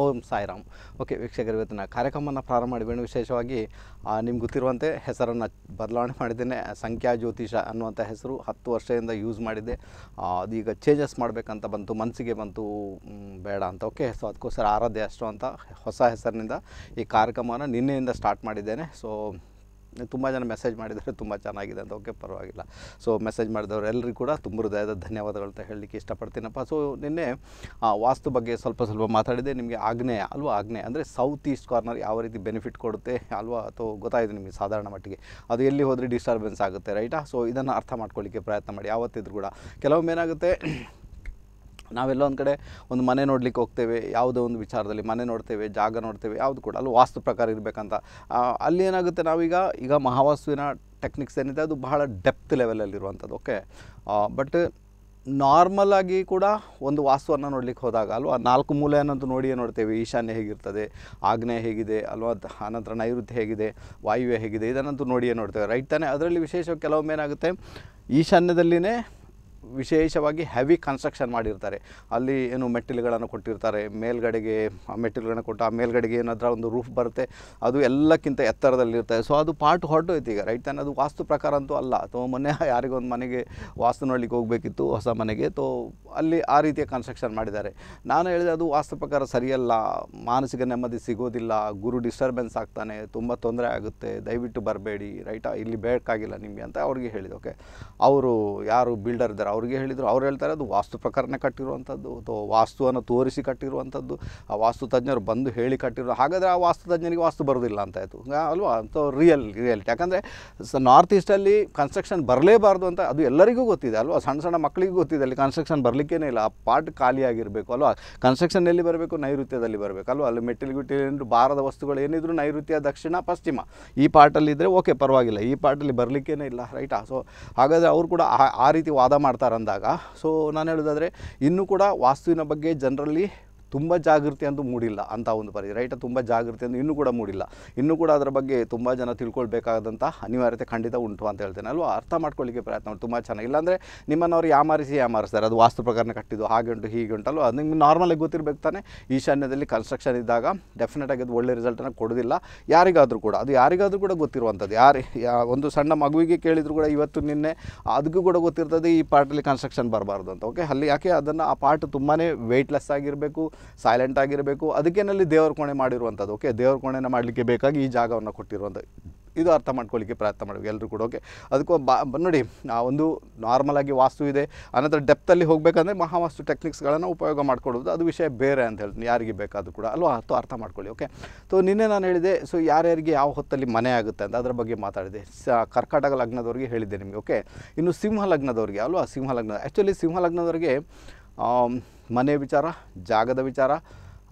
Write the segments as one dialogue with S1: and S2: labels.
S1: ಓಂ Sairam okay ವೀಕ್ಷಕರು ವೇತನ ಕಾರ್ಯಕ್ರಮನ ಕಾರ್ಯಕ್ರಮವನ್ನು ಪ್ರಾರಂಭ ಮಾಡಿದ್ದೇನೆ ವಿಶೇಷವಾಗಿ ನಿಮ್ಗೆ ಗೊತ್ತಿರುವಂತೆ ಹೆಸರನ್ನು ಬದಲಾವಣೆ ಮಾಡಿದ್ದೇನೆ ಸಂಖ್ಯಾ ಜ್ಯೋತಿಷ ಅನ್ನುವಂಥ ಹೆಸರು ಹತ್ತು ವರ್ಷದಿಂದ ಯೂಸ್ ಮಾಡಿದ್ದೆ ಅದೀಗ ಚೇಂಜಸ್ ಮಾಡಬೇಕಂತ ಬಂತು ಮನಸ್ಸಿಗೆ ಬಂತು ಬೇಡ ಅಂತ ಓಕೆ ಸೊ ಅದಕ್ಕೋಸ್ಕರ ಆರಾಧ್ಯ ಅಷ್ಟು ಅಂತ ಹೊಸ ಹೆಸರಿನಿಂದ ಈ ಕಾರ್ಯಕ್ರಮವನ್ನು ನಿನ್ನೆಯಿಂದ ಸ್ಟಾರ್ಟ್ ಮಾಡಿದ್ದೇನೆ ಸೊ ತುಂಬ ಜನ ಮೆಸೇಜ್ ಮಾಡಿದರೆ ತುಂಬ ಚೆನ್ನಾಗಿದೆ ಅಂತ ಓಕೆ ಪರವಾಗಿಲ್ಲ ಸೊ ಮೆಸೇಜ್ ಮಾಡಿದವರೆಲ್ಲರಿಗೂ ಕೂಡ ತುಂಬ ಹೃದಯದ ಧನ್ಯವಾದಗಳು ಅಂತ ಹೇಳಲಿಕ್ಕೆ ಇಷ್ಟಪಡ್ತೀನಪ್ಪ ಸೊ ನಿನ್ನೆ ವಾಸ್ತು ಬಗ್ಗೆ ಸ್ವಲ್ಪ ಸ್ವಲ್ಪ ಮಾತಾಡಿದೆ ನಿಮಗೆ ಆಗ್ನೇಯ ಅಲ್ವಾ ಆಗ್ನೇಯ ಅಂದರೆ ಸೌತ್ ಈಸ್ಟ್ ಕಾರ್ನರ್ ಯಾವ ರೀತಿ ಬೆನಿಫಿಟ್ ಕೊಡುತ್ತೆ ಅಲ್ವಾ ಅಥವಾ ಗೊತ್ತಾಯಿತು ನಿಮಗೆ ಸಾಧಾರಣ ಮಟ್ಟಿಗೆ ಅದು ಎಲ್ಲಿ ಹೋದರೆ ಡಿಸ್ಟರ್ಬೆನ್ಸ್ ಆಗುತ್ತೆ ರೈಟಾ ಸೊ ಇದನ್ನು ಅರ್ಥ ಮಾಡ್ಕೊಳ್ಳಿಕ್ಕೆ ಪ್ರಯತ್ನ ಮಾಡಿ ಯಾವತ್ತಿದ್ರು ಕೂಡ ಕೆಲವೊಮ್ಮೆ ಏನಾಗುತ್ತೆ ನಾವೆಲ್ಲ ಒಂದು ಕಡೆ ಒಂದು ಮನೆ ನೋಡ್ಲಿಕ್ಕೆ ಹೋಗ್ತೇವೆ ಯಾವುದೋ ಒಂದು ವಿಚಾರದಲ್ಲಿ ಮನೆ ನೋಡ್ತೇವೆ ಜಾಗ ನೋಡ್ತೇವೆ ಯಾವುದು ಕೂಡ ಅಲ್ಲಿ ವಾಸ್ತು ಪ್ರಕಾರ ಇರಬೇಕಂತ ಅಲ್ಲಿ ಏನಾಗುತ್ತೆ ನಾವೀಗ ಈಗ ಮಹಾವಾಸ್ತುವಿನ ಟೆಕ್ನಿಕ್ಸ್ ಏನಿದೆ ಅದು ಬಹಳ ಡೆಪ್ತ್ ಲೆವೆಲಲ್ಲಿರುವಂಥದ್ದು ಓಕೆ ಬಟ್ ನಾರ್ಮಲ್ ಆಗಿ ಕೂಡ ಒಂದು ವಾಸ್ತುವನ್ನು ನೋಡಲಿಕ್ಕೆ ಹೋದಾಗ ಅಲ್ವಾ ನಾಲ್ಕು ಮೂಲೆಯನ್ನಂತೂ ನೋಡಿಯೇ ನೋಡ್ತೇವೆ ಈಶಾನ್ಯ ಹೇಗಿರ್ತದೆ ಆಗ್ನೇಯ ಹೇಗಿದೆ ಅಲ್ವಾ ಆನಂತರ ನೈಋತ್ಯ ಹೇಗಿದೆ ವಾಯುವ್ಯ ಹೇಗಿದೆ ಇದನ್ನಂತೂ ನೋಡಿಯೇ ನೋಡ್ತೇವೆ ರೈಟ್ ತಾನೇ ಅದರಲ್ಲಿ ವಿಶೇಷವಾಗಿ ಕೆಲವೊಮ್ಮೆ ಏನಾಗುತ್ತೆ ಈಶಾನ್ಯದಲ್ಲಿನೇ ವಿಶೇಷವಾಗಿ ಹೆವಿ ಕನ್ಸ್ಟ್ರಕ್ಷನ್ ಮಾಡಿರ್ತಾರೆ ಅಲ್ಲಿ ಏನು ಮೆಟ್ಟಿಲುಗಳನ್ನು ಕೊಟ್ಟಿರ್ತಾರೆ ಮೇಲ್ಗಡೆಗೆ ಆ ಮೆಟ್ಟಿಲುಗಳನ್ನು ಕೊಟ್ಟು ಆ ಮೇಲ್ಗಡೆಗೆ ಏನಾದ್ರೂ ಒಂದು ರೂಫ್ ಬರುತ್ತೆ ಅದು ಎಲ್ಲಕ್ಕಿಂತ ಎತ್ತರದಲ್ಲಿರ್ತದೆ ಸೊ ಅದು ಪಾರ್ಟ್ ಐತಿ ಈಗ ರೈಟ್ ತಾನೆ ಅದು ವಾಸ್ತು ಪ್ರಕಾರ ಅಂತೂ ಅಲ್ಲ ಅಥವಾ ಮೊನ್ನೆ ಯಾರಿಗೊಂದು ಒಂದು ಮನೆಗೆ ವಾಸ್ತು ನೋಡಲಿಕ್ಕೆ ಹೋಗಬೇಕಿತ್ತು ಹೊಸ ಮನೆಗೆ ತೋ ಅಲ್ಲಿ ಆ ರೀತಿಯ ಕನ್ಸ್ಟ್ರಕ್ಷನ್ ಮಾಡಿದ್ದಾರೆ ನಾನು ಹೇಳಿದೆ ಅದು ವಾಸ್ತು ಪ್ರಕಾರ ಸರಿಯಲ್ಲ ಮಾನಸಿಕ ನೆಮ್ಮದಿ ಸಿಗೋದಿಲ್ಲ ಗುರು ಡಿಸ್ಟರ್ಬೆನ್ಸ್ ಆಗ್ತಾನೆ ತುಂಬ ತೊಂದರೆ ಆಗುತ್ತೆ ದಯವಿಟ್ಟು ಬರಬೇಡಿ ರೈಟಾ ಇಲ್ಲಿ ಬೇಕಾಗಿಲ್ಲ ನಿಮಗೆ ಅಂತ ಅವ್ರಿಗೆ ಹೇಳಿದೆ ಓಕೆ ಅವರು ಯಾರು ಬಿಲ್ಡರ್ ಇದ್ದಾರೆ ಅವ್ರಿಗೆ ಹೇಳಿದರು ಅವ್ರು ಹೇಳ್ತಾರೆ ಅದು ವಾಸ್ತು ಪ್ರಕಾರನೇ ಕಟ್ಟಿರುವಂಥದ್ದು ಅಥವಾ ವಾಸ್ತುವನ್ನು ತೋರಿಸಿ ಕಟ್ಟಿರುವಂಥದ್ದು ಆ ವಾಸ್ತು ತಜ್ಞರು ಬಂದು ಹೇಳಿ ಕಟ್ಟಿರೋ ಹಾಗಾದರೆ ಆ ವಾಸ್ತು ತಜ್ಞರಿಗೆ ವಾಸ್ತು ಬರೋದಿಲ್ಲ ಅಂತ ಆಯಿತು ಅಲ್ವಾ ಅಂತ ರಿಯಲ್ ರಿಯಾಲಿಟಿ ಯಾಕಂದರೆ ನಾರ್ತ್ ಈಸ್ಟಲ್ಲಿ ಕನ್ಸ್ಟ್ರಕ್ಷನ್ ಬರಲೇಬಾರ್ದು ಅಂತ ಅದು ಎಲ್ಲರಿಗೂ ಗೊತ್ತಿದೆ ಅಲ್ವಾ ಸಣ್ಣ ಸಣ್ಣ ಮಕ್ಕಳಿಗೂ ಗೊತ್ತಿದೆ ಅಲ್ಲಿ ಕನ್ಸ್ಟ್ರಕ್ಷನ್ ಬರಲಿಕ್ಕೇ ಇಲ್ಲ ಆ ಪಾರ್ಟ್ ಖಾಲಿಯಾಗಿರಬೇಕು ಅಲ್ವಾ ಕನ್ಸ್ಟ್ರಕ್ಷನ್ ಎಲ್ಲಿ ಬರಬೇಕು ನೈಋತ್ಯದಲ್ಲಿ ಬರಬೇಕು ಅಲ್ವಾ ಅಲ್ಲಿ ಮೆಟ್ಟಿಲು ಗಿಟ್ಟಿಲು ಭಾರದ ವಸ್ತುಗಳು ಏನಿದ್ರು ನೈಋತ್ಯ ದಕ್ಷಿಣ ಪಶ್ಚಿಮ ಈ ಪಾರ್ಟಲ್ಲಿ ಇದ್ದರೆ ಓಕೆ ಪರವಾಗಿಲ್ಲ ಈ ಪಾರ್ಟಲ್ಲಿ ಬರಲಿಕ್ಕೇ ಇಲ್ಲ ರೈಟಾ ಸೊ ಹಾಗಾದರೆ ಅವರು ಕೂಡ ಆ ರೀತಿ ವಾದ ಮಾಡ್ತಾರೆ ಮಾಡ್ತಾರೆ ಅಂದಾಗ ಸೊ ನಾನು ಹೇಳೋದಾದರೆ ಇನ್ನೂ ಕೂಡ ವಾಸ್ತುವಿನ ಬಗ್ಗೆ ಜನರಲ್ಲಿ ತುಂಬ ಜಾಗೃತಿ ಅಂತೂ ಮೂಡಿಲ್ಲ ಅಂತ ಒಂದು ಪರಿ ರೈಟ್ ತುಂಬ ಜಾಗೃತಿ ಅಂತ ಇನ್ನೂ ಕೂಡ ಮೂಡಿಲ್ಲ ಇನ್ನೂ ಕೂಡ ಅದರ ಬಗ್ಗೆ ತುಂಬ ಜನ ತಿಳ್ಕೊಳ್ಬೇಕಾದಂಥ ಅನಿವಾರ್ಯತೆ ಖಂಡಿತ ಉಂಟು ಅಂತ ಹೇಳ್ತೇನೆ ಅಲ್ವಾ ಅರ್ಥ ಮಾಡ್ಕೊಳ್ಳಿಕ್ಕೆ ಪ್ರಯತ್ನ ತುಂಬ ಚೆನ್ನಾಗಿ ಇಲ್ಲಾಂದರೆ ನಿಮ್ಮನ್ನು ಅವ್ರು ಯಾಮಾರಿಸಿ ಯಾಮಾರಿಸ್ತಾರೆ ಅದು ವಾಸ್ತು ಪ್ರಕಾರನ ಕಟ್ಟಿದ್ದು ಹಾಗೆ ಉಂಟು ಹೀಗೆ ಉಂಟು ಅದು ನಿಮ್ಗೆ ನಾರ್ಮಲಾಗಿ ಗೊತ್ತಿರಬೇಕು ತಾನೆ ಈಶಾನ್ಯದಲ್ಲಿ ಕನ್ಸ್ಟ್ರಕ್ಷನ್ ಇದ್ದಾಗ ಆಗಿ ಅದು ಒಳ್ಳೆ ರಿಸಲ್ಟನ್ನು ಕೊಡೋದಿಲ್ಲ ಯಾರಿಗಾದರೂ ಕೂಡ ಅದು ಯಾರಿಗಾದರೂ ಕೂಡ ಗೊತ್ತಿರುವಂಥದ್ದು ಯಾರು ಒಂದು ಸಣ್ಣ ಮಗುವಿಗೆ ಕೇಳಿದ್ರು ಕೂಡ ಇವತ್ತು ನಿನ್ನೆ ಅದಕ್ಕೂ ಕೂಡ ಗೊತ್ತಿರ್ತದೆ ಈ ಪಾರ್ಟಲ್ಲಿ ಕನ್ಸ್ಟ್ರಕ್ಷನ್ ಬರಬಾರ್ದು ಅಂತ ಓಕೆ ಅಲ್ಲಿ ಯಾಕೆ ಅದನ್ನು ಆ ಪಾರ್ಟ್ ತುಂಬಾ ವೆಯ್ಟ್ಲೆಸ್ ಆಗಿರಬೇಕು ಸೈಲೆಂಟ್ ಆಗಿರಬೇಕು ಅದಕ್ಕೇನಲ್ಲಿ ದೇವರ ಕೋಣೆ ಮಾಡಿರುವಂಥದ್ದು ಓಕೆ ದೇವ್ರ ಕೋಣೆನ ಮಾಡಲಿಕ್ಕೆ ಬೇಕಾಗಿ ಈ ಜಾಗವನ್ನು ಕೊಟ್ಟಿರುವಂಥ ಇದು ಅರ್ಥ ಮಾಡ್ಕೊಳ್ಳಿಕ್ಕೆ ಪ್ರಯತ್ನ ಮಾಡಬೇಕು ಎಲ್ಲರೂ ಕೂಡ ಓಕೆ ಅದಕ್ಕೂ ಬಾ ನೋಡಿ ಒಂದು ನಾರ್ಮಲಾಗಿ ವಾಸ್ತು ಇದೆ ಅನಂತರ ಡೆಪ್ತಲ್ಲಿ ಹೋಗಬೇಕಂದ್ರೆ ಮಹಾವಾಸ್ತು ಟೆಕ್ನಿಕ್ಸ್ಗಳನ್ನು ಉಪಯೋಗ ಮಾಡ್ಕೊಡೋದು ಅದು ವಿಷಯ ಬೇರೆ ಅಂತ ಹೇಳ್ತೀನಿ ಯಾರಿಗೆ ಬೇಕಾದರೂ ಕೂಡ ಅಲ್ವಾ ಅಥವಾ ಅರ್ಥ ಮಾಡ್ಕೊಳ್ಳಿ ಓಕೆ ಸೊ ನಿನ್ನೆ ನಾನು ಹೇಳಿದೆ ಸೊ ಯಾರ್ಯಾರಿಗೆ ಯಾವ ಹೊತ್ತಲ್ಲಿ ಮನೆ ಆಗುತ್ತೆ ಅಂತ ಅದರ ಬಗ್ಗೆ ಮಾತಾಡಿದೆ ಕರ್ಕಾಟಕ ಲಗ್ನದವ್ರಿಗೆ ಹೇಳಿದ್ದೆ ನಿಮಗೆ ಓಕೆ ಇನ್ನು ಸಿಂಹ ಲಗ್ನದವರಿಗೆ ಅಲ್ವಾ ಸಿಂಹ ಲಗ್ನ ಆ್ಯಕ್ಚುಲಿ ಸಿಂಹ ಲಗ್ನದವ್ರಿಗೆ ಮನೆ ವಿಚಾರ ಜಾಗದ ವಿಚಾರ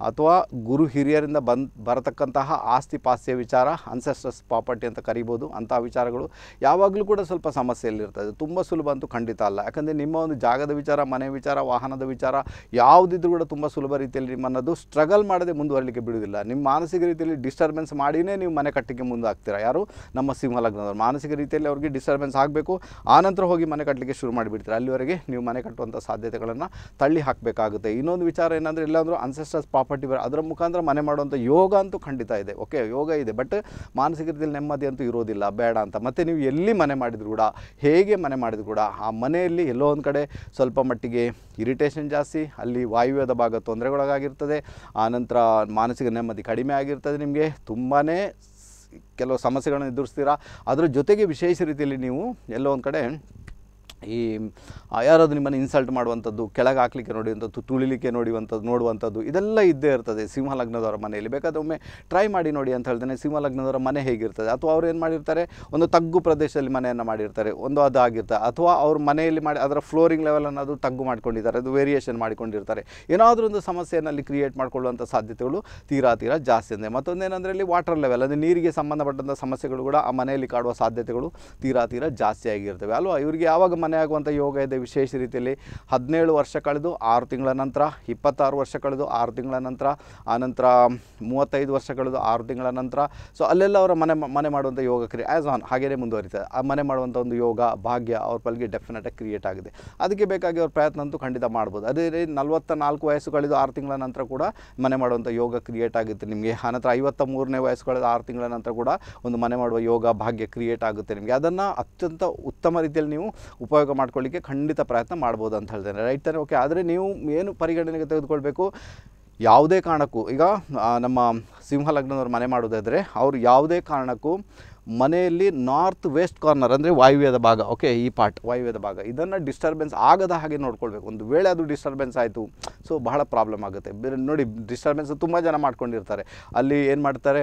S1: ಅಥವಾ ಗುರು ಹಿರಿಯರಿಂದ ಬಂದು ಬರತಕ್ಕಂತಹ ಆಸ್ತಿ ಪಾಸ್ತಿಯ ವಿಚಾರ ಅನ್ಸೆಸ್ಟರ್ಸ್ ಪ್ರಾಪರ್ಟಿ ಅಂತ ಕರಿಬೋದು ಅಂತಹ ವಿಚಾರಗಳು ಯಾವಾಗಲೂ ಕೂಡ ಸ್ವಲ್ಪ ಸಮಸ್ಯೆಯಲ್ಲಿರ್ತದೆ ತುಂಬ ಸುಲಭ ಅಂತೂ ಖಂಡಿತ ಅಲ್ಲ ಯಾಕಂದರೆ ನಿಮ್ಮ ಒಂದು ಜಾಗದ ವಿಚಾರ ಮನೆ ವಿಚಾರ ವಾಹನದ ವಿಚಾರ ಯಾವುದಿದ್ರೂ ಕೂಡ ತುಂಬ ಸುಲಭ ರೀತಿಯಲ್ಲಿ ನಿಮ್ಮನ್ನದು ಸ್ಟ್ರಗಲ್ ಮಾಡದೆ ಮುಂದುವರಲಿಕ್ಕೆ ಬಿಡುವುದಿಲ್ಲ ನಿಮ್ಮ ಮಾನಸಿಕ ರೀತಿಯಲ್ಲಿ ಡಿಸ್ಟರ್ಬೆನ್ಸ್ ಮಾಡಿಯೇ ನೀವು ಮನೆ ಮುಂದೆ ಮುಂದಾಗ್ತೀರಾ ಯಾರು ನಮ್ಮ ಸಿಂಹಲಗ್ನದವರು ಮಾನಸಿಕ ರೀತಿಯಲ್ಲಿ ಅವ್ರಿಗೆ ಡಿಸ್ಟರ್ಬೆನ್ಸ್ ಆಗಬೇಕು ಆನಂತರ ಹೋಗಿ ಮನೆ ಕಟ್ಟಲಿಕ್ಕೆ ಶುರು ಮಾಡಿಬಿಡ್ತೀರಾ ಅಲ್ಲಿವರೆಗೆ ನೀವು ಮನೆ ಕಟ್ಟುವಂಥ ಸಾಧ್ಯತೆಗಳನ್ನು ತಳ್ಳಿ ಹಾಕಬೇಕಾಗುತ್ತೆ ಇನ್ನೊಂದು ವಿಚಾರ ಏನಂದರೆ ಇಲ್ಲಾಂದ್ರೂ ಅನ್ಸೆಸ್ಟರ್ಸ್ ಪ್ರಾಪರ್ಟಿ ಬರೋ ಅದರ ಮುಖಾಂತರ ಮನೆ ಮಾಡುವಂಥ ಯೋಗ ಅಂತೂ ಖಂಡಿತ ಇದೆ ಓಕೆ ಯೋಗ ಇದೆ ಬಟ್ ಮಾನಸಿಕ ರೀತಿಯಲ್ಲಿ ನೆಮ್ಮದಿ ಅಂತೂ ಇರೋದಿಲ್ಲ ಬೇಡ ಅಂತ ಮತ್ತು ನೀವು ಎಲ್ಲಿ ಮನೆ ಮಾಡಿದ್ರು ಕೂಡ ಹೇಗೆ ಮನೆ ಮಾಡಿದ್ರು ಕೂಡ ಆ ಮನೆಯಲ್ಲಿ ಎಲ್ಲೋ ಒಂದು ಕಡೆ ಸ್ವಲ್ಪ ಮಟ್ಟಿಗೆ ಇರಿಟೇಷನ್ ಜಾಸ್ತಿ ಅಲ್ಲಿ ವಾಯುವ್ಯದ ಭಾಗ ತೊಂದರೆಗೊಳಗಾಗಿರ್ತದೆ ಆನಂತರ ಮಾನಸಿಕ ನೆಮ್ಮದಿ ಕಡಿಮೆ ಆಗಿರ್ತದೆ ನಿಮಗೆ ತುಂಬಾ ಕೆಲವು ಸಮಸ್ಯೆಗಳನ್ನು ಎದುರಿಸ್ತೀರಾ ಅದರ ಜೊತೆಗೆ ವಿಶೇಷ ರೀತಿಯಲ್ಲಿ ನೀವು ಎಲ್ಲೋ ಒಂದು ಕಡೆ ಈ ಯಾರಾದರೂ ನಿಮ್ಮನ್ನು ಇನ್ಸಲ್ಟ್ ಮಾಡುವಂಥದ್ದು ಕೆಳಗೆ ಹಾಕ್ಲಿಕ್ಕೆ ನೋಡಿವಂಥದ್ದು ತುಳಿಲಿಕ್ಕೆ ನೋಡಿವಂಥದ್ದು ನೋಡುವಂಥದ್ದು ಇದೆಲ್ಲ ಇದ್ದೇ ಇರ್ತದೆ ಸಿಂಹ ಲಗ್ನದವರ ಮನೆಯಲ್ಲಿ ಬೇಕಾದರೆ ಒಮ್ಮೆ ಟ್ರೈ ಮಾಡಿ ನೋಡಿ ಅಂತ ಹೇಳ್ತೇನೆ ಸಿಂಹ ಲಗ್ನದವರ ಮನೆ ಹೇಗಿರ್ತದೆ ಅಥವಾ ಅವ್ರು ಏನು ಮಾಡಿರ್ತಾರೆ ಒಂದು ತಗ್ಗು ಪ್ರದೇಶದಲ್ಲಿ ಮನೆಯನ್ನು ಮಾಡಿರ್ತಾರೆ ಒಂದು ಅದು ಆಗಿರ್ತದೆ ಅಥವಾ ಅವ್ರ ಮನೆಯಲ್ಲಿ ಮಾಡಿ ಅದರ ಫ್ಲೋರಿಂಗ್ ಲೆವೆಲನ್ನು ಅದು ತಗ್ಗು ಮಾಡ್ಕೊಂಡಿದ್ದಾರೆ ಅದು ವೇರಿಯೇಷನ್ ಮಾಡಿಕೊಂಡಿರ್ತಾರೆ ಏನಾದರೂ ಒಂದು ಸಮಸ್ಯೆಯಲ್ಲಿ ಕ್ರಿಯೇಟ್ ಮಾಡಿಕೊಳ್ಳುವಂಥ ಸಾಧ್ಯತೆಗಳು ತೀರಾ ತೀರಾ ಜಾಸ್ತಿ ಅಂದರೆ ಮತ್ತೊಂದು ಏನಂದರೆ ವಾಟರ್ ಲೆವೆಲ್ ಅಂದರೆ ನೀರಿಗೆ ಸಂಬಂಧಪಟ್ಟಂಥ ಸಮಸ್ಯೆಗಳು ಕೂಡ ಆ ಮನೆಯಲ್ಲಿ ಕಾಡುವ ಸಾಧ್ಯತೆಗಳು ತೀರಾ ತೀರಾ ಜಾಸ್ತಿ ಆಗಿರ್ತವೆ ಅಲ್ವಾ ಇವರಿಗೆ ಯಾವಾಗ ಬದಲಾವಣೆ ಆಗುವಂಥ ಯೋಗ ಇದೆ ವಿಶೇಷ ರೀತಿಯಲ್ಲಿ ಹದಿನೇಳು ವರ್ಷ ಕಳೆದು ಆರು ತಿಂಗಳ ನಂತರ ಇಪ್ಪತ್ತಾರು ವರ್ಷ ಕಳೆದು ಆರು ತಿಂಗಳ ನಂತರ ಆನಂತರ ಮೂವತ್ತೈದು ವರ್ಷ ಕಳೆದು ಆರು ತಿಂಗಳ ನಂತರ ಸೊ ಅಲ್ಲೆಲ್ಲ ಅವರ ಮನೆ ಮನೆ ಮಾಡುವಂಥ ಯೋಗ ಕ್ರಿಯೆ ಆ್ಯಸ್ ಆನ್ ಹಾಗೇನೇ ಮುಂದುವರಿತದೆ ಆ ಮನೆ ಮಾಡುವಂಥ ಒಂದು ಯೋಗ ಭಾಗ್ಯ ಅವ್ರ ಪಲ್ಗೆ ಡೆಫಿನೆಟಾಗಿ ಕ್ರಿಯೇಟ್ ಆಗಿದೆ ಅದಕ್ಕೆ ಬೇಕಾಗಿ ಅವ್ರ ಪ್ರಯತ್ನ ಅಂತೂ ಖಂಡಿತ ಮಾಡ್ಬೋದು ಅದೇ ರೀತಿ ನಲವತ್ತ ನಾಲ್ಕು ವಯಸ್ಸು ಕಳೆದು ಆರು ತಿಂಗಳ ನಂತರ ಕೂಡ ಮನೆ ಮಾಡುವಂಥ ಯೋಗ ಕ್ರಿಯೇಟ್ ಆಗುತ್ತೆ ನಿಮಗೆ ಆನಂತರ ಐವತ್ತ ಮೂರನೇ ವಯಸ್ಸು ಕಳೆದು ಆರು ತಿಂಗಳ ನಂತರ ಕೂಡ ಒಂದು ಮನೆ ಮಾಡುವ ಯೋಗ ಭಾಗ್ಯ ಕ್ರಿಯೇಟ್ ಆಗುತ್ತೆ ನಿಮಗೆ ಅದನ್ನು ಅತ್ಯಂತ ಉತ್ತಮ ರೀತಿಯಲ್ಲಿ ನೀವು ಉಪ ಉಪಯೋಗ ಮಾಡ್ಕೊಳ್ಳಿಕ್ಕೆ ಖಂಡಿತ ಪ್ರಯತ್ನ ಮಾಡ್ಬೋದು ಅಂತ ಹೇಳ್ತೇನೆ ರೈಟ್ ತಾನೆ ಓಕೆ ಆದರೆ ನೀವು ಏನು ಪರಿಗಣನೆಗೆ ತೆಗೆದುಕೊಳ್ಬೇಕು ಯಾವುದೇ ಕಾರಣಕ್ಕೂ ಈಗ ನಮ್ಮ ಸಿಂಹ ಮನೆ ಮಾಡೋದಾದರೆ ಅವರು ಯಾವುದೇ ಕಾರಣಕ್ಕೂ ಮನೆಯಲ್ಲಿ ನಾರ್ತ್ ವೆಸ್ಟ್ ಕಾರ್ನರ್ ಅಂದರೆ ವಾಯುವ್ಯದ ಭಾಗ ಓಕೆ ಈ ಪಾರ್ಟ್ ವಾಯುವ್ಯದ ಭಾಗ ಇದನ್ನು ಡಿಸ್ಟರ್ಬೆನ್ಸ್ ಆಗದ ಹಾಗೆ ನೋಡ್ಕೊಳ್ಬೇಕು ಒಂದು ವೇಳೆ ಅದು ಡಿಸ್ಟರ್ಬೆನ್ಸ್ ಆಯಿತು ಸೊ ಬಹಳ ಪ್ರಾಬ್ಲಮ್ ಆಗುತ್ತೆ ನೋಡಿ ಡಿಸ್ಟರ್ಬೆನ್ಸ್ ತುಂಬ ಜನ ಮಾಡ್ಕೊಂಡಿರ್ತಾರೆ ಅಲ್ಲಿ ಏನು ಮಾಡ್ತಾರೆ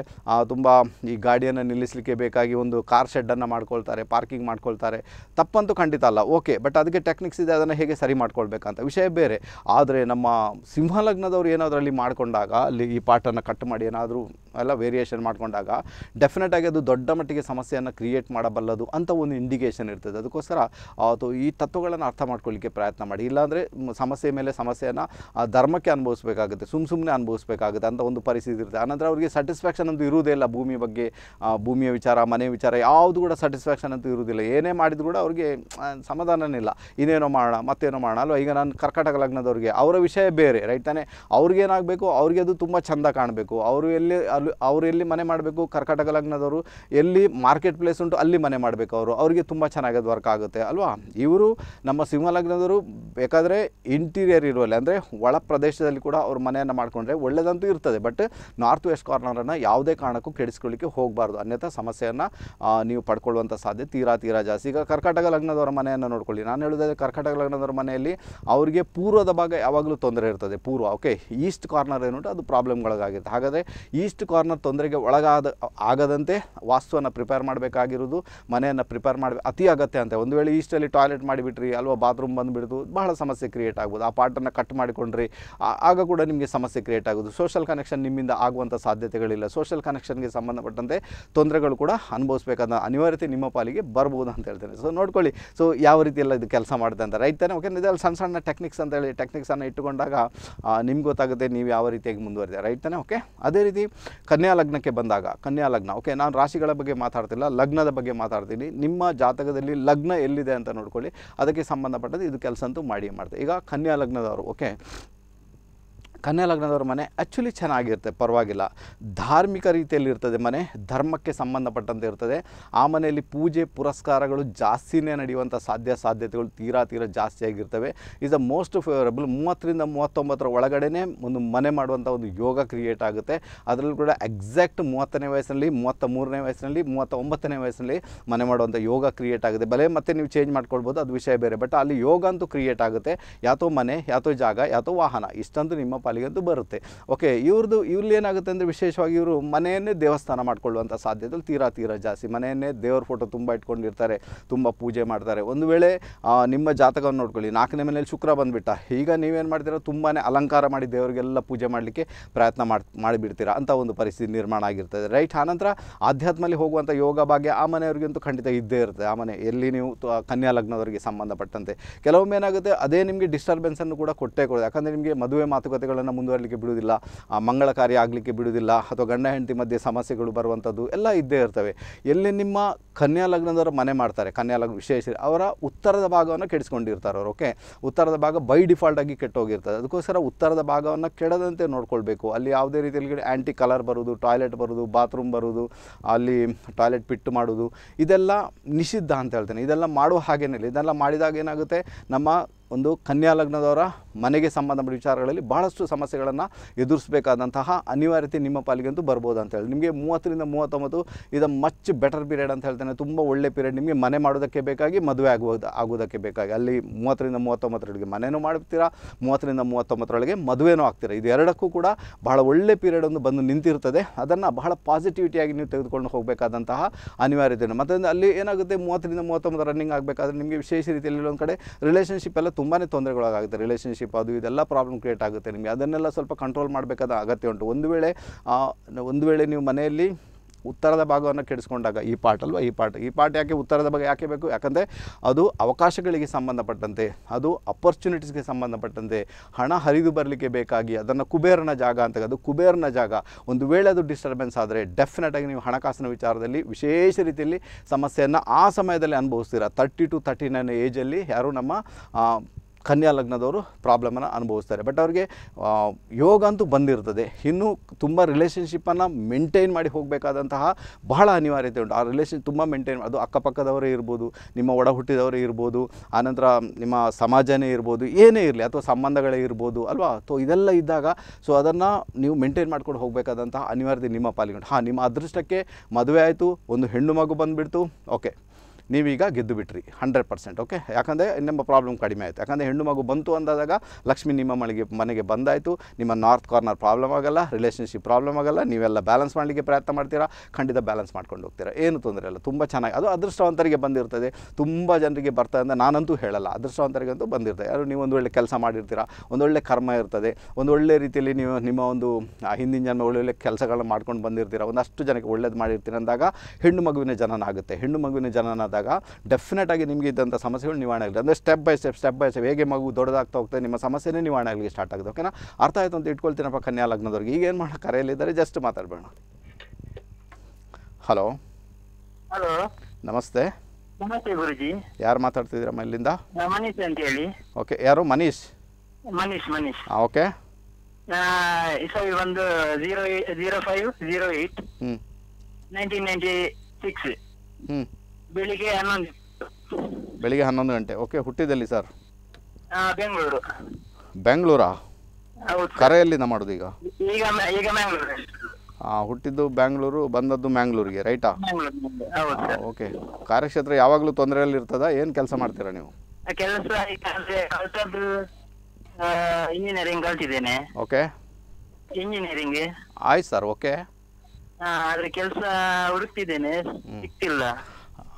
S1: ತುಂಬ ಈ ಗಾಡಿಯನ್ನು ನಿಲ್ಲಿಸಲಿಕ್ಕೆ ಬೇಕಾಗಿ ಒಂದು ಕಾರ್ ಶೆಡ್ಡನ್ನು ಮಾಡ್ಕೊಳ್ತಾರೆ ಪಾರ್ಕಿಂಗ್ ಮಾಡ್ಕೊಳ್ತಾರೆ ತಪ್ಪಂತೂ ಖಂಡಿತ ಅಲ್ಲ ಓಕೆ ಬಟ್ ಅದಕ್ಕೆ ಟೆಕ್ನಿಕ್ಸ್ ಇದೆ ಅದನ್ನು ಹೇಗೆ ಸರಿ ಮಾಡ್ಕೊಳ್ಬೇಕಂತ ವಿಷಯ ಬೇರೆ ಆದರೆ ನಮ್ಮ ಸಿಂಹಲಗ್ನದವ್ರು ಏನಾದರೂ ಅಲ್ಲಿ ಮಾಡಿಕೊಂಡಾಗ ಅಲ್ಲಿ ಈ ಪಾಟನ್ನು ಕಟ್ ಮಾಡಿ ಏನಾದರೂ ಎಲ್ಲ ವೇರಿಯೇಷನ್ ಮಾಡಿಕೊಂಡಾಗ ಡೆಫಿನೆಟಾಗಿ ಅದು ದೊಡ್ಡ ಮಟ್ಟಿಗೆ ಸಮಸ್ಯೆಯನ್ನು ಕ್ರಿಯೇಟ್ ಮಾಡಬಲ್ಲದು ಅಂತ ಒಂದು ಇಂಡಿಕೇಷನ್ ಇರ್ತದೆ ಅದಕ್ಕೋಸ್ಕರ ಅದು ಈ ತತ್ವಗಳನ್ನು ಅರ್ಥ ಮಾಡ್ಕೊಳ್ಳಿಕ್ಕೆ ಪ್ರಯತ್ನ ಮಾಡಿ ಇಲ್ಲಾಂದರೆ ಸಮಸ್ಯೆ ಮೇಲೆ ಸಮಸ್ಯೆಯನ್ನು ಧರ್ಮಕ್ಕೆ ಅನುಭವಿಸಬೇಕಾಗುತ್ತೆ ಸುಮ್ಮ ಸುಮ್ಮನೆ ಅನುಭವಿಸಬೇಕಾಗುತ್ತೆ ಅಂತ ಒಂದು ಪರಿಸ್ಥಿತಿ ಇರುತ್ತೆ ಆನಂತರ ಅವರಿಗೆ ಸ್ಯಾಟಿಸ್ಫ್ಯಾಕ್ಷನ್ ಅಂತೂ ಇರುವುದೇ ಇಲ್ಲ ಭೂಮಿ ಬಗ್ಗೆ ಭೂಮಿಯ ವಿಚಾರ ಮನೆ ವಿಚಾರ ಯಾವುದು ಕೂಡ ಸ್ಯಾಟಿಸ್ಫ್ಯಾಕ್ಷನ್ ಅಂತೂ ಇರುವುದಿಲ್ಲ ಏನೇ ಮಾಡಿದ್ರು ಕೂಡ ಅವರಿಗೆ ಸಮಾಧಾನನಿಲ್ಲ ಇಲ್ಲ ಇನ್ನೇನೋ ಮಾಡೋಣ ಮತ್ತೇನೋ ಮಾಡೋಣ ಅಲ್ವಾ ಈಗ ನಾನು ಕರ್ಕಾಟಕ ಲಗ್ನದವ್ರಿಗೆ ಅವರ ವಿಷಯ ಬೇರೆ ರೈಟ್ ತಾನೇ ಅವ್ರಿಗೇನಾಗಬೇಕು ಅವ್ರಿಗೆ ಅದು ತುಂಬ ಚೆಂದ ಕಾಣಬೇಕು ಅವರು ಎಲ್ಲಿ ಅಲ್ಲಿ ಅವ್ರು ಎಲ್ಲಿ ಮನೆ ಮಾಡಬೇಕು ಕರ್ಕಾಟಕ ಲಗ್ನದವರು ಎಲ್ಲಿ ಮಾರ್ಕೆಟ್ ಪ್ಲೇಸ್ ಉಂಟು ಅಲ್ಲಿ ಮನೆ ಮಾಡಬೇಕು ಅವರು ಅವರಿಗೆ ತುಂಬ ಚೆನ್ನಾಗಿ ವರ್ಕ್ ಆಗುತ್ತೆ ಅಲ್ವಾ ಇವರು ನಮ್ಮ ಸಿಂಹ ಲಗ್ನದವರು ಬೇಕಾದರೆ ಇಂಟೀರಿಯರ್ ಇರುವಲ್ಲಿ ಅಂದರೆ ಒಳ ಪ್ರದೇಶದಲ್ಲಿ ಕೂಡ ಅವರು ಮನೆಯನ್ನು ಮಾಡಿಕೊಂಡ್ರೆ ಒಳ್ಳೆಯದಂತೂ ಇರ್ತದೆ ಬಟ್ ನಾರ್ತ್ ವೆಸ್ಟ್ ಕಾರ್ನರನ್ನು ಯಾವುದೇ ಕಾರಣಕ್ಕೂ ಕೆಡಿಸ್ಕೊಳ್ಳಿಕ್ಕೆ ಹೋಗಬಾರ್ದು ಅನ್ಯಥಾ ಸಮಸ್ಯೆಯನ್ನು ನೀವು ಪಡ್ಕೊಳ್ಳುವಂಥ ಸಾಧ್ಯತೆ ತೀರಾ ತೀರಾ ಜಾಸ್ತಿ ಈಗ ಕರ್ಕಾಟಕ ಲಗ್ನದವರ ಮನೆಯನ್ನು ನೋಡ್ಕೊಳ್ಳಿ ನಾನು ಹೇಳೋದಾದ್ರೆ ಕರ್ಕಾಟಕ ಲಗ್ನದವರ ಮನೆಯಲ್ಲಿ ಅವರಿಗೆ ಪೂರ್ವದ ಭಾಗ ಯಾವಾಗಲೂ ತೊಂದರೆ ಇರ್ತದೆ ಪೂರ್ವ ಓಕೆ ಈಸ್ಟ್ ಕಾರ್ನರ್ ಏನುಂಟು ಅದು ಪ್ರಾಬ್ಲಮ್ಗಳಾಗಿರುತ್ತೆ ಹಾಗಾದರೆ ಈಸ್ಟ್ ಕಾರ್ನರ್ ತೊಂದರೆಗೆ ಒಳಗಾದ ಆಗದಂತೆ ವಾಸ್ತುವನ್ನು ಪ್ರಿಪೇರ್ ಮಾಡಬೇಕಾಗಿರೋದು ಮನೆಯನ್ನು ಪ್ರಿಪೇರ್ ಮಾಡಬೇಕು ಅತಿ ಅಗತ್ಯ ಅಂತ ಒಂದು ವೇಳೆ ಈಸ್ಟಲ್ಲಿ ಟಾಯ್ಲೆಟ್ ಮಾಡಿಬಿಟ್ರಿ ಅಲ್ವಾ ಬಾತ್ರೂಮ್ ಬಂದುಬಿಡ್ತು ಬಹಳ ಸಮಸ್ಯೆ ಕ್ರಿಯೇಟ್ ಆಗ್ಬೋದು ಆ ಪಾರ್ಟನ್ನು ಕಟ್ ಮಾಡಿಕೊಂಡ್ರಿ ಆಗ ಕೂಡ ನಿಮಗೆ ಸಮಸ್ಯೆ ಕ್ರಿಯೇಟ್ ಆಗೋದು ಸೋಷಲ್ ಕನೆಕ್ಷನ್ ನಿಮ್ಮಿಂದ ಆಗುವಂಥ ಸಾಧ್ಯತೆಗಳಿಲ್ಲ ಸೋಷಲ್ ಕನೆಕ್ಷನ್ಗೆ ಸಂಬಂಧಪಟ್ಟಂತೆ ತೊಂದರೆಗಳು ಕೂಡ ಅನುಭವಿಸಬೇಕಾದ ಅನಿವಾರ್ಯತೆ ನಿಮ್ಮ ಪಾಲಿಗೆ ಬರ್ಬೋದು ಅಂತ ಹೇಳ್ತೇನೆ ಸೊ ನೋಡ್ಕೊಳ್ಳಿ ಸೊ ಯಾವ ರೀತಿ ಎಲ್ಲ ಇದು ಕೆಲಸ ಮಾಡುತ್ತೆ ಅಂತ ರೈಟ್ ಓಕೆ ಇದೆಲ್ಲ ಸಣ್ಣ ಸಣ್ಣ ಟೆಕ್ನಿಕ್ಸ್ ಅಂತ ಹೇಳಿ ಟೆಕ್ನಿಕ್ಸನ್ನು ಇಟ್ಟುಕೊಂಡಾಗ ನಿಮ್ಗೆ ಗೊತ್ತಾಗುತ್ತೆ ನೀವು ಯಾವ ರೀತಿಯಾಗಿ ಮುಂದುವರಿದೆ ರೈಟ್ ಓಕೆ ಅದೇ ರೀತಿ ಕನ್ಯಾ ಲಗ್ನಕ್ಕೆ ಬಂದಾಗ ಕನ್ಯಾ ಲಗ್ನ ಓಕೆ ನಾನು ರಾಶಿಗಳ ಬಗ್ಗೆ ಮಾತಾಡ್ತಿಲ್ಲ ಲಗ್ನದ ಬಗ್ಗೆ ಮಾತಾಡ್ತೀನಿ ನಿಮ್ಮ ಜಾತಕದಲ್ಲಿ ಲಗ್ನ ಎಲ್ಲಿದೆ ಅಂತ ನೋಡ್ಕೊಳ್ಳಿ ಅದಕ್ಕೆ ಸಂಬಂಧಪಟ್ಟದ್ದು ಇದು ಕೆಲಸ ಅಂತೂ ಮಾಡಿ ಮಾಡ್ತೀವಿ ಈಗ ಕನ್ಯಾ ಲಗ್ನದವರು ಓಕೆ ಕನ್ಯಾ ಮನೆ ಆ್ಯಕ್ಚುಲಿ ಚೆನ್ನಾಗಿರುತ್ತೆ ಪರವಾಗಿಲ್ಲ ಧಾರ್ಮಿಕ ರೀತಿಯಲ್ಲಿ ಇರ್ತದೆ ಮನೆ ಧರ್ಮಕ್ಕೆ ಸಂಬಂಧಪಟ್ಟಂತೆ ಇರ್ತದೆ ಆ ಮನೆಯಲ್ಲಿ ಪೂಜೆ ಪುರಸ್ಕಾರಗಳು ಜಾಸ್ತಿನೇ ನಡೆಯುವಂಥ ಸಾಧ್ಯ ಸಾಧ್ಯತೆಗಳು ತೀರಾ ತೀರಾ ಜಾಸ್ತಿಯಾಗಿರ್ತವೆ ಈಸ್ ಅ ಮೋಸ್ಟ್ ಫೇವರಬಲ್ ಮೂವತ್ತರಿಂದ ಮೂವತ್ತೊಂಬತ್ತರ ಒಳಗಡೆನೇ ಒಂದು ಮನೆ ಮಾಡುವಂಥ ಒಂದು ಯೋಗ ಕ್ರಿಯೇಟ್ ಆಗುತ್ತೆ ಅದರಲ್ಲೂ ಕೂಡ ಎಕ್ಸಾಕ್ಟ್ ಮೂವತ್ತನೇ ವಯಸ್ಸಿನಲ್ಲಿ ಮೂವತ್ತ ಮೂರನೇ ವಯಸ್ಸಿನಲ್ಲಿ ಮೂವತ್ತ ಒಂಬತ್ತನೇ ವಯಸ್ಸಿನಲ್ಲಿ ಮನೆ ಮಾಡುವಂಥ ಯೋಗ ಕ್ರಿಯೇಟ್ ಆಗುತ್ತೆ ಬಲೆ ಮತ್ತೆ ನೀವು ಚೇಂಜ್ ಮಾಡ್ಕೊಳ್ಬೋದು ಅದು ವಿಷಯ ಬೇರೆ ಬಟ್ ಅಲ್ಲಿ ಯೋಗ ಅಂತೂ ಕ್ರಿಯೇಟ್ ಆಗುತ್ತೆ ಯಾತೋ ಮನೆ ಯಾತೋ ಜಾಗ ಯಾತೋ ವಾಹನ ಇಷ್ಟಂತೂ ನಿಮ್ಮ ಅಂತೂ ಬರುತ್ತೆ ಓಕೆ ಇವ್ರದ್ದು ಇವ್ರಲ್ಲಿ ಏನಾಗುತ್ತೆ ಅಂದರೆ ವಿಶೇಷವಾಗಿ ಇವರು ಮನೆಯನ್ನೇ ದೇವಸ್ಥಾನ ಮಾಡಿಕೊಳ್ಳುವಂಥ ಸಾಧ್ಯತೆಗಳು ತೀರಾ ತೀರಾ ಜಾಸ್ತಿ ಮನೆಯನ್ನೇ ದೇವ್ರ ಫೋಟೋ ತುಂಬ ಇಟ್ಕೊಂಡಿರ್ತಾರೆ ತುಂಬ ಪೂಜೆ ಮಾಡ್ತಾರೆ ಒಂದು ವೇಳೆ ನಿಮ್ಮ ಜಾತಕವನ್ನು ನೋಡ್ಕೊಳ್ಳಿ ನಾಲ್ಕನೇ ಮನೇಲಿ ಶುಕ್ರ ಬಂದುಬಿಟ್ಟ ಈಗ ನೀವೇನು ಮಾಡ್ತೀರೋ ತುಂಬಾ ಅಲಂಕಾರ ಮಾಡಿ ದೇವರಿಗೆಲ್ಲ ಪೂಜೆ ಮಾಡಲಿಕ್ಕೆ ಪ್ರಯತ್ನ ಮಾಡಿ ಮಾಡಿಬಿಡ್ತೀರಾ ಅಂತ ಒಂದು ಪರಿಸ್ಥಿತಿ ನಿರ್ಮಾಣ ಆಗಿರ್ತದೆ ರೈಟ್ ಆನಂತರ ಆಧ್ಯಾತ್ಮಲ್ಲಿ ಹೋಗುವಂಥ ಯೋಗ ಭಾಗ್ಯ ಆ ಮನೆಯವ್ರಿಗಂತೂ ಖಂಡಿತ ಇದ್ದೇ ಇರುತ್ತೆ ಆ ಮನೆ ಎಲ್ಲಿ ನೀವು ಕನ್ಯಾ ಲಗ್ನದವರಿಗೆ ಸಂಬಂಧಪಟ್ಟಂತೆ ಕೆಲವೊಮ್ಮೆ ಏನಾಗುತ್ತೆ ಅದೇ ನಿಮಗೆ ಡಿಸ್ಟರ್ಬೆನ್ಸನ್ನು ಕೂಡ ಕೊಟ್ಟೇ ಕೊಡೋದು ಯಾಕಂದರೆ ನಿಮಗೆ ಮದುವೆ ಮಾತುಕತೆಗಳು ಸಂಬಂಧಗಳನ್ನು ಮುಂದುವರಲಿಕ್ಕೆ ಬಿಡುವುದಿಲ್ಲ ಮಂಗಳ ಕಾರ್ಯ ಆಗಲಿಕ್ಕೆ ಬಿಡುವುದಿಲ್ಲ ಅಥವಾ ಗಂಡ ಹೆಂಡತಿ ಮಧ್ಯೆ ಸಮಸ್ಯೆಗಳು ಬರುವಂಥದ್ದು ಎಲ್ಲ ಇದ್ದೇ ಇರ್ತವೆ ಎಲ್ಲಿ ನಿಮ್ಮ ಕನ್ಯಾ ಲಗ್ನದವರು ಮನೆ ಮಾಡ್ತಾರೆ ಕನ್ಯಾ ಲಗ್ನ ವಿಶೇಷ ಅವರ ಉತ್ತರದ ಭಾಗವನ್ನು ಕೆಡಿಸ್ಕೊಂಡಿರ್ತಾರೆ ಅವರು ಓಕೆ ಉತ್ತರದ ಭಾಗ ಬೈ ಡಿಫಾಲ್ಟ್ ಆಗಿ ಕೆಟ್ಟೋಗಿರ್ತದೆ ಅದಕ್ಕೋಸ್ಕರ ಉತ್ತರದ ಭಾಗವನ್ನು ಕೆಡದಂತೆ ನೋಡ್ಕೊಳ್ಬೇಕು ಅಲ್ಲಿ ಯಾವುದೇ ರೀತಿಯಲ್ಲಿ ಆ್ಯಂಟಿ ಕಲರ್ ಬರೋದು ಟಾಯ್ಲೆಟ್ ಬರೋದು ಬಾತ್ರೂಮ್ ಬರೋದು ಅಲ್ಲಿ ಟಾಯ್ಲೆಟ್ ಪಿಟ್ಟು ಮಾಡೋದು ಇದೆಲ್ಲ ನಿಷಿದ್ಧ ಅಂತ ಹೇಳ್ತೇನೆ ಇದೆಲ್ಲ ಮಾಡುವ ಹಾಗೇನಿಲ್ಲ ಇದೆಲ್ಲ ಮಾಡಿದಾಗ ಏನಾಗುತ್ತೆ ನಮ್ಮ ಒಂದು ಕನ್ಯಾ ಲಗ್ನದವರ ಮನೆಗೆ ಸಂಬಂಧಪಟ್ಟ ವಿಚಾರಗಳಲ್ಲಿ ಭಾಳಷ್ಟು ಸಮಸ್ಯೆಗಳನ್ನು ಎದುರಿಸಬೇಕಾದಂತಹ ಅನಿವಾರ್ಯತೆ ನಿಮ್ಮ ಅಂತೂ ಬರ್ಬೋದು ಅಂತ ಹೇಳಿ ನಿಮಗೆ ಮೂವತ್ತರಿಂದ ಮೂವತ್ತೊಂಬತ್ತು ಇದು ಮಚ್ ಬೆಟರ್ ಪೀರಿಯಡ್ ಅಂತ ಹೇಳ್ತೇನೆ ತುಂಬ ಒಳ್ಳೆ ಪೀರಿಯಡ್ ನಿಮಗೆ ಮನೆ ಮಾಡೋದಕ್ಕೆ ಬೇಕಾಗಿ ಮದುವೆ ಆಗುವುದು ಆಗೋದಕ್ಕೆ ಬೇಕಾಗಿ ಅಲ್ಲಿ ಮೂವತ್ತರಿಂದ ಮೂವತ್ತೊಂಬತ್ತರೊಳಗೆ ಮನೆಯೂ ಮಾಡ್ತೀರಾ ಮೂವತ್ತರಿಂದ ಮೂವತ್ತೊಂಬತ್ತರೊಳಗೆ ಮದುವೆನೂ ಆಗ್ತೀರಾ ಇದು ಎರಡಕ್ಕೂ ಕೂಡ ಬಹಳ ಒಳ್ಳೆ ಪೀರಿಯಡ್ ಒಂದು ಬಂದು ನಿಂತಿರ್ತದೆ ಅದನ್ನು ಬಹಳ ಪಾಸಿಟಿವಿಟಿಯಾಗಿ ನೀವು ತೆಗೆದುಕೊಂಡು ಹೋಗಬೇಕಾದಂತಹ ಅನಿವಾರ್ಯತೆ ಮತ್ತು ಅಲ್ಲಿ ಏನಾಗುತ್ತೆ ಮೂವತ್ತರಿಂದ ಮೂವತ್ತೊಂಬತ್ತು ರನ್ನಿಂಗ್ ಆಗಬೇಕಾದ್ರೆ ನಿಮಗೆ ವಿಶೇಷ ರೀತಿಯಲ್ಲಿ ಒಂದು ಕಡೆ ರಿಲೇಷನ್ಶಿಪ್ ಎಲ್ಲ ತುಂಬಾ ತೊಂದರೆಗಳಾಗುತ್ತೆ ರಿಲೇಷನ್ಶಿಪ್ ಅದು ಇದೆಲ್ಲ ಪ್ರಾಬ್ಲಮ್ ಕ್ರಿಯೇಟ್ ಆಗುತ್ತೆ ನಿಮಗೆ ಅದನ್ನೆಲ್ಲ ಸ್ವಲ್ಪ ಕಂಟ್ರೋಲ್ ಮಾಡಬೇಕಾದ ಅಗತ್ಯ ಉಂಟು ಒಂದು ವೇಳೆ ಒಂದು ವೇಳೆ ನೀವು ಮನೆಯಲ್ಲಿ ಉತ್ತರದ ಭಾಗವನ್ನು ಕೆಡಿಸ್ಕೊಂಡಾಗ ಈ ಪಾಟ್ ಅಲ್ವಾ ಈ ಪಾಠ ಈ ಪಾಠ ಯಾಕೆ ಉತ್ತರದ ಭಾಗ ಯಾಕೆ ಬೇಕು ಯಾಕಂದರೆ ಅದು ಅವಕಾಶಗಳಿಗೆ ಸಂಬಂಧಪಟ್ಟಂತೆ ಅದು ಅಪರ್ಚುನಿಟೀಸ್ಗೆ ಸಂಬಂಧಪಟ್ಟಂತೆ ಹಣ ಹರಿದು ಬರಲಿಕ್ಕೆ ಬೇಕಾಗಿ ಅದನ್ನು ಕುಬೇರನ ಜಾಗ ಅಂತ ಅದು ಕುಬೇರನ ಜಾಗ ಒಂದು ವೇಳೆ ಅದು ಡಿಸ್ಟರ್ಬೆನ್ಸ್ ಆದರೆ ಡೆಫಿನೆಟಾಗಿ ನೀವು ಹಣಕಾಸಿನ ವಿಚಾರದಲ್ಲಿ ವಿಶೇಷ ರೀತಿಯಲ್ಲಿ ಸಮಸ್ಯೆಯನ್ನು ಆ ಸಮಯದಲ್ಲಿ ಅನುಭವಿಸ್ತೀರಾ ತರ್ಟಿ ಟು ತರ್ಟಿ ನೈನ್ ಏಜಲ್ಲಿ ಯಾರು ನಮ್ಮ ಕನ್ಯಾ ಲಗ್ನದವರು ಪ್ರಾಬ್ಲಮನ್ನು ಅನುಭವಿಸ್ತಾರೆ ಬಟ್ ಅವ್ರಿಗೆ ಯೋಗ ಅಂತೂ ಬಂದಿರ್ತದೆ ಇನ್ನೂ ತುಂಬ ರಿಲೇಷನ್ಶಿಪ್ಪನ್ನು ಮೇಂಟೈನ್ ಮಾಡಿ ಹೋಗಬೇಕಾದಂತಹ ಬಹಳ ಅನಿವಾರ್ಯತೆ ಉಂಟು ಆ ರಿಲೇಷನ್ ತುಂಬ ಮೇಂಟೈನ್ ಅದು ಅಕ್ಕಪಕ್ಕದವರೇ ಇರ್ಬೋದು ನಿಮ್ಮ ಒಡ ಹುಟ್ಟಿದವರೇ ಇರ್ಬೋದು ಆನಂತರ ನಿಮ್ಮ ಸಮಾಜನೇ ಇರ್ಬೋದು ಏನೇ ಇರಲಿ ಅಥವಾ ಸಂಬಂಧಗಳೇ ಇರ್ಬೋದು ಅಲ್ವಾ ಸೊ ಇದೆಲ್ಲ ಇದ್ದಾಗ ಸೊ ಅದನ್ನು ನೀವು ಮೇಂಟೈನ್ ಮಾಡ್ಕೊಂಡು ಹೋಗಬೇಕಾದಂತಹ ಅನಿವಾರ್ಯತೆ ನಿಮ್ಮ ಪಾಲಿಗೆ ಉಂಟು ಹಾಂ ನಿಮ್ಮ ಅದೃಷ್ಟಕ್ಕೆ ಮದುವೆ ಆಯಿತು ಒಂದು ಹೆಣ್ಣು ಮಗು ಬಂದುಬಿಡ್ತು ಓಕೆ ನೀವೀಗ ಗೆದ್ದು ಬಿಟ್ರಿ ಹಂಡ್ರೆಡ್ ಪರ್ಸೆಂಟ್ ಓಕೆ ಯಾಕಂದರೆ ನಿಮ್ಮ ಪ್ರಾಬ್ಲಮ್ ಕಡಿಮೆ ಆಯಿತು ಯಾಕಂದರೆ ಹೆಣ್ಣು ಮಗು ಬಂತು ಅಂದಾಗ ಲಕ್ಷ್ಮಿ ನಿಮ್ಮ ಮನೆಗೆ ಮನೆಗೆ ಬಂದಾಯಿತು ನಿಮ್ಮ ನಾರ್ತ್ ಕಾರ್ನರ್ ಪ್ರಾಬ್ಲಮ್ ಆಗಲ್ಲ ರಿಲೇಷನ್ಶಿಪ್ ಪ್ರಾಬ್ಲಮ್ ಆಗಲ್ಲ ನೀವೆಲ್ಲ ಬ್ಯಾಲೆನ್ಸ್ ಮಾಡಲಿಕ್ಕೆ ಪ್ರಯತ್ನ ಮಾಡ್ತೀರಾ ಖಂಡಿತ ಬ್ಯಾಲೆನ್ಸ್ ಮಾಡ್ಕೊಂಡು ಹೋಗ್ತೀರಾ ಏನು ತೊಂದರೆ ಇಲ್ಲ ತುಂಬ ಚೆನ್ನಾಗಿ ಅದು ಅದೃಷ್ಟವಂತರಿಗೆ ಬಂದಿರ್ತದೆ ತುಂಬ ಜನರಿಗೆ ಬರ್ತಾ ಅಂದ ನಾನಂತೂ ಹೇಳಲ್ಲ ಅಂತೂ ಬಂದಿರ್ತದೆ ಯಾರು ನೀವು ಒಂದು ಕೆಲಸ ಮಾಡಿರ್ತೀರಾ ಒಂದೊಳ್ಳೆ ಕರ್ಮ ಇರ್ತದೆ ಒಂದೊಳ್ಳೆ ರೀತಿಯಲ್ಲಿ ನೀವು ನಿಮ್ಮ ಒಂದು ಹಿಂದಿನ ಜನ ಒಳ್ಳೊಳ್ಳೆ ಕೆಲಸಗಳನ್ನ ಮಾಡ್ಕೊಂಡು ಬಂದಿರ್ತೀರಾ ಒಂದಷ್ಟು ಜನಕ್ಕೆ ಒಳ್ಳೇದು ಮಾಡಿರ್ತೀರ ಅಂದಾಗ ಹೆಣ್ಣು ಮಗುವಿನ ಜನನ ಆಗುತ್ತೆ ಹೆಣ್ಣು ಮಗುವಿನ ಜನನಾದ ಮಾಡಿದಾಗ ಆಗಿ ನಿಮಗೆ ಇದ್ದಂಥ ಸಮಸ್ಯೆಗಳು ನಿವಾರಣೆ ಆಗಲಿ ಅಂದರೆ step by step step by step ಹೇಗೆ ಮಗು ದೊಡ್ಡದಾಗ್ತಾ ಹೋಗ್ತದೆ ನಿಮ್ಮ ಸಮಸ್ಯೆನೇ ನಿವಾರಣೆ ಆಗಲಿಕ್ಕೆ ಸ್ಟಾರ್ಟ್ ಆಗುತ್ತೆ ಓಕೆನಾ ಅರ್ಥ ಆಯ್ತು ಅಂತ ಇಟ್ಕೊಳ್ತೀನಪ್ಪ ಕನ್ಯಾ ಲಗ್ನದವ್ರಿಗೆ ಈಗ ಏನು ಮಾಡೋ ಕರೆಯಲ್ಲಿದ್ದಾರೆ ಜಸ್ಟ್ ಮಾತಾಡಬೇಡ ಹಲೋ ಹಲೋ ನಮಸ್ತೆ ನಮಸ್ತೆ ಗುರುಜಿ ಯಾರು ಮಾತಾಡ್ತಿದ್ದೀರಮ್ಮ ಇಲ್ಲಿಂದ ಮನೀಶ್ ಅಂತ ಹೇಳಿ ಓಕೆ ಯಾರು ಮನೀಶ್ ಮನೀಶ್ ಮನೀಶ್ ಓಕೆ ಸರಿ ಒಂದು zero zero five zero eight nineteen ninety six ಬೆಳಿಗ್ಗೆ ಹನ್ನೊಂದು ಬೆಳಿಗ್ಗೆ ಹನ್ನೊಂದು ಗಂಟೆ ಓಕೆ ಹುಟ್ಟಿದಲ್ಲಿ ಸರ್ ಬೆಂಗಳೂರು ಬೆಂಗಳೂರಾ ಕರೆಯಲ್ಲಿಂದ ಮಾಡೋದು ಈಗ ಈಗ ಹುಟ್ಟಿದ್ದು ಬ್ಯಾಂಗ್ಳೂರು ಬಂದದ್ದು ಮ್ಯಾಂಗ್ಳೂರಿಗೆ ರೈಟಾ ಓಕೆ ಕಾರ್ಯಕ್ಷೇತ್ರ ಯಾವಾಗಲೂ ತೊಂದರೆಯಲ್ಲಿ ಇರ್ತದ ಏನು ಕೆಲಸ ಮಾಡ್ತೀರಾ ನೀವು ಕೆಲಸ ಇಂಜಿನಿಯರಿಂಗ್ ಓಕೆ ಇಂಜಿನಿಯರಿಂಗ್ ಆಯ್ತು ಸರ್ ಓಕೆ ಆದರೆ ಕೆಲಸ ಹುಡುಕ್ತಿದ್ದೇನೆ ಸಿಕ್ತಿಲ್ಲ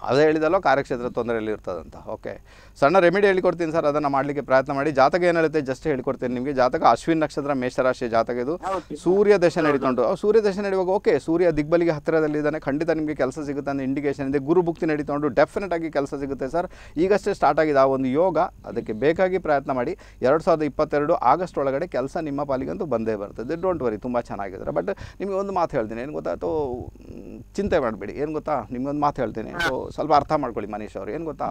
S1: ಅದೇ ಹೇಳಿದಲ್ಲೋ ಕಾರ್ಯಕ್ಷೇತ್ರ ತೊಂದರೆಯಲ್ಲಿ ಇರ್ತದಂತ ಓಕೆ ಸಣ್ಣ ರೆಮಿಡಿ ಹೇಳಿಕೊಡ್ತೀನಿ ಸರ್ ಅದನ್ನು ಮಾಡಲಿಕ್ಕೆ ಪ್ರಯತ್ನ ಮಾಡಿ ಜಾತಕ ಏನಿರುತ್ತೆ ಜಸ್ಟ್ ಹೇಳ್ಕೊಡ್ತೀನಿ ನಿಮಗೆ ಜಾತಕ ಅಶ್ವಿನ್ ನಕ್ಷತ್ರ ಮೇಷರಾಶಿ ಜಾತಕ ಇದು ಸೂರ್ಯ ದಶೆ ನಡೀಕೊಂಡು ಸೂರ್ಯ ದಶೆ ನಡೆಯುವಾಗ ಓಕೆ ಸೂರ್ಯ ದಿಗ್ಬಲಿಗೆ ಇದ್ದಾನೆ ಖಂಡಿತ ನಿಮಗೆ ಕೆಲಸ ಸಿಗುತ್ತೆ ಅಂತ ಇಂಡಿಕೇಷನ್ ಇದೆ ಗುರು ಭುಕ್ತಿ ನಡೀಕೊಂಡು ಡೆಫಿನೆಟ್ ಆಗಿ ಕೆಲಸ ಸಿಗುತ್ತೆ ಸರ್ ಈಗಷ್ಟೇ ಸ್ಟಾರ್ಟ್ ಆಗಿದೆ ಆ ಒಂದು ಯೋಗ ಅದಕ್ಕೆ ಬೇಕಾಗಿ ಪ್ರಯತ್ನ ಮಾಡಿ ಎರಡು ಸಾವಿರದ ಇಪ್ಪತ್ತೆರಡು ಆಗಸ್ಟ್ ಒಳಗಡೆ ಕೆಲಸ ನಿಮ್ಮ ಪಾಲಿಗಂತೂ ಬಂದೇ ಬರ್ತದೆ ಡೋಂಟ್ ವರಿ ತುಂಬ ಚೆನ್ನಾಗಿದ್ದಾರೆ ಬಟ್ ನಿಮಗೆ ಒಂದು ಮಾತು ಹೇಳ್ತೀನಿ ಏನು ಗೊತ್ತಾ ಅಥವಾ ಚಿಂತೆ ಮಾಡಬೇಡಿ ಏನು ಗೊತ್ತಾ ನಿಮಗೊಂದು ಮಾತು ಹೇಳ್ತೀನಿ ಸೊ ಸ್ವಲ್ಪ ಅರ್ಥ ಮಾಡ್ಕೊಳ್ಳಿ ಮನೀಶ್ ಅವರು ಏನು ಗೊತ್ತಾ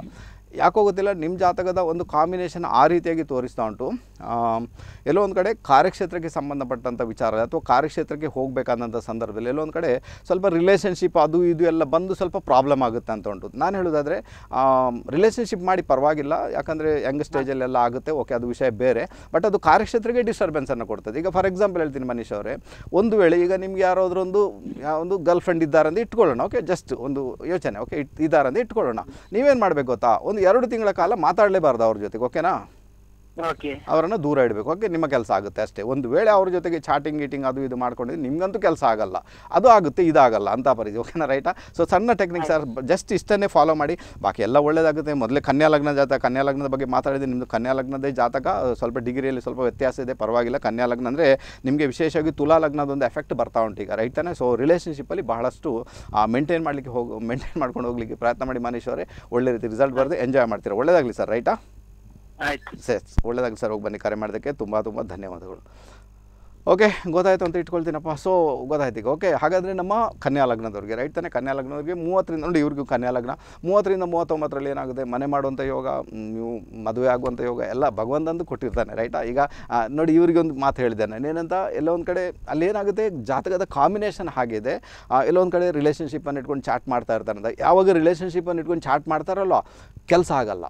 S1: ಯಾಕೋ ಗೊತ್ತಿಲ್ಲ ನಿಮ್ಮ ಜಾತಕದ ಒಂದು ಕಾಂಬಿನೇಷನ್ ಆ ರೀತಿಯಾಗಿ ತೋರಿಸ್ತಾ ಉಂಟು ಎಲ್ಲೊಂದು ಕಡೆ ಕಾರ್ಯಕ್ಷೇತ್ರಕ್ಕೆ ಸಂಬಂಧಪಟ್ಟಂಥ ವಿಚಾರ ಅಥವಾ ಕಾರ್ಯಕ್ಷೇತ್ರಕ್ಕೆ ಹೋಗಬೇಕಾದಂಥ ಸಂದರ್ಭದಲ್ಲಿ ಎಲ್ಲೊಂದು ಕಡೆ ಸ್ವಲ್ಪ ರಿಲೇಷನ್ಶಿಪ್ ಅದು ಇದು ಎಲ್ಲ ಬಂದು ಸ್ವಲ್ಪ ಪ್ರಾಬ್ಲಮ್ ಆಗುತ್ತೆ ಅಂತ ಉಂಟು ನಾನು ಹೇಳೋದಾದರೆ ರಿಲೇಷನ್ಶಿಪ್ ಮಾಡಿ ಪರವಾಗಿಲ್ಲ ಯಾಕಂದರೆ ಯಂಗ್ ಸ್ಟೇಜಲ್ಲೆಲ್ಲ ಆಗುತ್ತೆ ಓಕೆ ಅದು ವಿಷಯ ಬೇರೆ ಬಟ್ ಅದು ಕಾರ್ಯಕ್ಷೇತ್ರಕ್ಕೆ ಡಿಸ್ಟರ್ಬೆನ್ಸನ್ನು ಕೊಡ್ತದೆ ಈಗ ಫಾರ್ ಎಕ್ಸಾಂಪಲ್ ಹೇಳ್ತೀನಿ ಮನೀಶ್ ಅವರೇ ಒಂದು ವೇಳೆ ಈಗ ನಿಮ್ಗೆ ಯಾರಾದರೂ ಒಂದು ಒಂದು ಗರ್ಲ್ ಫ್ರೆಂಡ್ ಇದ್ದಾರಂತ ಇಟ್ಕೊಳ್ಳೋಣ ಓಕೆ ಜಸ್ಟ್ ಒಂದು ಯೋಚನೆ ಓಕೆ ಇಟ್ ಅಂದರೆ ಇಟ್ಕೊಳ್ಳೋಣ ನೀವೇನು ಮಾಡಬೇಕು ಗೊತ್ತಾ ಒಂದು ಒಂದು ಎರಡು ತಿಂಗಳ ಕಾಲ ಮಾತಾಡಲೇಬಾರ್ದು ಅವ್ರ ಜೊತೆಗೆ ಓಕೆನಾ ಅವರನ್ನು ದೂರ ಇಡಬೇಕು ಓಕೆ ನಿಮ್ಮ ಕೆಲಸ ಆಗುತ್ತೆ ಅಷ್ಟೇ ಒಂದು ವೇಳೆ ಅವ್ರ ಜೊತೆಗೆ ಚಾಟಿಂಗ್ ಗೀಟಿಂಗ್ ಅದು ಇದು ಮಾಡ್ಕೊಂಡಿದ್ರೆ ನಿಮಗಂತೂ ಕೆಲಸ ಆಗಲ್ಲ ಅದು ಆಗುತ್ತೆ ಇದಾಗಲ್ಲ ಅಂತ ಪರಿಧಿ ಓಕೆನಾ ರೈಟಾ ಸೊ ಸಣ್ಣ ಟೆಕ್ನಿಕ್ ಸರ್ ಜಸ್ಟ್ ಇಷ್ಟನ್ನೇ ಫಾಲೋ ಮಾಡಿ ಬಾಕಿ ಎಲ್ಲ ಒಳ್ಳೇದಾಗುತ್ತೆ ಮೊದಲೇ ಕನ್ಯಾ ಲಗ್ನ ಜಾತಕ ಕನ್ಯಾ ಲಗ್ನದ ಬಗ್ಗೆ ಮಾತಾಡಿದ್ರೆ ನಿಮ್ಮದು ಕನ್ಯಾ ಲಗ್ನದೇ ಜಾತಕ ಸ್ವಲ್ಪ ಡಿಗ್ರಿಯಲ್ಲಿ ಸ್ವಲ್ಪ ವ್ಯತ್ಯಾಸ ಇದೆ ಪರವಾಗಿಲ್ಲ ಕನ್ಯಾ ಲಗ್ನ ಅಂದರೆ ನಿಮಗೆ ವಿಶೇಷವಾಗಿ ತುಲಾ ಲಗ್ನದೊಂದು ಎಫೆಕ್ಟ್ ಬರ್ತಾ ಉಂಟು ಈಗ ರೈಟ್ ಸೊ ರಿಲೇಷನ್ಶಿಪ್ಪಲ್ಲಿ ಬಹಳಷ್ಟು ಮೇಂಟೈನ್ ಮಾಡಲಿಕ್ಕೆ ಹೋಗಿ ಮೇಂಟೈನ್ ಮಾಡ್ಕೊಂಡು ಹೋಗ್ಲಿಕ್ಕೆ ಪ್ರಯತ್ನ ಮಾಡಿ ಮನೀಶ್ ಅವರೇ ಒಳ್ಳೆ ರೀತಿ ರಿಸಲ್ಟ್ ಬರೆದು ಎಂಜಾಯ್ ಮಾಡ್ತೀರಾ ಒಳ್ಳೇದಾಗಲಿ ಸರ್ ರೈಟಾ ಆಯ್ತು ಸರಿ ಒಳ್ಳೇದಾಗಿ ಸರ್ ಹೋಗಿ ಬನ್ನಿ ಕರೆ ಮಾಡೋದಕ್ಕೆ ತುಂಬ ತುಂಬ ಧನ್ಯವಾದಗಳು ಓಕೆ ಗೊತ್ತಾಯಿತು ಅಂತ ಇಟ್ಕೊಳ್ತೀನಪ್ಪ ಸೊ ಗೊತ್ತಾಯ್ತು ಈಗ ಓಕೆ ಹಾಗಾದರೆ ನಮ್ಮ ಕನ್ಯಾ ಲಗ್ನದವ್ರಿಗೆ ರೈಟ್ ತಾನೆ ಕನ್ಯಾ ಲಗ್ನದವ್ರಿಗೆ ಮೂವತ್ತರಿಂದ ನೋಡಿ ಇವ್ರಿಗೂ ಕನ್ಯಾ ಲಗ್ನ ಮೂವತ್ತರಿಂದ ಮೂವತ್ತೊಂಬತ್ತರಲ್ಲಿ ಏನಾಗುತ್ತೆ ಮನೆ ಮಾಡುವಂಥ ಯೋಗ ನೀವು ಮದುವೆ ಆಗುವಂಥ ಯೋಗ ಎಲ್ಲ ಭಗವಂತಂದು ಕೊಟ್ಟಿರ್ತಾನೆ ರೈಟಾ ಈಗ ನೋಡಿ ಇವ್ರಿಗೆ ಒಂದು ಮಾತು ಹೇಳಿದ್ದಾನೆ ಏನಂತ ಎಲ್ಲ ಒಂದು ಕಡೆ ಏನಾಗುತ್ತೆ ಜಾತಕದ ಕಾಂಬಿನೇಷನ್ ಆಗಿದೆ ಎಲ್ಲೋ ಒಂದು ಕಡೆ ರಿಲೇಷನ್ಶಿಪ್ಪನ್ನು ಇಟ್ಕೊಂಡು ಚಾಟ್ ಮಾಡ್ತಾ ಇರ್ತಾರಂತ ಯಾವಾಗ ರಿಲೇಷನ್ಶಿಪ್ಪನ್ನು ಇಟ್ಕೊಂಡು ಚಾಟ್ ಮಾಡ್ತಾರಲ್ಲೋ ಕೆಲಸ ಆಗಲ್ಲ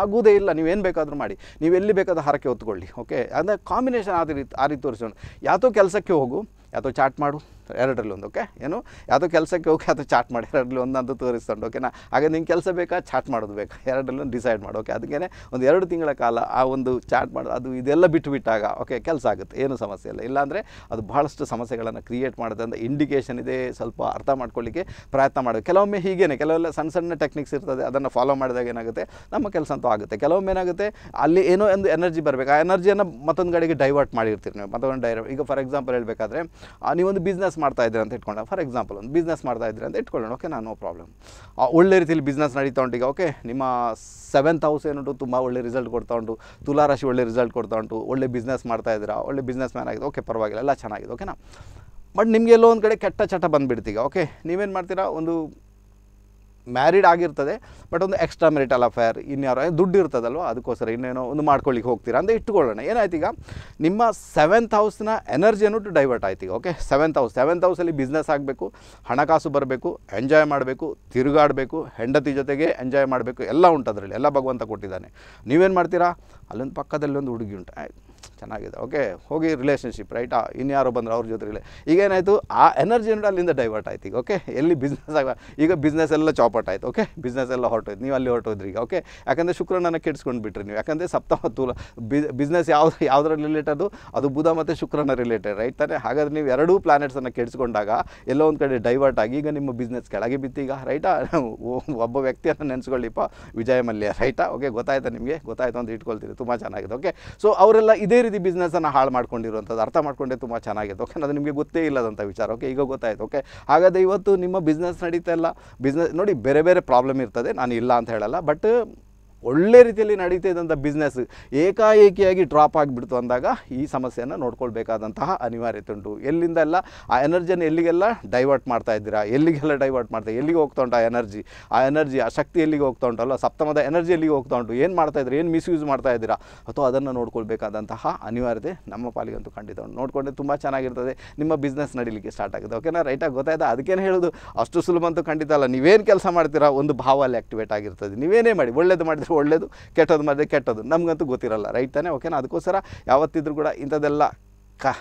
S1: ಆಗೋದೇ ಇಲ್ಲ ನೀವೇನು ಬೇಕಾದರೂ ಮಾಡಿ ನೀವು ಎಲ್ಲಿ ಬೇಕಾದ್ರೂ ಹರಕೆ ಹೊತ್ಕೊಳ್ಳಿ ಓಕೆ ಅಂದರೆ ಕಾಂಬಿನೇಷನ್ ಆದ ರೀತಿ ಆ ರೀತಿ ತೋರಿಸೋಣ ಯಾತೋ ಕೆಲಸಕ್ಕೆ ಹೋಗು ಯಾತೋ ಚಾಟ್ ಮಾಡು ಎರಡರಲ್ಲಿ ಒಂದು ಓಕೆ ಏನು ಯಾವುದೋ ಕೆಲಸಕ್ಕೆ ಹೋಗಿ ಅದು ಚಾಟ್ ಮಾಡಿ ಎರಡರಲ್ಲಿ ಒಂದಂತೂ ತೋರಿಸ್ಕೊಂಡು ಓಕೆನಾ ಹಾಗೆ ನಿಂಗೆ ಕೆಲಸ ಬೇಕಾ ಚಾಟ್ ಮಾಡೋದು ಬೇಕಾ ಎರಡರಲ್ಲೂ ಡಿಸೈಡ್ ಮಾಡು ಓಕೆ ಅದಕ್ಕೇ ಒಂದು ಎರಡು ತಿಂಗಳ ಕಾಲ ಆ ಒಂದು ಚಾಟ್ ಮಾಡೋದು ಅದು ಇದೆಲ್ಲ ಬಿಟ್ಟು ಬಿಟ್ಟಾಗ ಓಕೆ ಕೆಲಸ ಆಗುತ್ತೆ ಏನು ಸಮಸ್ಯೆ ಇಲ್ಲ ಇಲ್ಲಾಂದರೆ ಅದು ಭಾಳಷ್ಟು ಸಮಸ್ಯೆಗಳನ್ನು ಕ್ರಿಯೇಟ್ ಮಾಡೋದಂತ ಅಂತ ಇಂಡಿಕೇಷನ್ ಇದೆ ಸ್ವಲ್ಪ ಅರ್ಥ ಮಾಡ್ಕೊಳ್ಳಿಕ್ಕೆ ಪ್ರಯತ್ನ ಮಾಡೋದು ಕೆಲವೊಮ್ಮೆ ಹೀಗೇನೆ ಕೆಲವೆಲ್ಲ ಸಣ್ಣ ಸಣ್ಣ ಟೆಕ್ನಿಕ್ಸ್ ಇರ್ತದೆ ಅದನ್ನು ಫಾಲೋ ಮಾಡಿದಾಗ ಏನಾಗುತ್ತೆ ನಮ್ಮ ಕೆಲಸ ಅಂತೂ ಆಗುತ್ತೆ ಕೆಲವೊಮ್ಮೆ ಏನಾಗುತ್ತೆ ಅಲ್ಲಿ ಏನೋ ಒಂದು ಎನರ್ಜಿ ಬರಬೇಕು ಆ ಎನರ್ಜಿಯನ್ನು ಮತ್ತೊಂದು ಕಡೆಗೆ ಡೈವರ್ಟ್ ಮಾಡಿರ್ತೀರಿ ನೀವು ಮತ್ತೊಂದು ಡೈವರ್ಟ್ ಈಗ ಫಾರ್ ಎಕ್ಸಾಂಪಲ್ ಹೇಳಬೇಕಾದ್ರೆ ನೀವೊಂದು ಬಿಸ್ನೆಸ್ ಬಿಸ್ನೆಸ್ ಮಾಡ್ತಾ ಇದ್ದೀರಾ ಅಂತ ಇಟ್ಕೊಂಡೆ ಫಾರ್ ಎಕ್ಸಾಂಪಲ್ ಒಂದು ಬಿಸ್ನೆಸ್ ಮಾಡ್ತಾ ಇದ್ದೀರಾ ಅಂತ ಇಟ್ಕೊಳ್ಳೋಣ ಓಕೆ ನಾನು ನೋ ಪ್ರಾಬ್ಲಮ್ ಒಳ್ಳೆ ರೀತಿಯಲ್ಲಿ ಬಿಸ್ನೆಸ್ ನಡೀತಾ ಉಂಟು ಈಗ ಓಕೆ ನಿಮ್ಮ ಸೆವೆಂತ್ ಹೌಸ್ ಏನುಂಟು ತುಂಬ ಒಳ್ಳೆ ರಿಸಲ್ಟ್ ಕೊಡ್ತಾ ಉಂಟು ತುಲಾರಾಶಿ ಒಳ್ಳೆ ರಿಸಲ್ಟ್ ಕೊಡ್ತಾ ಉಂಟು ಒಳ್ಳೆ ಬಿಸ್ನೆಸ್ ಮಾಡ್ತಾ ಇದ್ದೀರಾ ಒಳ್ಳೆ ಬಿಸ್ನೆಸ್ ಮ್ಯಾನ್ ಆಗಿದೆ ಓಕೆ ಪರವಾಗಿಲ್ಲ ಎಲ್ಲ ಚೆನ್ನಾಗಿದೆ ಓಕೆನಾ ಬಟ್ ನಿಮಗೆ ಎಲ್ಲೋ ಒಂದು ಕಡೆ ಕೆಟ್ಟ ಚಟ ಬಂದುಬಿಡ್ತೀಗ ಓಕೆ ನೀವೇನು ಮಾಡ್ತೀರಾ ಒಂದು ಮ್ಯಾರಿಡ್ ಆಗಿರ್ತದೆ ಬಟ್ ಒಂದು ಎಕ್ಸ್ಟ್ರಾ ಮೆರಿಟಲ್ ಅಫೇರ್ ಇನ್ಯಾರು ದುಡ್ಡು ಇರ್ತದಲ್ವ ಅದಕ್ಕೋಸ್ಕರ ಇನ್ನೇನೋ ಒಂದು ಮಾಡ್ಕೊಳ್ಳಿಕ್ಕೆ ಹೋಗ್ತೀರಾ ಅಂದರೆ ಇಟ್ಕೊಳ್ಳೋಣ ಏನಾಯ್ತು ಈಗ ನಿಮ್ಮ ಸೆವೆಂತ್ ಹೌಸ್ನ ಎನರ್ಜಿ ಟು ಡೈವರ್ಟ್ ಆಯ್ತು ಈಗ ಓಕೆ ಸೆವೆಂತ್ ಹೌಸ್ ಸೆವೆಂತ್ ಹೌಸಲ್ಲಿ ಬಿಸ್ನೆಸ್ ಆಗಬೇಕು ಹಣಕಾಸು ಬರಬೇಕು ಎಂಜಾಯ್ ಮಾಡಬೇಕು ತಿರುಗಾಡಬೇಕು ಹೆಂಡತಿ ಜೊತೆಗೆ ಎಂಜಾಯ್ ಮಾಡಬೇಕು ಎಲ್ಲ ಉಂಟು ಅದರಲ್ಲಿ ಎಲ್ಲ ಭಗವಂತ ಕೊಟ್ಟಿದ್ದಾನೆ ನೀವೇನು ಮಾಡ್ತೀರಾ ಅಲ್ಲೊಂದು ಪಕ್ಕದಲ್ಲಿ ಒಂದು ಹುಡುಗಿ ಉಂಟು ಆಯ್ತು ಚೆನ್ನಾಗಿದೆ ಓಕೆ ಹೋಗಿ ರಿಲೇಷನ್ಶಿಪ್ ರೈಟಾ ಇನ್ಯಾರೋ ಬಂದರು ಅವ್ರ ಜೊತೆ ಈಗ ಈಗೇನಾಯಿತು ಆ ಅಂದರೆ ಅಲ್ಲಿಂದ ಡೈವರ್ಟ್ ಆಯ್ತು ಈಗ ಓಕೆ ಎಲ್ಲಿ ಬಿಸ್ನೆಸ್ ಆಗ ಈಗ ಬಿಸ್ನೆಸ್ ಎಲ್ಲ ಚಾಪಾಟ್ ಆಯ್ತು ಓಕೆ ಬಿಸ್ನೆಸ್ ಎಲ್ಲ ಹೊರಟೋಯ್ತು ನೀವು ಅಲ್ಲಿ ಹೊರಟೋದ್ರಿ ಈಗ ಓಕೆ ಯಾಕಂದರೆ ಶುಕ್ರನನ್ನು ಕೆಡ್ಸ್ಕೊಂಡು ಬಿಟ್ರಿ ನೀವು ಯಾಕಂದರೆ ಸಪ್ತಮ ತೂಲ ಬಿಸ್ನೆಸ್ ಯಾವ್ದು ಯಾವುದರ ರಿಲೇಟೆಡ್ ಅದು ಬುಧ ಮತ್ತು ಶುಕ್ರನ ರಿಲೇಟೆಡ್ ರೈಟ್ ತಾನೆ ಹಾಗಾದ್ರೆ ನೀವು ಎರಡೂ ಪ್ಲಾನೆಟ್ಸನ್ನು ಕೆಡಿಸ್ಕೊಂಡಾಗ ಎಲ್ಲೋ ಒಂದು ಕಡೆ ಡೈವರ್ಟ್ ಆಗಿ ಈಗ ನಿಮ್ಮ ಬಿಸ್ನೆಸ್ ಕೆಳಗೆ ಬಿತ್ತೀಗ ರೈಟಾ ಒಬ್ಬ ವ್ಯಕ್ತಿಯನ್ನು ನೆನೆಸ್ಕೊಳ್ಳಿಪ್ಪ ವಿಜಯ ಮಲ್ಯ ರೈಟಾ ಓಕೆ ಗೊತ್ತಾಯ್ತಾ ನಿಮಗೆ ಗೊತ್ತಾಯ್ತು ಅಂತ ಇಟ್ಕೊಳ್ತೀರಿ ತುಂಬ ಚೆನ್ನಾಗಿದೆ ಓಕೆ ಸೊ ಅವರೆಲ್ಲ ಇದೇ ಒಂದೇ ರೀತಿ ಬಿಸ್ನೆಸ್ಸನ್ನು ಹಾಳು ಮಾಡ್ಕೊಂಡಿರುವಂಥದ್ದು ಅರ್ಥ ಮಾಡ್ಕೊಂಡೆ ತುಂಬ ಚೆನ್ನಾಗಿದೆ ಓಕೆ ಅದು ನಿಮಗೆ ಗೊತ್ತೇ ಇಲ್ಲದಂಥ ವಿಚಾರ ಓಕೆ ಈಗ ಗೊತ್ತಾಯಿತು ಓಕೆ ಹಾಗಾದರೆ ಇವತ್ತು ನಿಮ್ಮ ಬಿಸ್ನೆಸ್ ನಡೀತಾ ಇಲ್ಲ ಬಿಸ್ನೆಸ್ ನೋಡಿ ಬೇರೆ ಬೇರೆ ಪ್ರಾಬ್ಲಮ್ ಇರ್ತದೆ ನಾನು ಇಲ್ಲ ಅಂತ ಹೇಳಲ್ಲ ಬಟ್ ಒಳ್ಳೆ ರೀತಿಯಲ್ಲಿ ನಡೀತಾ ಇದ್ದಂಥ ಬಿಸ್ನೆಸ್ ಏಕಾಏಕಿಯಾಗಿ ಡ್ರಾಪ್ ಆಗಿಬಿಡ್ತು ಅಂದಾಗ ಈ ಸಮಸ್ಯೆಯನ್ನು ನೋಡ್ಕೊಳ್ಬೇಕಾದಂತಹ ಅನಿವಾರ್ಯತೆ ಉಂಟು ಎಲ್ಲಿಂದೆಲ್ಲ ಆ ಎನರ್ಜಿಯನ್ನು ಎಲ್ಲಿಗೆಲ್ಲ ಡೈವರ್ಟ್ ಮಾಡ್ತಾ ಇದ್ದೀರಾ ಎಲ್ಲಿಗೆಲ್ಲ ಡೈವರ್ಟ್ ಮಾಡ್ತಾ ಎಲ್ಲಿಗೆ ಹೋಗ್ತಾ ಉಂಟು ಆ ಎನರ್ಜಿ ಆ ಎನರ್ಜಿ ಆ ಶಕ್ತಿ ಎಲ್ಲಿಗೆ ಹೋಗ್ತಾ ಉಂಟಲ್ಲ ಸಪ್ತಮದ ಎನರ್ಜಿ ಎಲ್ಲಿಗೆ ಹೋಗ್ತಾ ಉಂಟು ಏನು ಮಾಡ್ತಾ ಇದ್ದೀರಾ ಏನು ಮಿಸ್ಯೂಸ್ ಮಾಡ್ತಾ ಇದ್ದೀರಾ ಅಥವಾ ಅದನ್ನು ನೋಡ್ಕೊಳ್ಬೇಕಾದಂತಹ ಅನಿವಾರ್ಯತೆ ನಮ್ಮ ಪಾಲಿಗಂತೂ ಖಂಡಿತ ಉಂಟು ನೋಡಿಕೊಂಡ್ರೆ ತುಂಬ ಚೆನ್ನಾಗಿರ್ತದೆ ನಿಮ್ಮ ಬಿಸ್ನೆಸ್ ನಡೀಲಿಕ್ಕೆ ಸ್ಟಾರ್ಟ್ ಆಗುತ್ತೆ ಓಕೆನಾ ರೈಟಾಗಿ ಗೊತ್ತಾಯ್ತಾ ಅದಕ್ಕೇನು ಹೇಳೋದು ಅಷ್ಟು ಸುಲಭ ಅಂತೂ ಖಂಡಿತ ಅಲ್ಲ ನೀವೇನು ಕೆಲಸ ಮಾಡ್ತೀರಾ ಒಂದು ಭಾವ ಅಲ್ಲಿ ಆ್ಯಕ್ಟಿವೇಟ್ ಆಗಿರ್ತದೆ ನೀವೇನೇ ಮಾಡಿ ಒಳ್ಳೇದು ಮಾಡಿದರೆ ಒಳ್ಳೆಯದು ಕೆಟ್ಟದ್ದು ಮಧ್ಯೆ ಕೆಟ್ಟದ್ದು ನಮಗಂತೂ ಗೊತ್ತಿರಲ್ಲ ರೈಟ್ ತಾನೇ ಓಕೆನಾ ಅದಕ್ಕೋಸ್ಕರ ಯಾವತ್ತಿದ್ರೂ ಕೂಡ ಇಂಥದ್ದೆಲ್ಲ ಕ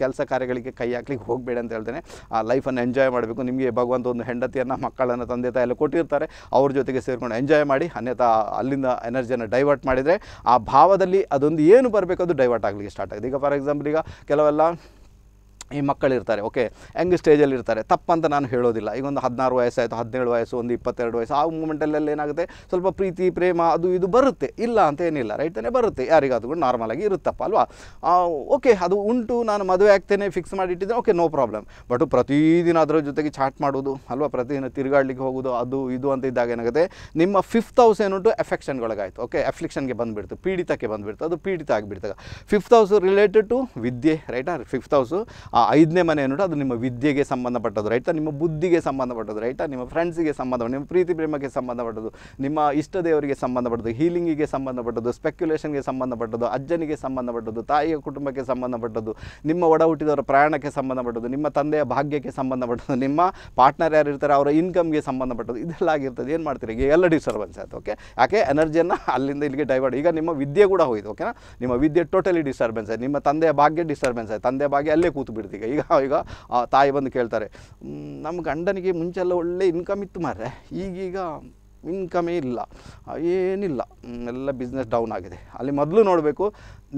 S1: ಕೆಲಸ ಕಾರ್ಯಗಳಿಗೆ ಕೈ ಹಾಕ್ಲಿಕ್ಕೆ ಹೋಗಬೇಡ ಅಂತ ಹೇಳ್ತೇನೆ ಆ ಲೈಫನ್ನು ಎಂಜಾಯ್ ಮಾಡಬೇಕು ನಿಮಗೆ ಭಗವಂತ ಒಂದು ಹೆಂಡತಿಯನ್ನು ಮಕ್ಕಳನ್ನು ತಂದೆ ತಾಯಿ ಎಲ್ಲ ಕೊಟ್ಟಿರ್ತಾರೆ ಅವ್ರ ಜೊತೆಗೆ ಸೇರಿಕೊಂಡು ಎಂಜಾಯ್ ಮಾಡಿ ಅನ್ಯಥಾ ಅಲ್ಲಿಂದ ಎನರ್ಜಿಯನ್ನು ಡೈವರ್ಟ್ ಮಾಡಿದರೆ ಆ ಭಾವದಲ್ಲಿ ಅದೊಂದು ಏನು ಬರಬೇಕು ಅದು ಡೈವರ್ಟ್ ಆಗಲಿಕ್ಕೆ ಸ್ಟಾರ್ಟ್ ಆಗಿದೆ ಈಗ ಫಾರ್ ಎಕ್ಸಾಂಪಲ್ ಈಗ ಕೆಲವೆಲ್ಲ ಈ ಮಕ್ಕಳಿರ್ತಾರೆ ಓಕೆ ಯಂಗ್ ಸ್ಟೇಜಲ್ಲಿ ಇರ್ತಾರೆ ತಪ್ಪಂತ ನಾನು ಹೇಳೋದಿಲ್ಲ ಈಗ ಒಂದು ಹದಿನಾರು ವಯಸ್ಸಾಯಿತು ಹದಿನೇಳು ವಯಸ್ಸು ಒಂದು ಇಪ್ಪತ್ತೆರಡು ವಯಸ್ಸು ಆ ಮೂಮೆಂಟಲ್ಲೆಲ್ಲ ಏನಾಗುತ್ತೆ ಸ್ವಲ್ಪ ಪ್ರೀತಿ ಪ್ರೇಮ ಅದು ಇದು ಬರುತ್ತೆ ಇಲ್ಲ ಅಂತ ಏನಿಲ್ಲ ರೈಟ್ ತಾನೇ ಬರುತ್ತೆ ಯಾರಿಗಾದ್ರು ಕೂಡ ನಾರ್ಮಲಾಗಿ ಇರುತ್ತಪ್ಪ ಅಲ್ವಾ ಓಕೆ ಅದು ಉಂಟು ನಾನು ಮದುವೆ ಆಗ್ತೇನೆ ಫಿಕ್ಸ್ ಮಾಡಿಟ್ಟಿದ್ದೆ ಓಕೆ ನೋ ಪ್ರಾಬ್ಲಮ್ ಬಟ್ ಪ್ರತಿದಿನ ಅದರ ಜೊತೆಗೆ ಚಾಟ್ ಮಾಡೋದು ಅಲ್ವಾ ಪ್ರತಿದಿನ ತಿರುಗಾಡ್ಲಿಕ್ಕೆ ಹೋಗೋದು ಅದು ಇದು ಅಂತ ಇದ್ದಾಗ ಏನಾಗುತ್ತೆ ನಿಮ್ಮ ಫಿಫ್ತ್ ಹೌಸ್ ಏನುಂಟು ಒಳಗಾಯಿತು ಓಕೆ ಎಫ್ಲಿಕ್ಷನ್ಗೆ ಬಂದುಬಿಡ್ತು ಪೀಡಿತಕ್ಕೆ ಬಂದುಬಿಡ್ತು ಅದು ಪೀಡಿತ ಆಗಿಬಿಡ್ತಾಗ ಫಿಫ್ತ್ ಹೌಸ್ ರಿಲೇಟೆಡ್ ಟು ವಿದ್ಯೆ ರೈಟ್ ಫಿಫ್ತ್ ಹೌಸು ಆ ಐದನೇ ಮನೆ ಅನ್ನೋದು ಅದು ನಿಮ್ಮ ವಿದ್ಯೆಗೆ ಸಂಬಂಧಪಟ್ಟದ್ದು ರೈತಾ ನಿಮ್ಮ ಬುದ್ಧಿಗೆ ಸಂಬಂಧಪಟ್ಟದ್ದು ರೈತಾ ನಿಮ್ಮ ಫ್ರೆಂಡ್ಸಿಗೆ ಸಂಬಂಧ ನಿಮ್ಮ ಪ್ರೀತಿ ಪ್ರೇಮಕ್ಕೆ ಸಂಬಂಧಪಟ್ಟದ್ದು ನಿಮ್ಮ ಇಷ್ಟ ದೇವರಿಗೆ ಸಂಬಂಧಪಟ್ಟದ್ದು ಹೀಲಿಂಗಿಗೆ ಸಂಬಂಧಪಟ್ಟದ್ದು ಸ್ಪೆಕ್ಯುಲೇಷನ್ಗೆ ಸಂಬಂಧಪಟ್ಟದ್ದು ಅಜ್ಜನಿಗೆ ಸಂಬಂಧಪಟ್ಟದ್ದು ತಾಯಿಯ ಕುಟುಂಬಕ್ಕೆ ಸಂಬಂಧಪಟ್ಟದ್ದು ನಿಮ್ಮ ಒಡ ಹುಟ್ಟಿದವರ ಪ್ರಯಾಣಕ್ಕೆ ಸಂಬಂಧಪಟ್ಟದ್ದು ನಿಮ್ಮ ತಂದೆಯ ಭಾಗ್ಯಕ್ಕೆ ಸಂಬಂಧಪಟ್ಟದ್ದು ನಿಮ್ಮ ಪಾರ್ಟ್ನರ್ ಯಾರು ಇರ್ತಾರೆ ಅವರ ಇನ್ಕಮ್ಗೆ ಸಂಬಂಧಪಟ್ಟದ್ದು ಇದೆಲ್ಲ ಆಗಿರ್ತದೆ ಏನು ಮಾಡ್ತೀರಿ ಈಗ ಎಲ್ಲ ಡಿಸ್ಟರ್ಬೆನ್ಸ್ ಆಯಿತು ಓಕೆ ಯಾಕೆ ಎನರ್ಜಿಯನ್ನು ಅಲ್ಲಿಂದ ಇಲ್ಲಿಗೆ ಡೈವರ್ಟ್ ಈಗ ನಿಮ್ಮ ವಿದ್ಯೆ ಕೂಡ ಹೋಯಿತು ಓಕೆನಾ ನಿಮ್ಮ ವಿದ್ಯೆ ಟೋಟಲಿ ಡಿಸ್ಟರ್ಬೆನ್ಸ್ ಆಯಿತು ನಿಮ್ಮ ತಂದೆಯ ಭಾಗ್ಯ ಡಿಸ್ಟರ್ಬೆನ್ಸ್ ಆಯಿತು ತಂದೆಯ ಭಾಗ್ಯ ಅಲ್ಲೇ ಕೂತು ಈಗ ಈಗ ಈಗ ತಾಯಿ ಬಂದು ಕೇಳ್ತಾರೆ ನಮ್ಮ ಗಂಡನಿಗೆ ಮುಂಚೆಲ್ಲ ಒಳ್ಳೆ ಇನ್ಕಮ್ ಇತ್ತು ಮಾರ್ರೆ ಈಗೀಗ ಇನ್ಕಮೇ ಇಲ್ಲ ಏನಿಲ್ಲ ಎಲ್ಲ ಬಿಸ್ನೆಸ್ ಡೌನ್ ಆಗಿದೆ ಅಲ್ಲಿ ಮೊದಲು ನೋಡಬೇಕು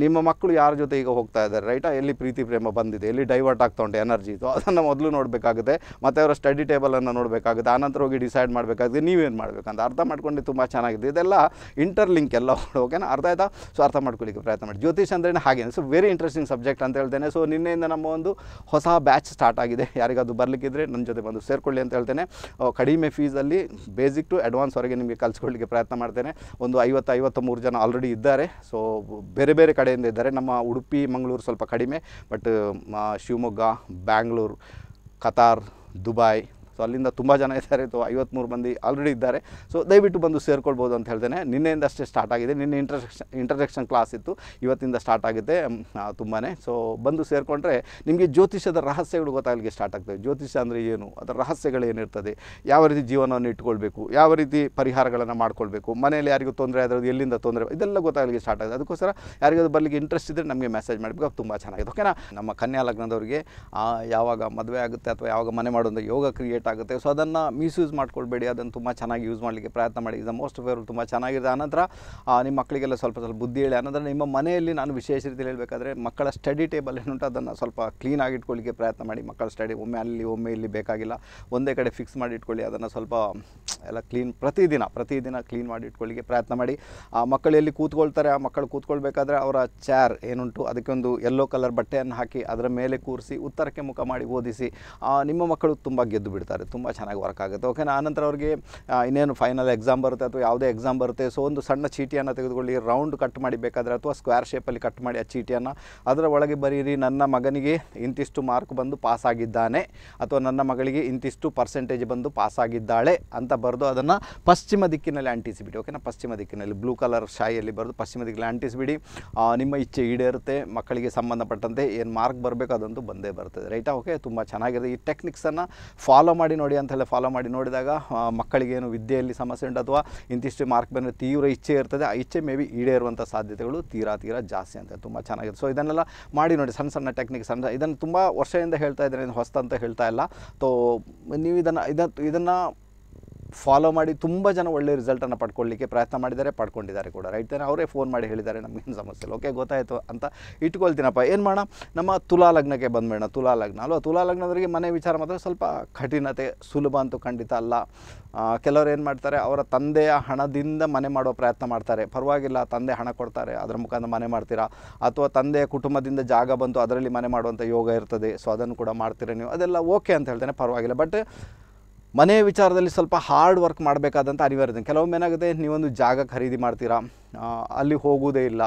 S1: ನಿಮ್ಮ ಮಕ್ಕಳು ಯಾರ ಜೊತೆ ಈಗ ಹೋಗ್ತಾ ಇದ್ದಾರೆ ರೈಟಾ ಎಲ್ಲಿ ಪ್ರೀತಿ ಪ್ರೇಮ ಬಂದಿದೆ ಎಲ್ಲಿ ಡೈವರ್ಟ್ ಆಗ್ತಾ ಉಂಟು ಎನರ್ಜಿ ಇದು ಅದನ್ನು ಮೊದಲು ನೋಡಬೇಕಾಗುತ್ತೆ ಮತ್ತು ಅವರ ಸ್ಟಡಿ ಟೇಬಲನ್ನು ನೋಡಬೇಕಾಗುತ್ತೆ ಆನಂತರ ಹೋಗಿ ಡಿಸೈಡ್ ಮಾಡಬೇಕಾಗುತ್ತೆ ನೀವೇನು ಮಾಡಬೇಕಂತ ಅರ್ಥ ಮಾಡ್ಕೊಂಡು ತುಂಬ ಚೆನ್ನಾಗಿದೆ ಇದೆಲ್ಲ ಇಂಟರ್ಲಿಂಕ್ ಎಲ್ಲ ಓಕೆನಾ ಅರ್ಥ ಆಯಿತಾ ಸೊ ಅರ್ಥ ಮಾಡ್ಕೊಳ್ಳಿಕ್ಕೆ ಪ್ರಯತ್ನ ಮಾಡಿ ಜ್ಯೋತಿಷ್ ಅಂದ್ರೇ ಹಾಗೇನೆ ಸೊ ವೆರಿ ಇಂಟ್ರೆಸ್ಟಿಂಗ್ ಸಬ್ಜೆಕ್ಟ್ ಅಂತ ಹೇಳ್ತೇನೆ ಸೊ ನಿನ್ನೆಯಿಂದ ನಮ್ಮ ಒಂದು ಹೊಸ ಬ್ಯಾಚ್ ಸ್ಟಾರ್ಟ್ ಆಗಿದೆ ಯಾರಿಗಾದ್ರು ಬರಲಿಕ್ಕಿದ್ರೆ ನನ್ನ ಜೊತೆ ಬಂದು ಸೇರಿಕೊಳ್ಳಿ ಅಂತ ಹೇಳ್ತೇನೆ ಕಡಿಮೆ ಫೀಸಲ್ಲಿ ಬೇಸಿಕ್ ಟು ಅಡ್ವಾನ್ಸ್ವರೆಗೆ ನಿಮಗೆ ಕಲಿಸ್ಕೊಳ್ಳಿಕ್ಕೆ ಪ್ರಯತ್ನ ಮಾಡ್ತೇನೆ ಒಂದು ಐವತ್ತು ಐವತ್ತು ಮೂರು ಜನ ಆಲ್ರೆಡಿ ಇದ್ದಾರೆ ಸೊ ಬೇರೆ ಬೇರೆ ಕಡೆಯಿಂದ ಇದ್ದಾರೆ ನಮ್ಮ ಉಡುಪಿ ಮಂಗಳೂರು ಸ್ವಲ್ಪ ಕಡಿಮೆ but Shivamogga Bangalore Qatar Dubai so ಅಲ್ಲಿಂದ ತುಂಬ ಜನ ಇದ್ದಾರೆ ಅಥವಾ ಐವತ್ತ್ಮೂರು ಮಂದಿ ಆಲ್ರೆಡಿ ಇದ್ದಾರೆ ಸೊ ದಯವಿಟ್ಟು ಬಂದು ಸೇರ್ಕೊಳ್ಬೋದು ಅಂತ ಹೇಳ್ತೇನೆ ನಿನ್ನೆಯಿಂದ ಅಷ್ಟೇ ಸ್ಟಾರ್ಟ್ ಆಗಿದೆ ನಿನ್ನೆ ಇಂಟರ್ಸೆಕ್ಷನ್ ಇಂಟರ್ಸೆಕ್ಷನ್ ಕ್ಲಾಸ್ ಇತ್ತು ಇವತ್ತಿಂದ ಸ್ಟಾರ್ಟ್ ಆಗುತ್ತೆ ತುಂಬಾ ಸೊ ಬಂದು ಸೇರಿಕೊಂಡ್ರೆ ನಿಮಗೆ ಜ್ಯೋತಿಷ್ಯದ ರಹಸ್ಯಗಳು ಗೊತ್ತಾಗಲಿಕ್ಕೆ ಸ್ಟಾರ್ಟ್ ಆಗ್ತವೆ ಜ್ಯೋತಿಷ್ಯ ಅಂದರೆ ಏನು ಅದರ ರಹಸ್ಯಗಳು ಏನಿರ್ತದೆ ಯಾವ ರೀತಿ ಜೀವನವನ್ನು ಇಟ್ಕೊಳ್ಬೇಕು ಯಾವ ರೀತಿ ಪರಿಹಾರಗಳನ್ನು ಮಾಡ್ಕೊಳ್ಬೇಕು ಮನೆಯಲ್ಲಿ ಯಾರಿಗೂ ತೊಂದರೆ ಆದರೂ ಎಲ್ಲಿಂದ ತೊಂದರೆ ಇದೆಲ್ಲ ಗೊತ್ತಾಗಲಿಕ್ಕೆ ಸ್ಟಾರ್ಟ್ ಆಗಿದೆ ಅದಕ್ಕೋಸ್ಕರ ಯಾರಿಗಾದ್ರು ಬರಲಿಕ್ಕೆ ಇಂಟ್ರೆಸ್ಟ್ ಇದ್ದರೆ ನಮಗೆ ಮೆಸೇಜ್ ಮಾಡಬೇಕು ಅದು ತುಂಬ ಚೆನ್ನಾಗಿದೆ ಓಕೆನಾ ನಮ್ಮ ಕನ್ಯಾ ಲಗ್ನದವರಿಗೆ ಯಾವಾಗ ಮದುವೆ ಆಗುತ್ತೆ ಅಥವಾ ಯಾವಾಗ ಮನೆ ಮಾಡುವಂಥ ಯೋಗ ಕ್ರಿಯೇಟ್ ಆಗುತ್ತೆ ಸೊ ಅದನ್ನು ಮಿಸ್ಯೂಸ್ ಮಾಡ್ಕೊಳ್ಬೇಡಿ ಅದನ್ನು ತುಂಬ ಚೆನ್ನಾಗಿ ಯೂಸ್ ಮಾಡಲಿಕ್ಕೆ ಪ್ರಯತ್ನ ಮಾಡಿ ಇಸ್ ದ ಮೋಸ್ಟ್ ಫೇವರ್ ತುಂಬ ಚೆನ್ನಾಗಿದೆ ಆನಂತರ ನಿಮ್ಮ ಮಕ್ಕಳಿಗೆಲ್ಲ ಸ್ವಲ್ಪ ಸ್ವಲ್ಪ ಬುದ್ಧಿ ಹೇಳಿ ಆನಂತರ ನಿಮ್ಮ ಮನೆಯಲ್ಲಿ ನಾನು ವಿಶೇಷ ರೀತಿಯಲ್ಲಿ ಹೇಳಬೇಕಾದ್ರೆ ಮಕ್ಕಳ ಸ್ಟಡಿ ಟೇಬಲ್ ಏನುಂಟು ಅದನ್ನು ಸ್ವಲ್ಪ ಕ್ಲೀನಾಗಿ ಇಟ್ಕೊಳ್ಳಿಕ್ಕೆ ಪ್ರಯತ್ನ ಮಾಡಿ ಮಕ್ಕಳ ಸ್ಟಡಿ ಒಮ್ಮೆ ಅಲ್ಲಿ ಒಮ್ಮೆ ಇಲ್ಲಿ ಬೇಕಾಗಿಲ್ಲ ಒಂದೇ ಕಡೆ ಫಿಕ್ಸ್ ಮಾಡಿ ಇಟ್ಕೊಳ್ಳಿ ಅದನ್ನು ಸ್ವಲ್ಪ ಎಲ್ಲ ಕ್ಲೀನ್ ಪ್ರತಿದಿನ ಪ್ರತಿದಿನ ಕ್ಲೀನ್ ಮಾಡಿ ಇಟ್ಕೊಳ್ಳಿಕ್ಕೆ ಪ್ರಯತ್ನ ಮಾಡಿ ಆ ಮಕ್ಕಳು ಎಲ್ಲಿ ಕೂತ್ಕೊಳ್ತಾರೆ ಆ ಮಕ್ಕಳು ಕೂತ್ಕೊಳ್ಬೇಕಾದ್ರೆ ಅವರ ಚೇರ್ ಏನುಂಟು ಅದಕ್ಕೊಂದು ಯೆಲ್ಲೋ ಕಲರ್ ಬಟ್ಟೆಯನ್ನು ಹಾಕಿ ಅದರ ಮೇಲೆ ಕೂರಿಸಿ ಉತ್ತರಕ್ಕೆ ಮುಖ ಮಾಡಿ ಓದಿಸಿ ನಿಮ್ಮ ಮಕ್ಕಳು ತುಂಬ ಗೆದ್ದು ಬಿಡ್ತಾರೆ ಮಾಡ್ತಾರೆ ತುಂಬ ಚೆನ್ನಾಗಿ ವರ್ಕ್ ಆಗುತ್ತೆ ಓಕೆ ಆನಂತರ ಅವ್ರಿಗೆ ಇನ್ನೇನು ಫೈನಲ್ ಎಕ್ಸಾಮ್ ಬರುತ್ತೆ ಅಥವಾ ಯಾವುದೇ ಎಕ್ಸಾಮ್ ಬರುತ್ತೆ ಸೊ ಒಂದು ಸಣ್ಣ ಚೀಟಿಯನ್ನು ತೆಗೆದುಕೊಳ್ಳಿ ರೌಂಡ್ ಕಟ್ ಮಾಡಿ ಬೇಕಾದರೆ ಅಥವಾ ಸ್ಕ್ವೇರ್ ಶೇಪಲ್ಲಿ ಕಟ್ ಮಾಡಿ ಆ ಚೀಟಿಯನ್ನು ಅದರ ಒಳಗೆ ಬರೀರಿ ನನ್ನ ಮಗನಿಗೆ ಇಂತಿಷ್ಟು ಮಾರ್ಕ್ ಬಂದು ಪಾಸ್ ಆಗಿದ್ದಾನೆ ಅಥವಾ ನನ್ನ ಮಗಳಿಗೆ ಇಂತಿಷ್ಟು ಪರ್ಸೆಂಟೇಜ್ ಬಂದು ಪಾಸ್ ಆಗಿದ್ದಾಳೆ ಅಂತ ಬರೆದು ಅದನ್ನು ಪಶ್ಚಿಮ ದಿಕ್ಕಿನಲ್ಲಿ ಅಂಟಿಸಿಬಿಡಿ ಓಕೆನಾ ಪಶ್ಚಿಮ ದಿಕ್ಕಿನಲ್ಲಿ ಬ್ಲೂ ಕಲರ್ ಶಾಯಿಯಲ್ಲಿ ಬರೆದು ಪಶ್ಚಿಮ ದಿಕ್ಕಿನಲ್ಲಿ ಅಂಟಿಸಿಬಿಡಿ ನಿಮ್ಮ ಇಚ್ಛೆ ಈಡೇರುತ್ತೆ ಮಕ್ಕಳಿಗೆ ಸಂಬಂಧಪಟ್ಟಂತೆ ಏನು ಮಾರ್ಕ್ ಬರಬೇಕು ಅದಂತೂ ಬಂದೇ ಬರ್ತದೆ ರೈಟಾ ಓಕೆ ತುಂಬ ಚೆನ್ನಾಗಿದೆ ಈ ಟೆಕ್ನಿಕ್ಸನ್ನು ಫಾಲೋ ಮಾಡಿ ನೋಡಿ ಅಂತೆಲ್ಲ ಫಾಲೋ ಮಾಡಿ ನೋಡಿದಾಗ ಮಕ್ಕಳಿಗೇನು ವಿದ್ಯೆಯಲ್ಲಿ ಸಮಸ್ಯೆ ಉಂಟು ಅಥವಾ ಇಂತಿಷ್ಟು ಮಾರ್ಕ್ ಬಂದರೆ ತೀವ್ರ ಇಚ್ಛೆ ಇರ್ತದೆ ಆ ಇಚ್ಛೆ ಮೇ ಬಿ ಈಡೇರುವಂಥ ಸಾಧ್ಯತೆಗಳು ತೀರಾ ತೀರಾ ಜಾಸ್ತಿ ಅಂತ ತುಂಬ ಚೆನ್ನಾಗಿದೆ ಸೊ ಇದನ್ನೆಲ್ಲ ಮಾಡಿ ನೋಡಿ ಸಣ್ಣ ಸಣ್ಣ ಟೆಕ್ನಿಕ್ ಸಣ್ಣ ಇದನ್ನು ತುಂಬ ವರ್ಷದಿಂದ ಹೇಳ್ತಾ ಇದ್ದೇನೆ ಹೊಸ ಅಂತ ಹೇಳ್ತಾ ಇಲ್ಲ ಸೊ ನೀವು ಇದನ್ನು ಇದನ್ನು ಫಾಲೋ ಮಾಡಿ ತುಂಬ ಜನ ಒಳ್ಳೆ ರಿಸಲ್ಟನ್ನು ಪಡ್ಕೊಳ್ಳಿಕ್ಕೆ ಪ್ರಯತ್ನ ಮಾಡಿದ್ದಾರೆ ಪಡ್ಕೊಂಡಿದ್ದಾರೆ ಕೂಡ ರೈಟ್ ಅವರೇ ಫೋನ್ ಮಾಡಿ ಹೇಳಿದ್ದಾರೆ ನಮಗೇನು ಸಮಸ್ಯೆ ಇಲ್ಲ ಓಕೆ ಗೊತ್ತಾಯಿತು ಅಂತ ಇಟ್ಕೊಳ್ತೀನಪ್ಪ ಏನು ಮಾಡೋಣ ನಮ್ಮ ತುಲಾ ಲಗ್ನಕ್ಕೆ ಬಂದ್ಬೇಡ ತುಲಾ ಲಗ್ನ ಅಲ್ವಾ ತುಲಾ ಲಗ್ನದವರಿಗೆ ಮನೆ ವಿಚಾರ ಮಾತ್ರ ಸ್ವಲ್ಪ ಕಠಿಣತೆ ಸುಲಭ ಅಂತೂ ಖಂಡಿತ ಅಲ್ಲ ಕೆಲವರು ಏನು ಮಾಡ್ತಾರೆ ಅವರ ತಂದೆಯ ಹಣದಿಂದ ಮನೆ ಮಾಡೋ ಪ್ರಯತ್ನ ಮಾಡ್ತಾರೆ ಪರವಾಗಿಲ್ಲ ತಂದೆ ಹಣ ಕೊಡ್ತಾರೆ ಅದರ ಮುಖಾಂತರ ಮನೆ ಮಾಡ್ತೀರಾ ಅಥವಾ ತಂದೆಯ ಕುಟುಂಬದಿಂದ ಜಾಗ ಬಂತು ಅದರಲ್ಲಿ ಮನೆ ಮಾಡುವಂಥ ಯೋಗ ಇರ್ತದೆ ಸೊ ಅದನ್ನು ಕೂಡ ಮಾಡ್ತೀರಾ ನೀವು ಅದೆಲ್ಲ ಓಕೆ ಅಂತ ಹೇಳ್ತೇನೆ ಪರವಾಗಿಲ್ಲ ಬಟ್ ಮನೆ ವಿಚಾರದಲ್ಲಿ ಸ್ವಲ್ಪ ಹಾರ್ಡ್ ವರ್ಕ್ ಮಾಡಬೇಕಾದಂಥ ಅನಿವಾರ್ಯತೆ ಕೆಲವೊಮ್ಮೆ ಏನಾಗುತ್ತೆ ನೀವೊಂದು ಜಾಗ ಖರೀದಿ ಮಾಡ್ತೀರಾ ಅಲ್ಲಿ ಹೋಗುವುದೇ ಇಲ್ಲ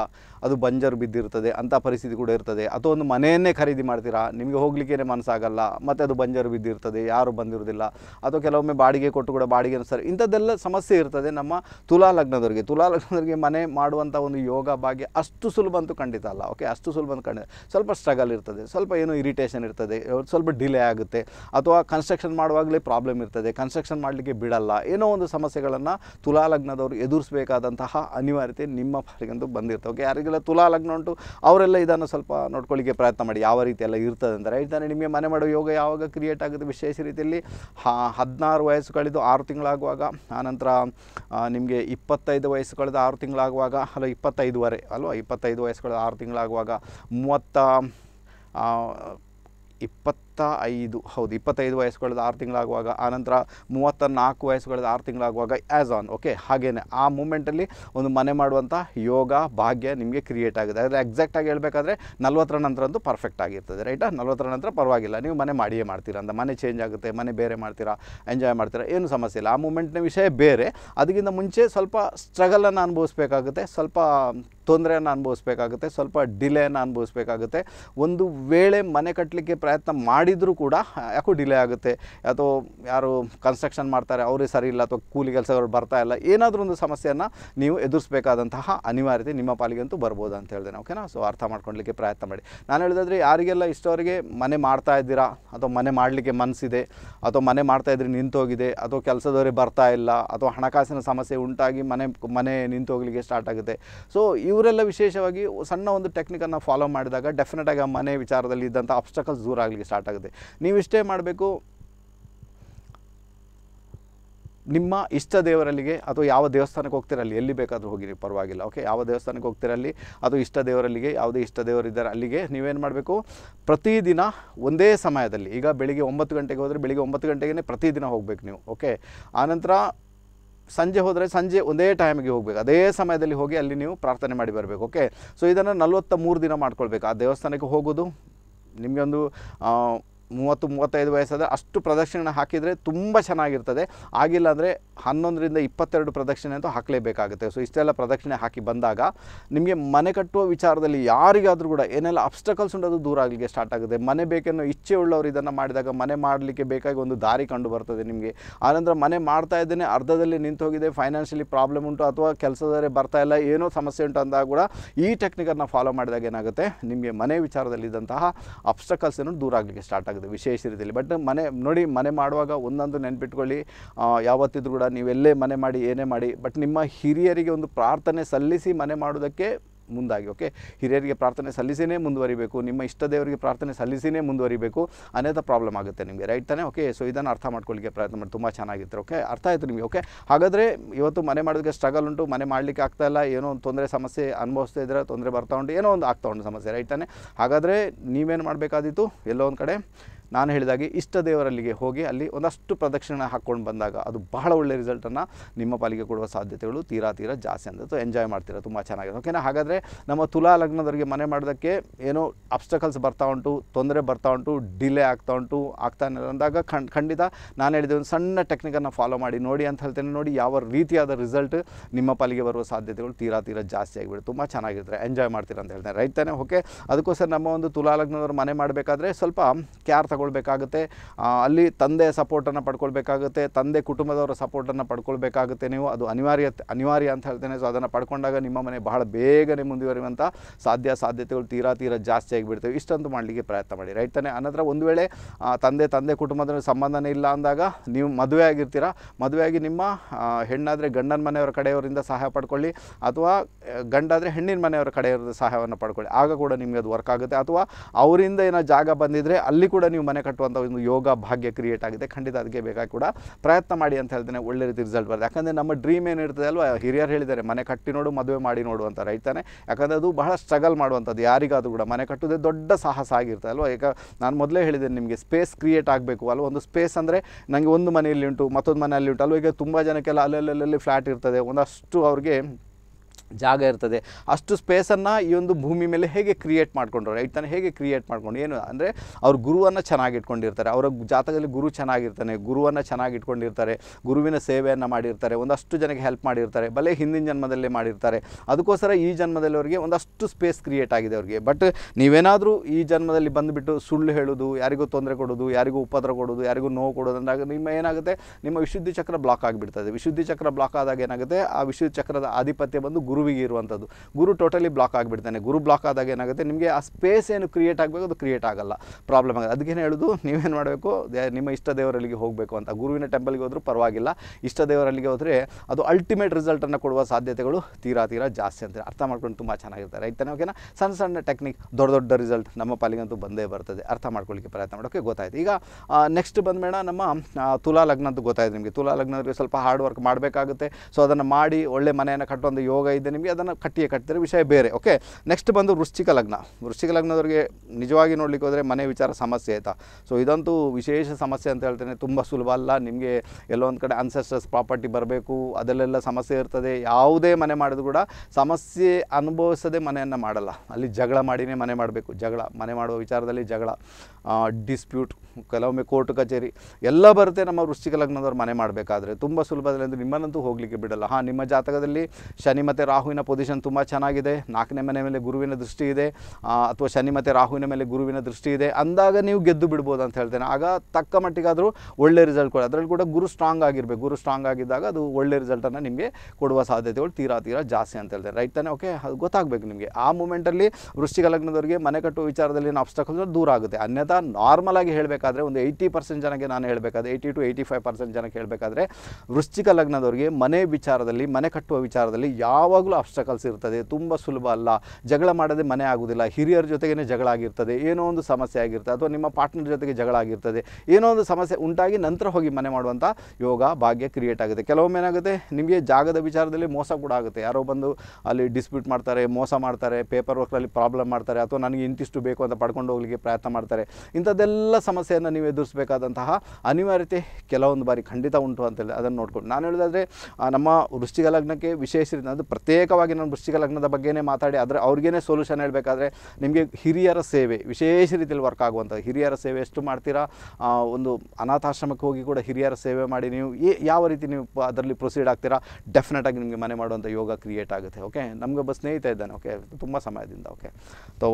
S1: ಅದು ಬಂಜರು ಬಿದ್ದಿರ್ತದೆ ಅಂಥ ಪರಿಸ್ಥಿತಿ ಕೂಡ ಇರ್ತದೆ ಅಥವಾ ಒಂದು ಮನೆಯನ್ನೇ ಖರೀದಿ ಮಾಡ್ತೀರಾ ನಿಮಗೆ ಹೋಗ್ಲಿಕ್ಕೇ ಮನಸ್ಸಾಗಲ್ಲ ಮತ್ತು ಅದು ಬಂಜರು ಬಿದ್ದಿರ್ತದೆ ಯಾರು ಬಂದಿರೋದಿಲ್ಲ ಅಥವಾ ಕೆಲವೊಮ್ಮೆ ಬಾಡಿಗೆ ಕೊಟ್ಟು ಕೂಡ ಬಾಡಿಗೆ ಸರ್ ಇಂಥದ್ದೆಲ್ಲ ಸಮಸ್ಯೆ ಇರ್ತದೆ ನಮ್ಮ ತುಲಾ ಲಗ್ನದವರಿಗೆ ತುಲಾ ಲಗ್ನದವರಿಗೆ ಮನೆ ಮಾಡುವಂಥ ಒಂದು ಯೋಗ ಭಾಗ್ಯ ಅಷ್ಟು ಸುಲಭ ಅಂತೂ ಖಂಡಿತ ಅಲ್ಲ ಓಕೆ ಅಷ್ಟು ಸುಲಭ ಅಂತ ಖಂಡಿತ ಸ್ವಲ್ಪ ಸ್ಟ್ರಗಲ್ ಇರ್ತದೆ ಸ್ವಲ್ಪ ಏನೋ ಇರಿಟೇಷನ್ ಇರ್ತದೆ ಸ್ವಲ್ಪ ಡಿಲೇ ಆಗುತ್ತೆ ಅಥವಾ ಕನ್ಸ್ಟ್ರಕ್ಷನ್ ಮಾಡುವಾಗಲೇ ಪ್ರಾಬ್ಲಮ್ ಇರ್ತದೆ ಕನ್ಸ್ಟ್ರಕ್ಷನ್ ಮಾಡಲಿಕ್ಕೆ ಬಿಡಲ್ಲ ಏನೋ ಒಂದು ಸಮಸ್ಯೆಗಳನ್ನು ತುಲಾ ಲಗ್ನದವರು ಎದುರಿಸಬೇಕಾದಂತಹ ಅನಿವಾರ್ಯತೆ ಪರಿಸ್ಥಿತಿ ನಿಮ್ಮ ಪಾಲಿಗಂತೂ ಬಂದಿರ್ತವೆ ಯಾರಿಗೆಲ್ಲ ತುಲಾ ಲಗ್ನ ಉಂಟು ಅವರೆಲ್ಲ ಇದನ್ನು ಸ್ವಲ್ಪ ನೋಡ್ಕೊಳ್ಳಿಕ್ಕೆ ಪ್ರಯತ್ನ ಮಾಡಿ ಯಾವ ರೀತಿ ಎಲ್ಲ ಇರ್ತದೆ ಅಂತ ಹೇಳ್ತಾನೆ ನಿಮಗೆ ಮನೆ ಮಾಡೋ ಯೋಗ ಯಾವಾಗ ಕ್ರಿಯೇಟ್ ಆಗುತ್ತೆ ವಿಶೇಷ ರೀತಿಯಲ್ಲಿ ಹದಿನಾರು ವಯಸ್ಸು ಕಳೆದು ಆರು ತಿಂಗಳಾಗುವಾಗ ಆನಂತರ ನಿಮಗೆ ಇಪ್ಪತ್ತೈದು ವಯಸ್ಸು ಕಳೆದು ಆರು ತಿಂಗಳಾಗುವಾಗ ಅಲ್ಲ ಇಪ್ಪತ್ತೈದುವರೆ ಅಲ್ವಾ ಇಪ್ಪತ್ತೈದು ವಯಸ್ಸು ಕಳೆದು ಆರು ತಿಂಗಳಾಗುವಾಗ ಮೂವತ್ತ ಇಪ್ಪತ್ತು ಇಪ್ಪತ್ತ ಐದು ಹೌದು ಇಪ್ಪತ್ತೈದು ವಯಸ್ಸುಗಳದ್ದು ಆರು ತಿಂಗಳಾಗುವಾಗ ಆನಂತರ ಮೂವತ್ತ ನಾಲ್ಕು ವಯಸ್ಸುಗಳದ್ದು ಆರು ತಿಂಗಳಾಗುವಾಗ ಆ್ಯಸ್ ಆನ್ ಓಕೆ ಹಾಗೆಯೇ ಆ ಮೂಮೆಂಟಲ್ಲಿ ಒಂದು ಮನೆ ಮಾಡುವಂಥ ಯೋಗ ಭಾಗ್ಯ ನಿಮಗೆ ಕ್ರಿಯೇಟ್ ಆಗಿದೆ ಆದರೆ ಎಕ್ಸಾಕ್ಟಾಗಿ ಹೇಳಬೇಕಾದ್ರೆ ನಲ್ವತ್ತರ ನಂತರ ಅಂತೂ ಪರ್ಫೆಕ್ಟ್ ಆಗಿರ್ತದೆ ರೈಟಾ ನಲ್ವತ್ತರ ನಂತರ ಪರವಾಗಿಲ್ಲ ನೀವು ಮನೆ ಮಾಡಿಯೇ ಮಾಡ್ತೀರಾ ಅಂತ ಮನೆ ಚೇಂಜ್ ಆಗುತ್ತೆ ಮನೆ ಬೇರೆ ಮಾಡ್ತೀರಾ ಎಂಜಾಯ್ ಮಾಡ್ತೀರಾ ಏನು ಸಮಸ್ಯೆ ಇಲ್ಲ ಆ ಮೂಮೆಂಟ್ನ ವಿಷಯ ಬೇರೆ ಅದಕ್ಕಿಂತ ಮುಂಚೆ ಸ್ವಲ್ಪ ಸ್ಟ್ರಗಲನ್ನು ಅನುಭವಿಸ್ಬೇಕಾಗುತ್ತೆ ಸ್ವಲ್ಪ ತೊಂದರೆಯನ್ನು ಅನುಭವಿಸ್ಬೇಕಾಗುತ್ತೆ ಸ್ವಲ್ಪ ಡಿಲೇಯನ್ನು ಅನುಭವಿಸ್ಬೇಕಾಗುತ್ತೆ ಒಂದು ವೇಳೆ ಮನೆ ಕಟ್ಟಲಿಕ್ಕೆ ಪ್ರಯತ್ನ ಮಾಡಿದರೂ ಕೂಡ ಯಾಕೋ ಡಿಲೇ ಆಗುತ್ತೆ ಅಥವಾ ಯಾರು ಕನ್ಸ್ಟ್ರಕ್ಷನ್ ಮಾಡ್ತಾರೆ ಅವರೇ ಸರಿ ಇಲ್ಲ ಅಥವಾ ಕೂಲಿ ಕೆಲಸಗಳು ಬರ್ತಾ ಇಲ್ಲ ಏನಾದರೂ ಒಂದು ಸಮಸ್ಯೆಯನ್ನು ನೀವು ಎದುರಿಸಬೇಕಾದಂತಹ ಅನಿವಾರ್ಯತೆ ನಿಮ್ಮ ಅಂತೂ ಬರ್ಬೋದು ಅಂತ ಹೇಳಿದೆ ಓಕೆನಾ ಸೊ ಅರ್ಥ ಮಾಡ್ಕೊಳ್ಲಿಕ್ಕೆ ಪ್ರಯತ್ನ ಮಾಡಿ ನಾನು ಹೇಳಿದ್ರೆ ಯಾರಿಗೆಲ್ಲ ಇಷ್ಟವರಿಗೆ ಮನೆ ಮಾಡ್ತಾ ಇದ್ದೀರಾ ಅಥವಾ ಮನೆ ಮಾಡಲಿಕ್ಕೆ ಮನಸ್ಸಿದೆ ಅಥವಾ ಮನೆ ಮಾಡ್ತಾ ಇದ್ರೆ ನಿಂತೋಗಿದೆ ಅಥವಾ ಕೆಲಸದವರೇ ಬರ್ತಾ ಇಲ್ಲ ಅಥವಾ ಹಣಕಾಸಿನ ಸಮಸ್ಯೆ ಉಂಟಾಗಿ ಮನೆ ಮನೆ ನಿಂತೋಗ್ಲಿಕ್ಕೆ ಸ್ಟಾರ್ಟ್ ಆಗುತ್ತೆ ಸೊ ಇವು ಇವರೆಲ್ಲ ವಿಶೇಷವಾಗಿ ಸಣ್ಣ ಒಂದು ಟೆಕ್ನಿಕನ್ನು ಫಾಲೋ ಮಾಡಿದಾಗ ಡೆಫಿನೆಟಾಗಿ ಆ ಮನೆ ವಿಚಾರದಲ್ಲಿ ಇದ್ದಂಥ ಅಬ್ಸ್ಟಕಲ್ಸ್ ದೂರ ಆಗಲಿಕ್ಕೆ ಸ್ಟಾರ್ಟ್ ಆಗುತ್ತೆ ಇಷ್ಟೇ ಮಾಡಬೇಕು ನಿಮ್ಮ ಇಷ್ಟ ದೇವರಲ್ಲಿಗೆ ಅಥವಾ ಯಾವ ದೇವಸ್ಥಾನಕ್ಕೆ ಹೋಗ್ತಿರಲ್ಲಿ ಎಲ್ಲಿ ಬೇಕಾದರೂ ಹೋಗಿರಿ ಪರವಾಗಿಲ್ಲ ಓಕೆ ಯಾವ ದೇವಸ್ಥಾನಕ್ಕೆ ಹೋಗ್ತಿರಲ್ಲಿ ಅದು ಇಷ್ಟ ದೇವರಲ್ಲಿಗೆ ಯಾವುದೇ ಇಷ್ಟ ದೇವರಿದ್ದಾರೆ ಅಲ್ಲಿಗೆ ನೀವೇನು ಮಾಡಬೇಕು ಪ್ರತಿದಿನ ಒಂದೇ ಸಮಯದಲ್ಲಿ ಈಗ ಬೆಳಿಗ್ಗೆ ಒಂಬತ್ತು ಗಂಟೆಗೆ ಹೋದರೆ ಬೆಳಿಗ್ಗೆ ಒಂಬತ್ತು ಗಂಟೆಗೆ ಪ್ರತಿದಿನ ಹೋಗಬೇಕು ನೀವು ಓಕೆ ಆನಂತರ ಸಂಜೆ ಹೋದರೆ ಸಂಜೆ ಒಂದೇ ಟೈಮಿಗೆ ಹೋಗಬೇಕು ಅದೇ ಸಮಯದಲ್ಲಿ ಹೋಗಿ ಅಲ್ಲಿ ನೀವು ಪ್ರಾರ್ಥನೆ ಮಾಡಿ ಬರಬೇಕು ಓಕೆ ಸೊ ಇದನ್ನು ನಲವತ್ತ ಮೂರು ದಿನ ಮಾಡ್ಕೊಳ್ಬೇಕು ಆ ದೇವಸ್ಥಾನಕ್ಕೆ ಹೋಗೋದು ನಿಮಗೆ ಒಂದು ಮೂವತ್ತು ಮೂವತ್ತೈದು ವಯಸ್ಸಾದರೆ ಅಷ್ಟು ಪ್ರದಕ್ಷಿಣೆ ಹಾಕಿದರೆ ತುಂಬ ಚೆನ್ನಾಗಿರ್ತದೆ ಆಗಿಲ್ಲ ಅಂದರೆ ಹನ್ನೊಂದರಿಂದ ಇಪ್ಪತ್ತೆರಡು ಪ್ರದಕ್ಷಿಣೆ ಅಂತೂ ಹಾಕಲೇಬೇಕಾಗುತ್ತೆ ಸೊ ಇಷ್ಟೆಲ್ಲ ಪ್ರದಕ್ಷಿಣೆ ಹಾಕಿ ಬಂದಾಗ ನಿಮಗೆ ಮನೆ ಕಟ್ಟುವ ವಿಚಾರದಲ್ಲಿ ಯಾರಿಗಾದರೂ ಕೂಡ ಏನೆಲ್ಲ ಅಬ್ಸ್ಟಕಲ್ಸ್ ಉಂಟು ದೂರ ಆಗಲಿಕ್ಕೆ ಸ್ಟಾರ್ಟ್ ಆಗುತ್ತೆ ಮನೆ ಬೇಕೆನ್ನೋ ಇಚ್ಛೆ ಉಳ್ಳವರು ಇದನ್ನು ಮಾಡಿದಾಗ ಮನೆ ಮಾಡಲಿಕ್ಕೆ ಬೇಕಾಗಿ ಒಂದು ದಾರಿ ಕಂಡು ಬರ್ತದೆ ನಿಮಗೆ ಆನಂತರ ಮನೆ ಮಾಡ್ತಾ ಇದ್ದೇನೆ ಅರ್ಧದಲ್ಲಿ ನಿಂತು ಹೋಗಿದೆ ಫೈನಾನ್ಷಿಯಲಿ ಪ್ರಾಬ್ಲಮ್ ಉಂಟು ಅಥವಾ ಕೆಲಸದವರೇ ಬರ್ತಾ ಇಲ್ಲ ಏನೋ ಸಮಸ್ಯೆ ಉಂಟು ಅಂದಾಗ ಕೂಡ ಈ ಟೆಕ್ನಿಕನ್ನು ಫಾಲೋ ಮಾಡಿದಾಗ ಏನಾಗುತ್ತೆ ನಿಮಗೆ ಮನೆ ವಿಚಾರದಲ್ಲಿ ಇದ್ದಂತಹ ಅಬ್ಸ್ಟಕಲ್ಸ್ ಏನು ದೂರ ಆಗಲಿಕ್ಕೆ ಸ್ಟಾರ್ಟ್ ಆಗುತ್ತೆ ಆಗುತ್ತೆ ವಿಶೇಷ ರೀತಿಯಲ್ಲಿ ಬಟ್ ಮನೆ ನೋಡಿ ಮನೆ ಮಾಡುವಾಗ ಒಂದೊಂದು ನೆನ್ಪಿಟ್ಕೊಳ್ಳಿ ಯಾವತ್ತಿದ್ರು ಕೂಡ ನೀವೆಲ್ಲೇ ಮನೆ ಮಾಡಿ ಏನೇ ಮಾಡಿ ಬಟ್ ನಿಮ್ಮ ಹಿರಿಯರಿಗೆ ಒಂದು ಪ್ರಾರ್ಥನೆ ಸಲ್ಲಿಸಿ ಮನೆ ಮಾಡೋದಕ್ಕೆ ಮುಂದಾಗಿ ಓಕೆ ಹಿರಿಯರಿಗೆ ಪ್ರಾರ್ಥನೆ ಸಲ್ಲಿಸಿನೇ ಮುಂದುವರಿಬೇಕು ನಿಮ್ಮ ಇಷ್ಟ ದೇವರಿಗೆ ಪ್ರಾರ್ಥನೆ ಸಲ್ಲಿಸಿನೇ ಮುಂದುವರಿಬೇಕು ಅನೇಕ ಪ್ರಾಬ್ಲಮ್ ಆಗುತ್ತೆ ನಿಮಗೆ ರೈಟ್ ತಾನೇ ಓಕೆ ಸೊ ಇದನ್ನು ಅರ್ಥ ಮಾಡ್ಕೊಳ್ಳಿಕ್ಕೆ ಪ್ರಯತ್ನ ಮಾಡಿ ತುಂಬ ಚೆನ್ನಾಗಿತ್ತು ಓಕೆ ಅರ್ಥ ಆಯಿತು ನಿಮಗೆ ಓಕೆ ಹಾಗಾದರೆ ಇವತ್ತು ಮನೆ ಮಾಡೋದಕ್ಕೆ ಸ್ಟ್ರಗಲ್ ಉಂಟು ಮನೆ ಮಾಡಲಿಕ್ಕೆ ಆಗ್ತಾ ಇಲ್ಲ ಏನೋ ಒಂದು ತೊಂದರೆ ಸಮಸ್ಯೆ ಅನುಭವಿಸ್ತಾ ಇದ್ರೆ ತೊಂದರೆ ಬರ್ತಾ ಉಂಟು ಏನೋ ಒಂದು ಆಗ್ತಾ ಉಂಟು ಸಮಸ್ಯೆ ರೈಟ್ ತಾನೆ ಹಾಗಾದರೆ ನೀವೇನು ಮಾಡಬೇಕಾದಿತ್ತು ಎಲ್ಲೋ ಒಂದು ಕಡೆ ನಾನು ಹೇಳಿದಾಗೆ ಇಷ್ಟ ದೇವರಲ್ಲಿಗೆ ಹೋಗಿ ಅಲ್ಲಿ ಒಂದಷ್ಟು ಪ್ರದಕ್ಷಿಣೆ ಹಾಕ್ಕೊಂಡು ಬಂದಾಗ ಅದು ಬಹಳ ಒಳ್ಳೆ ರಿಸಲ್ಟನ್ನು ನಿಮ್ಮ ಪಾಲಿಗೆ ಕೊಡುವ ಸಾಧ್ಯತೆಗಳು ತೀರಾ ತೀರಾ ಜಾಸ್ತಿ ಅಂತ ಎಂಜಾಯ್ ಮಾಡ್ತೀರಾ ತುಂಬ ಚೆನ್ನಾಗಿದೆ ಓಕೆನಾ ಹಾಗಾದರೆ ನಮ್ಮ ತುಲಾ ಲಗ್ನದವರಿಗೆ ಮನೆ ಮಾಡೋದಕ್ಕೆ ಏನೋ ಅಬ್ಸ್ಟಕಲ್ಸ್ ಬರ್ತಾ ಉಂಟು ತೊಂದರೆ ಬರ್ತಾ ಉಂಟು ಡಿಲೇ ಆಗ್ತಾ ಉಂಟು ಆಗ್ತಾನೆ ಅಂದಾಗ ಖಂಡಿತ ನಾನು ಹೇಳಿದೆ ಒಂದು ಸಣ್ಣ ಟೆಕ್ನಿಕನ್ನು ಫಾಲೋ ಮಾಡಿ ನೋಡಿ ಅಂತ ಹೇಳ್ತೇನೆ ನೋಡಿ ಯಾವ ರೀತಿಯಾದ ರಿಸಲ್ಟ್ ನಿಮ್ಮ ಪಾಲಿಗೆ ಬರುವ ಸಾಧ್ಯತೆಗಳು ತೀರಾ ತೀರಾ ಜಾಸ್ತಿ ಆಗಿಬಿಡುತ್ತೆ ತುಂಬ ಚೆನ್ನಾಗಿರ್ತಾರೆ ಎಂಜಾಯ್ ಮಾಡ್ತೀರ ಅಂತ ಹೇಳ್ತಾರೆ ರೈಟ್ ಓಕೆ ಅದಕ್ಕೋಸ್ಕರ ನಮ್ಮ ಒಂದು ತುಲಾ ಲಗ್ನದವರು ಮನೆ ಮಾಡಬೇಕಾದ್ರೆ ಸ್ವಲ್ಪ ಕ್ಯಾರ್ ತಗೊಳ್ಬೇಕಾಗುತ್ತೆ ಅಲ್ಲಿ ತಂದೆ ಸಪೋರ್ಟನ್ನು ಪಡ್ಕೊಳ್ಬೇಕಾಗುತ್ತೆ ತಂದೆ ಕುಟುಂಬದವರ ಸಪೋರ್ಟನ್ನು ಪಡ್ಕೊಳ್ಬೇಕಾಗುತ್ತೆ ನೀವು ಅದು ಅನಿವಾರ್ಯ ಅನಿವಾರ್ಯ ಅಂತ ಹೇಳ್ತೇನೆ ಸೊ ಅದನ್ನು ಪಡ್ಕೊಂಡಾಗ ನಿಮ್ಮ ಮನೆ ಬಹಳ ಬೇಗನೆ ಮುಂದುವರಿಯುವಂಥ ಸಾಧ್ಯ ಸಾಧ್ಯತೆಗಳು ತೀರಾ ತೀರಾ ಜಾಸ್ತಿ ಆಗಿಬಿಡ್ತೇವೆ ಇಷ್ಟಂತೂ ಮಾಡಲಿಕ್ಕೆ ಪ್ರಯತ್ನ ಮಾಡಿ ರೈಟ್ ತಾನೆ ಅನಂತರ ಒಂದು ವೇಳೆ ತಂದೆ ತಂದೆ ಕುಟುಂಬದ ಸಂಬಂಧನೇ ಇಲ್ಲ ಅಂದಾಗ ನೀವು ಮದುವೆ ಆಗಿರ್ತೀರ ಮದುವೆಯಾಗಿ ನಿಮ್ಮ ಹೆಣ್ಣಾದರೆ ಗಂಡನ ಮನೆಯವರ ಕಡೆಯವರಿಂದ ಸಹಾಯ ಪಡ್ಕೊಳ್ಳಿ ಅಥವಾ ಗಂಡಾದರೆ ಹೆಣ್ಣಿನ ಮನೆಯವರ ಕಡೆಯವರ ಸಹಾಯವನ್ನು ಪಡ್ಕೊಳ್ಳಿ ಆಗ ಕೂಡ ನಿಮಗೆ ಅದು ವರ್ಕ್ ಆಗುತ್ತೆ ಅಥವಾ ಅವರಿಂದ ಏನೋ ಜಾಗ ಬಂದಿದ್ದರೆ ಅಲ್ಲಿ ಕೂಡ ನೀವು ಮನೆ ಕಟ್ಟುವಂಥ ಒಂದು ಯೋಗ ಭಾಗ್ಯ ಕ್ರಿಯೇಟ್ ಆಗಿದೆ ಖಂಡಿತ ಅದಕ್ಕೆ ಬೇಕಾಗಿ ಕೂಡ ಪ್ರಯತ್ನ ಮಾಡಿ ಅಂತ ಹೇಳ್ತೇನೆ ಒಳ್ಳೆ ರೀತಿ ರಿಸಲ್ಟ್ ಬರುತ್ತೆ ಯಾಕಂದರೆ ನಮ್ಮ ಡ್ರೀಮ್ ಏನಿರ್ತದೆ ಅಲ್ವಾ ಹಿರಿಯರು ಹೇಳಿದ್ದಾರೆ ಮನೆ ಕಟ್ಟಿ ನೋಡು ಮದುವೆ ಮಾಡಿ ನೋಡು ಅಂತ ರೈತಾನೆ ಯಾಕಂದರೆ ಅದು ಬಹಳ ಸ್ಟ್ರಗಲ್ ಮಾಡುವಂಥದ್ದು ಯಾರಿಗಾದರೂ ಕೂಡ ಮನೆ ಕಟ್ಟೋದೇ ದೊಡ್ಡ ಸಾಹಸ ಆಗಿರ್ತದೆ ಅಲ್ವಾ ಈಗ ನಾನು ಮೊದಲೇ ಹೇಳಿದ್ದೇನೆ ನಿಮಗೆ ಸ್ಪೇಸ್ ಕ್ರಿಯೇಟ್ ಆಗಬೇಕು ಅಲ್ವಾ ಒಂದು ಸ್ಪೇಸ್ ಅಂದರೆ ನನಗೆ ಒಂದು ಮನೆಯಲ್ಲಿ ಉಂಟು ಮತ್ತೊಂದು ಮನೆಯಲ್ಲಿ ಉಂಟು ಅಲ್ವಾ ಈಗ ತುಂಬ ಜನಕ್ಕೆಲ್ಲ ಅಲ್ಲಲ್ಲಲ್ಲಿ ಫ್ಲ್ಯಾಟ್ ಇರ್ತದೆ ಒಂದಷ್ಟು ಅವ್ರಿಗೆ ಜಾಗ ಇರ್ತದೆ ಅಷ್ಟು ಸ್ಪೇಸನ್ನು ಈ ಒಂದು ಭೂಮಿ ಮೇಲೆ ಹೇಗೆ ಕ್ರಿಯೇಟ್ ಮಾಡ್ಕೊಂಡ್ರು ರೈಟ್ ತಾನೆ ಹೇಗೆ ಕ್ರಿಯೇಟ್ ಮಾಡ್ಕೊಂಡು ಏನು ಅಂದರೆ ಅವ್ರ ಗುರುವನ್ನು ಚೆನ್ನಾಗಿಟ್ಕೊಂಡಿರ್ತಾರೆ ಅವರ ಜಾತಕದಲ್ಲಿ ಗುರು ಚೆನ್ನಾಗಿರ್ತಾನೆ ಗುರುವನ್ನು ಚೆನ್ನಾಗಿಟ್ಕೊಂಡಿರ್ತಾರೆ ಗುರುವಿನ ಸೇವೆಯನ್ನು ಮಾಡಿರ್ತಾರೆ ಒಂದಷ್ಟು ಜನಕ್ಕೆ ಹೆಲ್ಪ್ ಮಾಡಿರ್ತಾರೆ ಭಲೇ ಹಿಂದಿನ ಜನ್ಮದಲ್ಲೇ ಮಾಡಿರ್ತಾರೆ ಅದಕ್ಕೋಸ್ಕರ ಈ ಜನ್ಮದಲ್ಲಿ ಅವರಿಗೆ ಒಂದಷ್ಟು ಸ್ಪೇಸ್ ಕ್ರಿಯೇಟ್ ಆಗಿದೆ ಅವರಿಗೆ ಬಟ್ ನೀವೇನಾದರೂ ಈ ಜನ್ಮದಲ್ಲಿ ಬಂದುಬಿಟ್ಟು ಸುಳ್ಳು ಹೇಳೋದು ಯಾರಿಗೂ ತೊಂದರೆ ಕೊಡೋದು ಯಾರಿಗೂ ಉಪದ್ರ ಕೊಡೋದು ಯಾರಿಗೂ ನೋವು ಕೊಡೋದು ಅಂದಾಗ ನಿಮ್ಮ ಏನಾಗುತ್ತೆ ನಿಮ್ಮ ವಿಶುದ್ಧಿ ಚಕ್ರ ಬ್ಲಾಕ್ ಆಗಿಬಿಡ್ತದೆ ವಿಶುದ್ಧಿ ಚಕ್ರ ಬ್ಲಾಕ್ ಆದಾಗ ಏನಾಗುತ್ತೆ ಆ ವಿಶುದ್ಧಿ ಚಕ್ರದ ಆಧಿಪತ್ಯ ಬಂದು ಗುರು ಗುರುವಿಗೆ ಇರುವಂಥದ್ದು ಗುರು ಟೋಟಲಿ ಬ್ಲಾಕ್ ಆಗಿಬಿಡ್ತಾನೆ ಗುರು ಬ್ಲಾಕ್ ಆದಾಗ ಏನಾಗುತ್ತೆ ನಿಮಗೆ ಆ ಸ್ಪೇಸ್ ಏನು ಕ್ರಿಯೇಟ್ ಆಗಬೇಕು ಅದು ಕ್ರಿಯೇಟ್ ಆಗಲ್ಲ ಪ್ರಾಬ್ಲಮ್ ಆಗಲ್ಲ ಅದಕ್ಕೇನು ಹೇಳೋದು ನೀವೇನು ಮಾಡಬೇಕು ನಿಮ್ಮ ಇಷ್ಟ ದೇವರಲ್ಲಿಗೆ ಹೋಗಬೇಕು ಅಂತ ಗುರುವಿನ ಟೆಂಪಲ್ಗೆ ಹೋದರೂ ಪರವಾಗಿಲ್ಲ ಇಷ್ಟ ದೇವರಲ್ಲಿಗೆ ಹೋದರೆ ಅದು ಅಲ್ಟಿಮೇಟ್ ರಿಸಲ್ಟನ್ನು ಕೊಡುವ ಸಾಧ್ಯತೆಗಳು ತೀರಾ ತೀರಾ ಜಾಸ್ತಿ ಅಂತ ಅರ್ಥ ಮಾಡ್ಕೊಂಡು ತುಂಬ ಚೆನ್ನಾಗಿರ್ತಾರೆ ರೈತನ ಓಕೆನಾ ಸಣ್ಣ ಸಣ್ಣ ಟೆಕ್ನಿಕ್ ದೊಡ್ಡ ದೊಡ್ಡ ರಿಸಲ್ಟ್ ನಮ್ಮ ಪಾಲಿಗಂತೂ ಬಂದೇ ಬರ್ತದೆ ಅರ್ಥ ಮಾಡ್ಕೊಳ್ಳಿಕ್ಕೆ ಪ್ರಯತ್ನ ಮಾಡೋಕ್ಕೆ ಗೊತ್ತಾಯ್ತು ಈಗ ನೆಕ್ಸ್ಟ್ ಬಂದಬೇಡ ನಮ್ಮ ತುಲಾ ಲಗ್ನ ಅಂತ ಗೊತ್ತಾಯ್ತು ನಿಮಗೆ ತುಲಾ ಲಗ್ನದವರಿಗೆ ಸ್ವಲ್ಪ ಹಾರ್ಡ್ ವರ್ಕ್ ಮಾಡಬೇಕಾಗುತ್ತೆ ಸೊ ಅದನ್ನು ಮಾಡಿ ಒಳ್ಳೆ ಮನೆಯನ್ನು ಕಟ್ಟುವಂಥ ಯೋಗ ಇದೆ ನಿಮಗೆ ಅದನ್ನು ಕಟ್ಟಿಯೇ ಕಟ್ತಾರೆ ವಿಷಯ ಬೇರೆ ಓಕೆ ನೆಕ್ಸ್ಟ್ ಬಂದು ವೃಶ್ಚಿಕ ಲಗ್ನ ವೃಶ್ಚಿಕ ಲಗ್ನದವರಿಗೆ ನಿಜವಾಗಿ ನೋಡಲಿಕ್ಕೆ ಹೋದರೆ ಮನೆ ವಿಚಾರ ಸಮಸ್ಯೆ ಆಯ್ತಾ ಸೊ ಇದಂತೂ ವಿಶೇಷ ಸಮಸ್ಯೆ ಅಂತ ಹೇಳ್ತೇನೆ ತುಂಬ ಸುಲಭ ಅಲ್ಲ ನಿಮಗೆ ಎಲ್ಲೊಂದು ಕಡೆ ಅನ್ಸೆಸ್ಟರ್ಸ್ ಪ್ರಾಪರ್ಟಿ ಬರಬೇಕು ಅದಲ್ಲೆಲ್ಲ ಸಮಸ್ಯೆ ಇರ್ತದೆ ಯಾವುದೇ ಮನೆ ಮಾಡಿದ್ರು ಕೂಡ ಸಮಸ್ಯೆ ಅನುಭವಿಸದೆ ಮನೆಯನ್ನು ಮಾಡಲ್ಲ ಅಲ್ಲಿ ಜಗಳ ಮಾಡಿನೇ ಮನೆ ಮಾಡಬೇಕು ಜಗಳ ಮನೆ ಮಾಡುವ ವಿಚಾರದಲ್ಲಿ ಜಗಳ ಡಿಸ್ಪ್ಯೂಟ್ ಕೆಲವೊಮ್ಮೆ ಕೋರ್ಟ್ ಕಚೇರಿ ಎಲ್ಲ ಬರುತ್ತೆ ನಮ್ಮ ವೃಶ್ಚಿಕ ಲಗ್ನದವ್ರು ಮನೆ ಮಾಡಬೇಕಾದ್ರೆ ತುಂಬ ಸುಲಭದಲ್ಲಿ ಅಂದರೆ ನಿಮ್ಮನ್ನಂತೂ ಹೋಗಲಿಕ್ಕೆ ಬಿಡಲ್ಲ ಹಾಂ ನಿಮ್ಮ ಜಾತಕದಲ್ಲಿ ಶನಿ ಮತ್ತು ರಾಹುವಿನ ಪೊಸಿಷನ್ ತುಂಬ ಚೆನ್ನಾಗಿದೆ ನಾಲ್ಕನೇ ಮನೆ ಮೇಲೆ ಗುರುವಿನ ದೃಷ್ಟಿ ಇದೆ ಅಥವಾ ಶನಿ ಮತ್ತು ರಾಹುವಿನ ಮೇಲೆ ಗುರುವಿನ ದೃಷ್ಟಿ ಇದೆ ಅಂದಾಗ ನೀವು ಗೆದ್ದು ಬಿಡ್ಬೋದು ಅಂತ ಹೇಳ್ತೇನೆ ಆಗ ತಕ್ಕ ಮಟ್ಟಿಗಾದರೂ ಒಳ್ಳೆ ರಿಸಲ್ಟ್ ಕೊಡಿ ಅದರಲ್ಲಿ ಕೂಡ ಗುರು ಸ್ಟ್ರಾಂಗ್ ಆಗಿರಬೇಕು ಗುರು ಸ್ಟ್ರಾಂಗ್ ಆಗಿದ್ದಾಗ ಅದು ಒಳ್ಳೆ ರಿಸಲ್ಟನ್ನು ನಿಮಗೆ ಕೊಡುವ ಸಾಧ್ಯತೆಗಳು ತೀರಾ ತೀರಾ ಜಾಸ್ತಿ ಅಂತ ಹೇಳ್ತೇನೆ ರೈಟ್ ತಾನೆ ಓಕೆ ಅದು ಗೊತ್ತಾಗಬೇಕು ನಿಮಗೆ ಆ ಮೂಮೆಂಟಲ್ಲಿ ವೃಷ್ಟಿಕ ಲಗ್ನದವರಿಗೆ ಮನೆ ಕಟ್ಟುವ ವಿಚಾರದಲ್ಲಿ ಏನು ಅಬ್ಸ್ಟಕಲ್ಸ್ ದೂರ ಆಗುತ್ತೆ ಅನ್ಯಥಾ ನಾರ್ಮಲ್ ಆಗಿ ಹೇಳಬೇಕಾದ್ರೆ ಒಂದು ಏಯ್ಟಿ ಪರ್ಸೆಂಟ್ ಜನಕ್ಕೆ ನಾನು ಹೇಳಬೇಕಾದ್ರೆ eighty to eighty five percent ಜನಕ್ಕೆ ಹೇಳಬೇಕಾದ್ರೆ ವೃಷ್ಟಿಕ ಲಗ್ನದವರಿಗೆ ಮನೆ ವಿಚಾರದಲ್ಲಿ ಮನೆ ಕಟ್ಟುವ ವಿಚಾರದಲ್ಲಿ ಯಾವಾಗ ಯಾವಾಗಲೂ ಇರ್ತದೆ ತುಂಬ ಸುಲಭ ಅಲ್ಲ ಜಗಳ ಮಾಡದೆ ಮನೆ ಆಗೋದಿಲ್ಲ ಹಿರಿಯರ ಜೊತೆಗೇ ಜಗಳ ಆಗಿರ್ತದೆ ಏನೋ ಒಂದು ಸಮಸ್ಯೆ ಆಗಿರ್ತದೆ ಅಥವಾ ನಿಮ್ಮ ಪಾರ್ಟ್ನರ್ ಜೊತೆಗೆ ಜಗಳ ಆಗಿರ್ತದೆ ಏನೋ ಒಂದು ಸಮಸ್ಯೆ ಉಂಟಾಗಿ ನಂತರ ಹೋಗಿ ಮನೆ ಮಾಡುವಂಥ ಯೋಗ ಭಾಗ್ಯ ಕ್ರಿಯೇಟ್ ಆಗುತ್ತೆ ಕೆಲವೊಮ್ಮೆ ಏನಾಗುತ್ತೆ ನಿಮಗೆ ಜಾಗದ ವಿಚಾರದಲ್ಲಿ ಮೋಸ ಕೂಡ ಆಗುತ್ತೆ ಯಾರೋ ಬಂದು ಅಲ್ಲಿ ಡಿಸ್ಪ್ಯೂಟ್ ಮಾಡ್ತಾರೆ ಮೋಸ ಮಾಡ್ತಾರೆ ಪೇಪರ್ ವರ್ಕ್ನಲ್ಲಿ ಪ್ರಾಬ್ಲಮ್ ಮಾಡ್ತಾರೆ ಅಥವಾ ನನಗೆ ಇಂತಿಷ್ಟು ಬೇಕು ಅಂತ ಪಡ್ಕೊಂಡು ಹೋಗ್ಲಿಕ್ಕೆ ಪ್ರಯತ್ನ ಮಾಡ್ತಾರೆ ಇಂಥದ್ದೆಲ್ಲ ಸಮಸ್ಯೆಯನ್ನು ನೀವು ಎದುರಿಸಬೇಕಾದಂತಹ ಅನಿವಾರ್ಯತೆ ಕೆಲವೊಂದು ಬಾರಿ ಖಂಡಿತ ಉಂಟು ಅಂತೇಳಿ ಅದನ್ನು ನೋಡ್ಕೊಂಡು ನಾನು ಹೇಳೋದಾದ್ರೆ ನಮ್ಮ ವೃಶ್ಚಿಕ ಲಗ್ನಕ್ಕೆ ವಿಶೇಷ ಅದು ಪ್ರತ್ಯೇಕ ಪ್ರತ್ಯೇಕವಾಗಿ ನಾನು ವೃಶ್ಚಿಕ ಲಗ್ನದ ಬಗ್ಗೆನೇ ಮಾತಾಡಿ ಆದರೆ ಅವ್ರಿಗೇನೆ ಸೊಲ್ಯೂಷನ್ ಹೇಳಬೇಕಾದ್ರೆ ನಿಮಗೆ ಹಿರಿಯರ ಸೇವೆ ವಿಶೇಷ ರೀತಿಯಲ್ಲಿ ವರ್ಕ್ ಆಗುವಂಥ ಹಿರಿಯರ ಸೇವೆ ಎಷ್ಟು ಮಾಡ್ತೀರಾ ಒಂದು ಅನಾಥಾಶ್ರಮಕ್ಕೆ ಹೋಗಿ ಕೂಡ ಹಿರಿಯರ ಸೇವೆ ಮಾಡಿ ನೀವು ಯಾವ ರೀತಿ ನೀವು ಅದರಲ್ಲಿ ಪ್ರೊಸೀಡ್ ಆಗ್ತೀರಾ ಡೆಫಿನೆಟಾಗಿ ನಿಮಗೆ ಮನೆ ಮಾಡುವಂಥ ಯೋಗ ಕ್ರಿಯೇಟ್ ಆಗುತ್ತೆ ಓಕೆ ನಮಗೆ ಒಬ್ಬ ಸ್ನೇಹಿತ ಇದ್ದಾನೆ ಓಕೆ ತುಂಬ ಸಮಯದಿಂದ ಓಕೆ ತೋ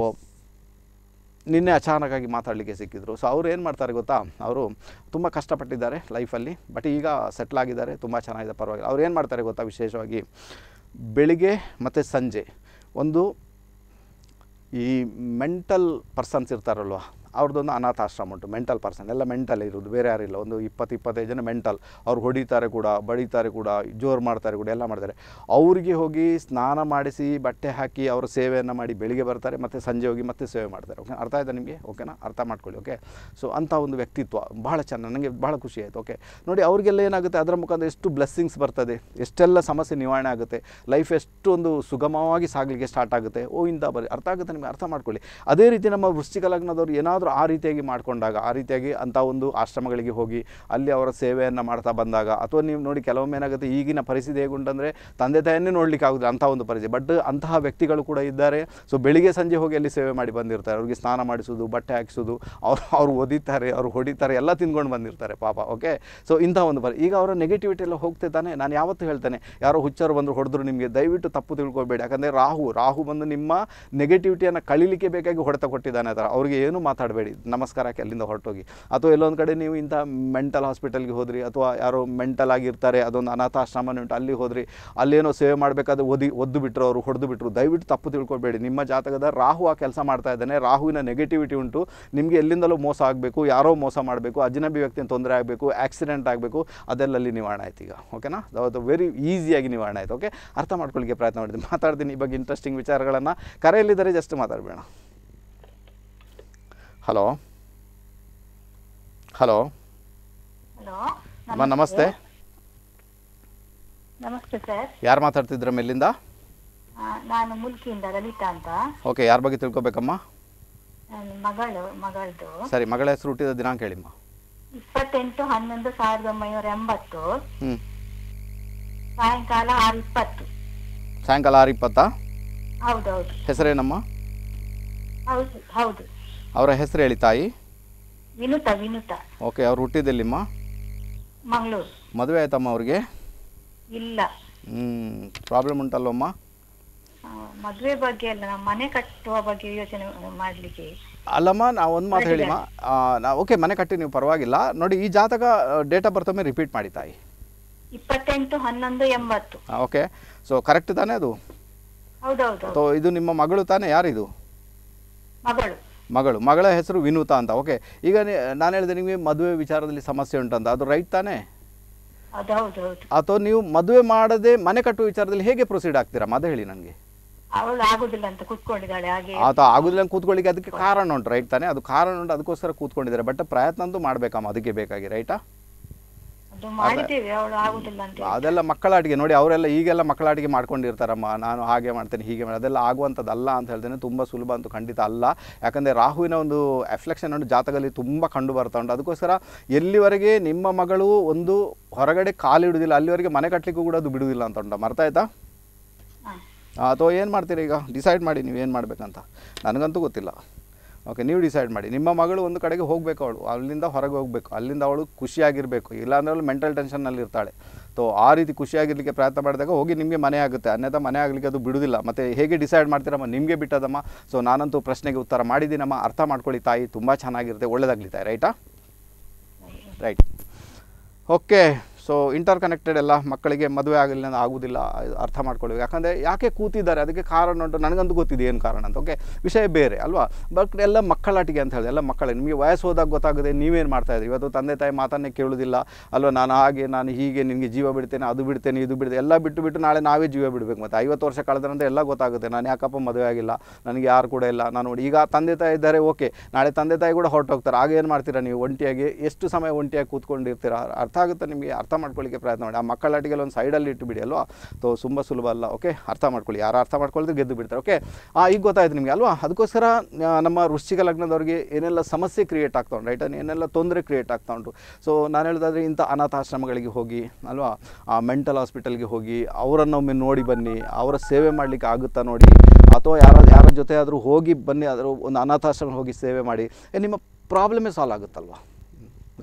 S1: ನಿನ್ನೆ ಅಚಾನಕ್ಕಾಗಿ ಮಾತಾಡಲಿಕ್ಕೆ ಸಿಕ್ಕಿದ್ರು ಸೊ ಅವ್ರು ಏನು ಮಾಡ್ತಾರೆ ಗೊತ್ತಾ ಅವರು ತುಂಬ ಕಷ್ಟಪಟ್ಟಿದ್ದಾರೆ ಲೈಫಲ್ಲಿ ಬಟ್ ಈಗ ಸೆಟ್ಲ್ ಆಗಿದ್ದಾರೆ ತುಂಬ ಚೆನ್ನಾಗಿದೆ ಪರವಾಗಿಲ್ಲ ಅವ್ರು ಏನು ಮಾಡ್ತಾರೆ ಗೊತ್ತಾ ವಿಶೇಷವಾಗಿ ಬೆಳಿಗ್ಗೆ ಮತ್ತು ಸಂಜೆ ಒಂದು ಈ ಮೆಂಟಲ್ ಪರ್ಸನ್ಸ್ ಇರ್ತಾರಲ್ವ ಅವ್ರದ್ದೊಂದು ಅನಾಥಾಶ್ರಮ ಉಂಟು ಮೆಂಟಲ್ ಪರ್ಸನ್ ಎಲ್ಲ ಮೆಂಟಲ್ ಇರೋದು ಬೇರೆ ಯಾರಿಲ್ಲ ಒಂದು ಇಪ್ಪತ್ತು ಇಪ್ಪತ್ತೈದು ಜನ ಮೆಂಟಲ್ ಅವ್ರು ಹೊಡಿತಾರೆ ಕೂಡ ಬಡಿತಾರೆ ಕೂಡ ಜೋರು ಮಾಡ್ತಾರೆ ಕೂಡ ಎಲ್ಲ ಮಾಡ್ತಾರೆ ಅವರಿಗೆ ಹೋಗಿ ಸ್ನಾನ ಮಾಡಿಸಿ ಬಟ್ಟೆ ಹಾಕಿ ಅವರ ಸೇವೆಯನ್ನು ಮಾಡಿ ಬೆಳಿಗ್ಗೆ ಬರ್ತಾರೆ ಮತ್ತು ಸಂಜೆ ಹೋಗಿ ಮತ್ತೆ ಸೇವೆ ಮಾಡ್ತಾರೆ ಓಕೆ ಅರ್ಥ ಆಯ್ತಾ ನಿಮಗೆ ಓಕೆನಾ ಅರ್ಥ ಮಾಡ್ಕೊಳ್ಳಿ ಓಕೆ ಸೊ ಅಂಥ ಒಂದು ವ್ಯಕ್ತಿತ್ವ ಭಾಳ ಚೆನ್ನ ನನಗೆ ಭಾಳ ಖುಷಿ ಆಯಿತು ಓಕೆ ನೋಡಿ ಅವರಿಗೆಲ್ಲ ಏನಾಗುತ್ತೆ ಅದರ ಮುಖಾಂತರ ಎಷ್ಟು ಬ್ಲೆಸ್ಸಿಂಗ್ಸ್ ಬರ್ತದೆ ಎಷ್ಟೆಲ್ಲ ಸಮಸ್ಯೆ ನಿವಾರಣೆ ಆಗುತ್ತೆ ಲೈಫ್ ಎಷ್ಟೊಂದು ಸುಗಮವಾಗಿ ಸಾಗಲಿಕ್ಕೆ ಸ್ಟಾರ್ಟ್ ಆಗುತ್ತೆ ಓ ಇಂದ ಬರೀ ಅರ್ಥ ಆಗುತ್ತೆ ನಿಮಗೆ ಅರ್ಥ ಮಾಡ್ಕೊಳ್ಳಿ ಅದೇ ರೀತಿ ನಮ್ಮ ವೃಷ್ಟಿಕಲಗ್ನದವ್ರು ಲಗ್ನದವ್ರು ಏನಾದರೂ ಏನಾದರೂ ಆ ರೀತಿಯಾಗಿ ಮಾಡಿಕೊಂಡಾಗ ಆ ರೀತಿಯಾಗಿ ಅಂಥ ಒಂದು ಆಶ್ರಮಗಳಿಗೆ ಹೋಗಿ ಅಲ್ಲಿ ಅವರ ಸೇವೆಯನ್ನು ಮಾಡ್ತಾ ಬಂದಾಗ ಅಥವಾ ನೀವು ನೋಡಿ ಕೆಲವೊಮ್ಮೆ ಏನಾಗುತ್ತೆ ಈಗಿನ ಪರಿಸ್ಥಿತಿ ಹೇಗುಂಟಂದರೆ ತಂದೆ ತಾಯಿಯನ್ನೇ ನೋಡಲಿಕ್ಕಾಗುತ್ತೆ ಅಂಥ ಒಂದು ಪರಿಸ್ಥಿತಿ ಬಟ್ ಅಂತಹ ವ್ಯಕ್ತಿಗಳು ಕೂಡ ಇದ್ದಾರೆ ಸೊ ಬೆಳಿಗ್ಗೆ ಸಂಜೆ ಹೋಗಿ ಅಲ್ಲಿ ಸೇವೆ ಮಾಡಿ ಬಂದಿರ್ತಾರೆ ಅವ್ರಿಗೆ ಸ್ನಾನ ಮಾಡಿಸೋದು ಬಟ್ಟೆ ಹಾಕಿಸೋದು ಅವ್ರು ಅವ್ರು ಓದಿತಾರೆ ಅವ್ರು ಹೊಡಿತಾರೆ ಎಲ್ಲ ತಿನ್ಕೊಂಡು ಬಂದಿರ್ತಾರೆ ಪಾಪ ಓಕೆ ಸೊ ಇಂಥ ಒಂದು ಪರಿ ಈಗ ಅವರ ನೆಗೆಟಿವಿಟಿ ಎಲ್ಲ ಹೋಗ್ತಾ ತಾನೆ ನಾನು ಯಾವತ್ತೂ ಹೇಳ್ತೇನೆ ಯಾರೋ ಹುಚ್ಚರು ಬಂದರು ಹೊಡೆದ್ರು ನಿಮಗೆ ದಯವಿಟ್ಟು ತಪ್ಪು ತಿಳ್ಕೊಬೇಡಿ ಯಾಕಂದರೆ ರಾಹು ರಾಹು ಬಂದು ನಿಮ್ಮ ನೆಗೆಟಿವಿಟಿಯನ್ನು ಕಳಿಲಿಕ್ಕೆ ಬೇಕಾಗಿ ಹೊಡೆತ ಕೊಟ್ಟಿದ್ದಾನೆ ಆ ಥರ ಅವ್ರಿಗೆ ಏನು ಮಾತಾಡಬೇಕು ಮಾಡಬೇಡಿ ನಮಸ್ಕಾರ ಹಾಕಿ ಅಲ್ಲಿಂದ ಹೊರಟೋಗಿ ಅಥವಾ ಎಲ್ಲೊಂದು ಕಡೆ ನೀವು ಇಂಥ ಮೆಂಟಲ್ ಹಾಸ್ಪಿಟಲ್ಗೆ ಹೋದ್ರಿ ಅಥವಾ ಯಾರೋ ಮೆಂಟಲ್ ಆಗಿರ್ತಾರೆ ಅದೊಂದು ಅನಾಥಾಶ್ರಮ ಉಂಟು ಅಲ್ಲಿ ಹೋದ್ರಿ ಅಲ್ಲೇನೋ ಸೇವೆ ಮಾಡಬೇಕಾದ್ರೆ ಓದಿ ಒದ್ದು ಬಿಟ್ಟರು ಅವರು ಹೊಡೆದು ಬಿಟ್ಟರು ದಯವಿಟ್ಟು ತಪ್ಪು ತಿಳ್ಕೊಬೇಡಿ ನಿಮ್ಮ ಜಾತಕದ ರಾಹು ಆ ಕೆಲಸ ಮಾಡ್ತಾ ಇದ್ದಾನೆ ರಾಹುವಿನ ನೆಗೆಟಿವಿಟಿ ಉಂಟು ನಿಮಗೆ ಎಲ್ಲಿಂದಲೂ ಮೋಸ ಆಗಬೇಕು ಯಾರೋ ಮೋಸ ಮಾಡಬೇಕು ಅಜನಬಿ ವ್ಯಕ್ತಿನ ತೊಂದರೆ ಆಗಬೇಕು ಆಕ್ಸಿಡೆಂಟ್ ಆಗಬೇಕು ಅದೆಲ್ಲಲ್ಲಿ ನಿವಾರಣೆ ಆಯ್ತು ಈಗ ಓಕೆನಾ ಅದು ವೆರಿ ಈಸಿಯಾಗಿ ನಿವಾರಣೆ ಆಯಿತು ಓಕೆ ಅರ್ಥ ಮಾಡ್ಕೊಳ್ಳಿಕ್ಕೆ ಪ್ರಯತ್ನ ಮಾಡಿದ್ದೀನಿ ಮಾತಾಡ್ತೀನಿ ಈ ಬಗ್ಗೆ ಇಂಟ್ರೆಸ್ಟಿಂಗ್ ವಿಚಾರಗಳನ್ನು ಕರೆಯಲ್ಲಿದ್ದರೆ ಜಸ್ಟ್ ಮಾತಾಡಬೇಡ ಹಲೋ ಹಲೋ ಅಮ್ಮ ನಮಸ್ತೆ ನಮಸ್ತೆ ಸರ್ ಯಾರು ಮಾತಾಡ್ತಿದ್ರಮ್ಮ ಇಲ್ಲಿಂದ ನಾನು ಮುಲ್ಕಿಯಿಂದ ಲಲಿತಾ ಅಂತ ಓಕೆ ಯಾರ ಬಗ್ಗೆ ತಿಳ್ಕೊಬೇಕಮ್ಮ ಮಗಳು ಮಗಳದು ಸರಿ ಮಗಳ ಹೆಸರು ಹುಟ್ಟಿದ ದಿನಾಂಕ ಹೇಳಿಮ್ಮ ಇಪ್ಪತ್ತೆಂಟು ಹನ್ನೊಂದು ಸಾವಿರದ ಒಂಬೈನೂರ ಎಂಬತ್ತು ಸಾಯಂಕಾಲ ಆರು ಇಪ್ಪತ್ತು ಸಾಯಂಕಾಲ ಆರು ಇಪ್ಪತ್ತಾ ಹೌದೌದು ಹೆಸರೇನಮ್ಮ ಹೌದು ಹೌದು ಅವರ ಹೆಸರು ಹೇಳಿ ತಾಯಿ ವಿನುತಾ ವಿನುತಾ ಓಕೆ ಅವ್ರು ಹುಟ್ಟಿದ್ದೆಲ್ಲಿಮ್ಮ ಮಂಗಳೂರು ಮದುವೆ ಆಯ್ತಮ್ಮ ಅವ್ರಿಗೆ ಇಲ್ಲ ಹ್ಞೂ ಪ್ರಾಬ್ಲಮ್ ಉಂಟಲ್ವಮ್ಮ ಮದುವೆ ಬಗ್ಗೆ ಅಲ್ಲ ಮನೆ ಕಟ್ಟುವ ಬಗ್ಗೆ ಯೋಚನೆ ಮಾಡಲಿಕ್ಕೆ ಅಲ್ಲಮ್ಮ ನಾವು ಒಂದು ಮಾತು ಹೇಳಿಮ್ಮ ನಾವು ಓಕೆ ಮನೆ ಕಟ್ಟಿ ನೀವು ಪರವಾಗಿಲ್ಲ ನೋಡಿ ಈ ಜಾತಕ ಡೇಟ್ ಆಫ್ ಬರ್ತ್ ಒಮ್ಮೆ ರಿಪೀಟ್ ಮಾಡಿ ತಾಯಿ ಇಪ್ಪತ್ತೆಂಟು ಹನ್ನೊಂದು ಎಂಬತ್ತು ಓಕೆ ಸೊ ಕರೆಕ್ಟ್ ತಾನೇ ಅದು ಹೌದೌದು ಇದು ನಿಮ್ಮ ಮಗಳು ತಾನೇ ಯಾರಿದು ಮಗಳು ಮಗಳು ಮಗಳ ಹೆಸರು ವಿನೂತ ಅಂತ ಓಕೆ ಈಗ ನಾನು ಹೇಳಿದೆ ನಿಮಗೆ ಮದುವೆ ವಿಚಾರದಲ್ಲಿ ಸಮಸ್ಯೆ ಉಂಟಂತ ಅದು ರೈಟ್ ತಾನೆ ಅಥವಾ ನೀವು ಮದುವೆ ಮಾಡದೆ ಮನೆ ಕಟ್ಟುವ ವಿಚಾರದಲ್ಲಿ ಹೇಗೆ ಪ್ರೊಸೀಡ್ ಆಗ್ತೀರಾ ಮದ ಹೇಳಿ ನನಗೆ ಆತ ಆಗುದಿಲ್ಲ ಕೂತ್ಕೊಳ್ಳಿಕ್ಕೆ ಅದಕ್ಕೆ ಕಾರಣ ಉಂಟು ರೈಟ್ ತಾನೆ ಅದು ಕಾರಣ ಉಂಟು ಅದಕ್ಕೋಸ್ಕರ ಕೂತ್ಕೊಂಡಿದ್ದಾರೆ ಬಟ್ ಪ್ರಯತ್ನ ಅಂತೂ ಮಾಡ್ಬೇಕಮ್ಮ ಅದಕ್ಕೆ ಬೇಕಾಗಿ ರೈಟಾ ಅದೆಲ್ಲ ಮಕ್ಕಳ ನೋಡಿ ಅವರೆಲ್ಲ ಈಗೆಲ್ಲ ಮಕ್ಕಳ ಮಾಡ್ಕೊಂಡಿರ್ತಾರಮ್ಮ ನಾನು ಹಾಗೆ ಮಾಡ್ತೇನೆ ಹೀಗೆ ಮಾಡಿ ಅದೆಲ್ಲ ಆಗುವಂಥದ್ದಲ್ಲ ಅಂತ ಹೇಳ್ತೇನೆ ತುಂಬ ಸುಲಭ ಅಂತೂ ಖಂಡಿತ ಅಲ್ಲ ಯಾಕಂದರೆ ರಾಹುವಿನ ಒಂದು ಎಫ್ಲೆಕ್ಷನ್ ಒಂದು ಜಾತಕದಲ್ಲಿ ತುಂಬ ಕಂಡು ಬರ್ತಾ ಉಂಟು ಅದಕ್ಕೋಸ್ಕರ ಎಲ್ಲಿವರೆಗೆ ನಿಮ್ಮ ಮಗಳು ಒಂದು ಹೊರಗಡೆ ಕಾಲಿಡುವುದಿಲ್ಲ ಅಲ್ಲಿವರೆಗೆ ಮನೆ ಕಟ್ಟಲಿಕ್ಕೂ ಕೂಡ ಅದು ಬಿಡುವುದಿಲ್ಲ ಅಂತ ಉಂಟು ಮರ್ತಾ ಆಯ್ತಾ ಅಥವಾ ಏನು ಮಾಡ್ತೀರಿ ಈಗ ಡಿಸೈಡ್ ಮಾಡಿ ನೀವು ಏನು ಮಾಡಬೇಕಂತ ನನಗಂತೂ ಗೊತ್ತಿಲ್ಲ ಓಕೆ ನೀವು ಡಿಸೈಡ್ ಮಾಡಿ ನಿಮ್ಮ ಮಗಳು ಒಂದು ಕಡೆಗೆ ಹೋಗಬೇಕು ಅವಳು ಅಲ್ಲಿಂದ ಹೊರಗೆ ಹೋಗಬೇಕು ಅಲ್ಲಿಂದ ಅವಳು ಖುಷಿಯಾಗಿರಬೇಕು ಇಲ್ಲಾಂದ್ರೆ ಅವಳು ಮೆಂಟಲ್ ಟೆನ್ಷನ್ನಲ್ಲಿ ಇರ್ತಾಳೆ ಸೊ ಆ ರೀತಿ ಖುಷಿಯಾಗಿರಲಿಕ್ಕೆ ಪ್ರಯತ್ನ ಮಾಡಿದಾಗ ಹೋಗಿ ನಿಮಗೆ ಮನೆ ಆಗುತ್ತೆ ಅನ್ಯಥ ಮನೆ ಆಗಲಿಕ್ಕೆ ಅದು ಬಿಡುವುದಿಲ್ಲ ಮತ್ತು ಹೇಗೆ ಡಿಸೈಡ್ ಮಾಡ್ತೀರಮ್ಮ ನಿಮಗೆ ಬಿಟ್ಟದಮ್ಮ ಸೊ ನಾನಂತೂ ಪ್ರಶ್ನೆಗೆ ಉತ್ತರ ಮಾಡಿದ್ದೀನಮ್ಮ ಅರ್ಥ ಮಾಡ್ಕೊಳ್ಳಿ ತಾಯಿ ತುಂಬ ಚೆನ್ನಾಗಿರುತ್ತೆ ತಾಯಿ ರೈಟಾ ರೈಟ್ ಓಕೆ ಸೊ ಇಂಟರ್ಕನೆಕ್ಟೆಡ್ ಎಲ್ಲ ಮಕ್ಕಳಿಗೆ ಮದುವೆ ಆಗಲಿಲ್ಲ ಆಗುವುದಿಲ್ಲ ಅರ್ಥ ಮಾಡ್ಕೊಳ್ಬೇಕು ಯಾಕಂದರೆ ಯಾಕೆ ಕೂತಿದ್ದಾರೆ ಅದಕ್ಕೆ ಕಾರಣ ಉಂಟು ನನಗಂತೂ ಗೊತ್ತಿದೆ ಏನು ಕಾರಣ ಅಂತ ಓಕೆ ವಿಷಯ ಬೇರೆ ಅಲ್ವಾ ಬಟ್ ಎಲ್ಲ ಮಕ್ಕಳಾಟಿಗೆ ಅಂತ ಹೇಳಿದೆ ಎಲ್ಲ ಮಕ್ಕಳೇ ನಿಮಗೆ ವಯಸ್ಸು ಹೋದಾಗ ಗೊತ್ತಾಗುತ್ತೆ ನೀವೇನು ಮಾಡ್ತಾಯಿದ್ರಿ ಇವತ್ತು ತಂದೆ ತಾಯಿ ಮಾತನ್ನೇ ಕೇಳೋದಿಲ್ಲ ಅಲ್ವಾ ನಾನು ಹಾಗೆ ನಾನು ಹೀಗೆ ನಿಮಗೆ ಜೀವ ಬಿಡ್ತೇನೆ ಅದು ಬಿಡ್ತೇನೆ ಇದು ಬಿಡ್ತೇನೆ ಎಲ್ಲ ಬಿಟ್ಟು ಬಿಟ್ಟು ನಾಳೆ ನಾವೇ ಜೀವ ಬಿಡಬೇಕು ಮತ್ತು ಐವತ್ತು ವರ್ಷ ಕಳೆದ್ರಂತೆ ಎಲ್ಲ ಗೊತ್ತಾಗುತ್ತೆ ನಾನು ಯಾಕಪ್ಪ ಮದುವೆ ಆಗಿಲ್ಲ ನನಗೆ ಯಾರು ಕೂಡ ಇಲ್ಲ ನಾನು ನೋಡಿ ಈಗ ತಂದೆ ತಾಯಿ ಇದ್ದಾರೆ ಓಕೆ ನಾಳೆ ತಂದೆ ತಾಯಿ ಕೂಡ ಹೊರಟೋಗ್ತಾರೆ ಆಗ ಏನು ಮಾಡ್ತೀರಾ ನೀವು ಒಂಟಿಯಾಗಿ ಎಷ್ಟು ಸಮಯ ಒಂಟಿಯಾಗಿ ಕೂತ್ಕೊಂಡಿರ್ತೀರ ಅರ್ಥ ಆಗುತ್ತೆ ನಿಮಗೆ ಅರ್ಥ ಅರ್ಥ ಮಾಡ್ಕೊಳ್ಳಿಕ್ಕೆ ಪ್ರಯತ್ನ ಮಾಡಿ ಆ ಮಕ್ಕಳ ಅಡಿಗೆಲ್ಲ ಒಂದು ಸೈಡಲ್ಲಿ ಬಿಡಿ ಅಲ್ವಾ ತೊ ತುಂಬ ಸುಲಭ ಅಲ್ಲ ಓಕೆ ಅರ್ಥ ಮಾಡ್ಕೊಳ್ಳಿ ಯಾರು ಅರ್ಥ ಮಾಡ್ಕೊಳ್ಳಿದ್ರೆ ಗೆದ್ದು ಬಿಡ್ತಾರೆ ಓಕೆ ಈಗ ಗೊತ್ತಾಯ್ತು ನಿಮಗೆ ಅಲ್ವಾ ಅದಕ್ಕೋಸ್ಕರ ನಮ್ಮ ವೃಶ್ಚಿಕ ಲಗ್ನದವ್ರಿಗೆ ಏನೆಲ್ಲ ಸಮಸ್ಯೆ ಕ್ರಿಯೇಟ್ ಆಗ್ತಾ ಉಂಟು ರೈಟ್ ಏನೆಲ್ಲ ತೊಂದರೆ ಕ್ರಿಯೇಟ್ ಆಗ್ತಾ ಉಂಟು ಸೊ ನಾನು ಹೇಳೋದಾದರೆ ಇಂಥ ಅನಾಥಾಶ್ರಮಗಳಿಗೆ ಹೋಗಿ ಅಲ್ವಾ ಆ ಮೆಂಟಲ್ ಹಾಸ್ಪಿಟಲ್ಗೆ ಹೋಗಿ ಅವರನ್ನು ಒಮ್ಮೆ ನೋಡಿ ಬನ್ನಿ ಅವರ ಸೇವೆ ಮಾಡಲಿಕ್ಕೆ ಆಗುತ್ತಾ ನೋಡಿ ಅಥವಾ ಯಾರ ಯಾರ ಜೊತೆ ಆದರೂ ಹೋಗಿ ಬನ್ನಿ ಆದರೂ ಒಂದು ಅನಾಥಾಶ್ರಮ ಹೋಗಿ ಸೇವೆ ಮಾಡಿ ನಿಮ್ಮ ಪ್ರಾಬ್ಲಮೇ ಸಾಲ್ವ್ ಆಗುತ್ತಲ್ವಾ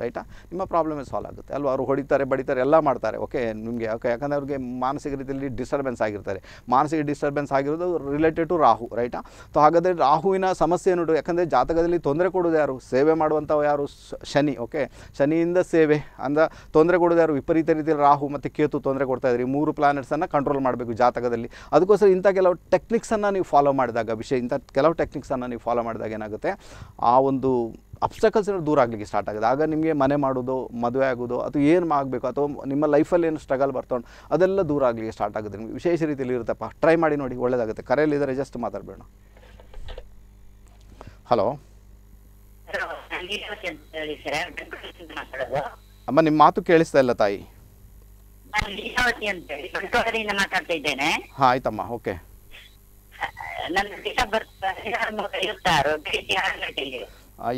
S1: ರೈಟಾ ನಿಮ್ಮ ಪ್ರಾಬ್ಲಮೇ ಸಾಲ್ವ್ ಆಗುತ್ತೆ ಅಲ್ವಾ ಅವರು ಹೊಡಿತಾರೆ ಬಡಿತಾರೆ ಎಲ್ಲ ಮಾಡ್ತಾರೆ ಓಕೆ ನಿಮಗೆ ಓಕೆ ಯಾಕಂದರೆ ಅವ್ರಿಗೆ ಮಾನಸಿಕ ರೀತಿಯಲ್ಲಿ ಡಿಸ್ಟರ್ಬೆನ್ಸ್ ಆಗಿರ್ತಾರೆ ಮಾನಸಿಕ ಡಿಸ್ಟರ್ಬೆನ್ಸ್ ಆಗಿರೋದು ರಿಲೇಟೆಡ್ ಟು ರಾಹು ರೈಟಾ ಸೊ ಹಾಗಾದರೆ ರಾಹುವಿನ ಸಮಸ್ಯೆ ನೋಡು ಯಾಕಂದರೆ ಜಾತಕದಲ್ಲಿ ತೊಂದರೆ ಕೊಡೋದು ಯಾರು ಸೇವೆ ಮಾಡುವಂಥವು ಯಾರು ಶನಿ ಓಕೆ ಶನಿಯಿಂದ ಸೇವೆ ಅಂದ್ರೆ ತೊಂದರೆ ಕೊಡೋದು ಯಾರು ವಿಪರೀತ ರೀತಿಯಲ್ಲಿ ರಾಹು ಮತ್ತು ಕೇತು ತೊಂದರೆ ಕೊಡ್ತಾ ಇದ್ರಿ ಮೂರು ಪ್ಲಾನೆಟ್ಸನ್ನು ಕಂಟ್ರೋಲ್ ಮಾಡಬೇಕು ಜಾತಕದಲ್ಲಿ ಅದಕ್ಕೋಸ್ಕರ ಇಂಥ ಕೆಲವು ಟೆಕ್ನಿಕ್ಸನ್ನು ನೀವು ಫಾಲೋ ಮಾಡಿದಾಗ ವಿಷಯ ಇಂಥ ಕೆಲವು ಟೆಕ್ನಿಕ್ಸನ್ನು ನೀವು ಫಾಲೋ ಮಾಡಿದಾಗ ಏನಾಗುತ್ತೆ ಆ ಒಂದು ಅಬ್ಸ್ಟಕಲ್ಸ್ ದೂರ ಆಗಲಿಕ್ಕೆ ಸ್ಟಾರ್ಟ್ ಆಗಿದೆ ಆಗ ನಿಮಗೆ ಮನೆ ಮಾಡೋದು ಮದುವೆ ಆಗೋದು ಅಥವಾ ಏನು ಆಗಬೇಕು ಅಥವಾ ನಿಮ್ಮ ಲೈಫಲ್ಲಿ ಏನು ಸ್ಟ್ರಗಲ್ ಬರ್ತೋಣ ಅದೆಲ್ಲ ದೂರ ಆಗಲಿಕ್ಕೆ ಸ್ಟಾರ್ಟ್ ಆಗುತ್ತೆ ನಿಮಗೆ ವಿಶೇಷ ರೀತಿಯಲ್ಲಿ ಇರುತ್ತಪ್ಪ ಟ್ರೈ ಮಾಡಿ ನೋಡಿ ಒಳ್ಳೇದಾಗುತ್ತೆ ಕರೆಯಲ್ಲಿದ್ದರೆ ಜಸ್ಟ್ ಮಾತಾಡಬೇಡ ಹಲೋ ಅಮ್ಮ ನಿಮ್ಮ ಮಾತು ಕೇಳಿಸ್ತಾ ಇಲ್ಲ ತಾಯಿ ಹಾ ಆಯ್ತಮ್ಮ ಓಕೆ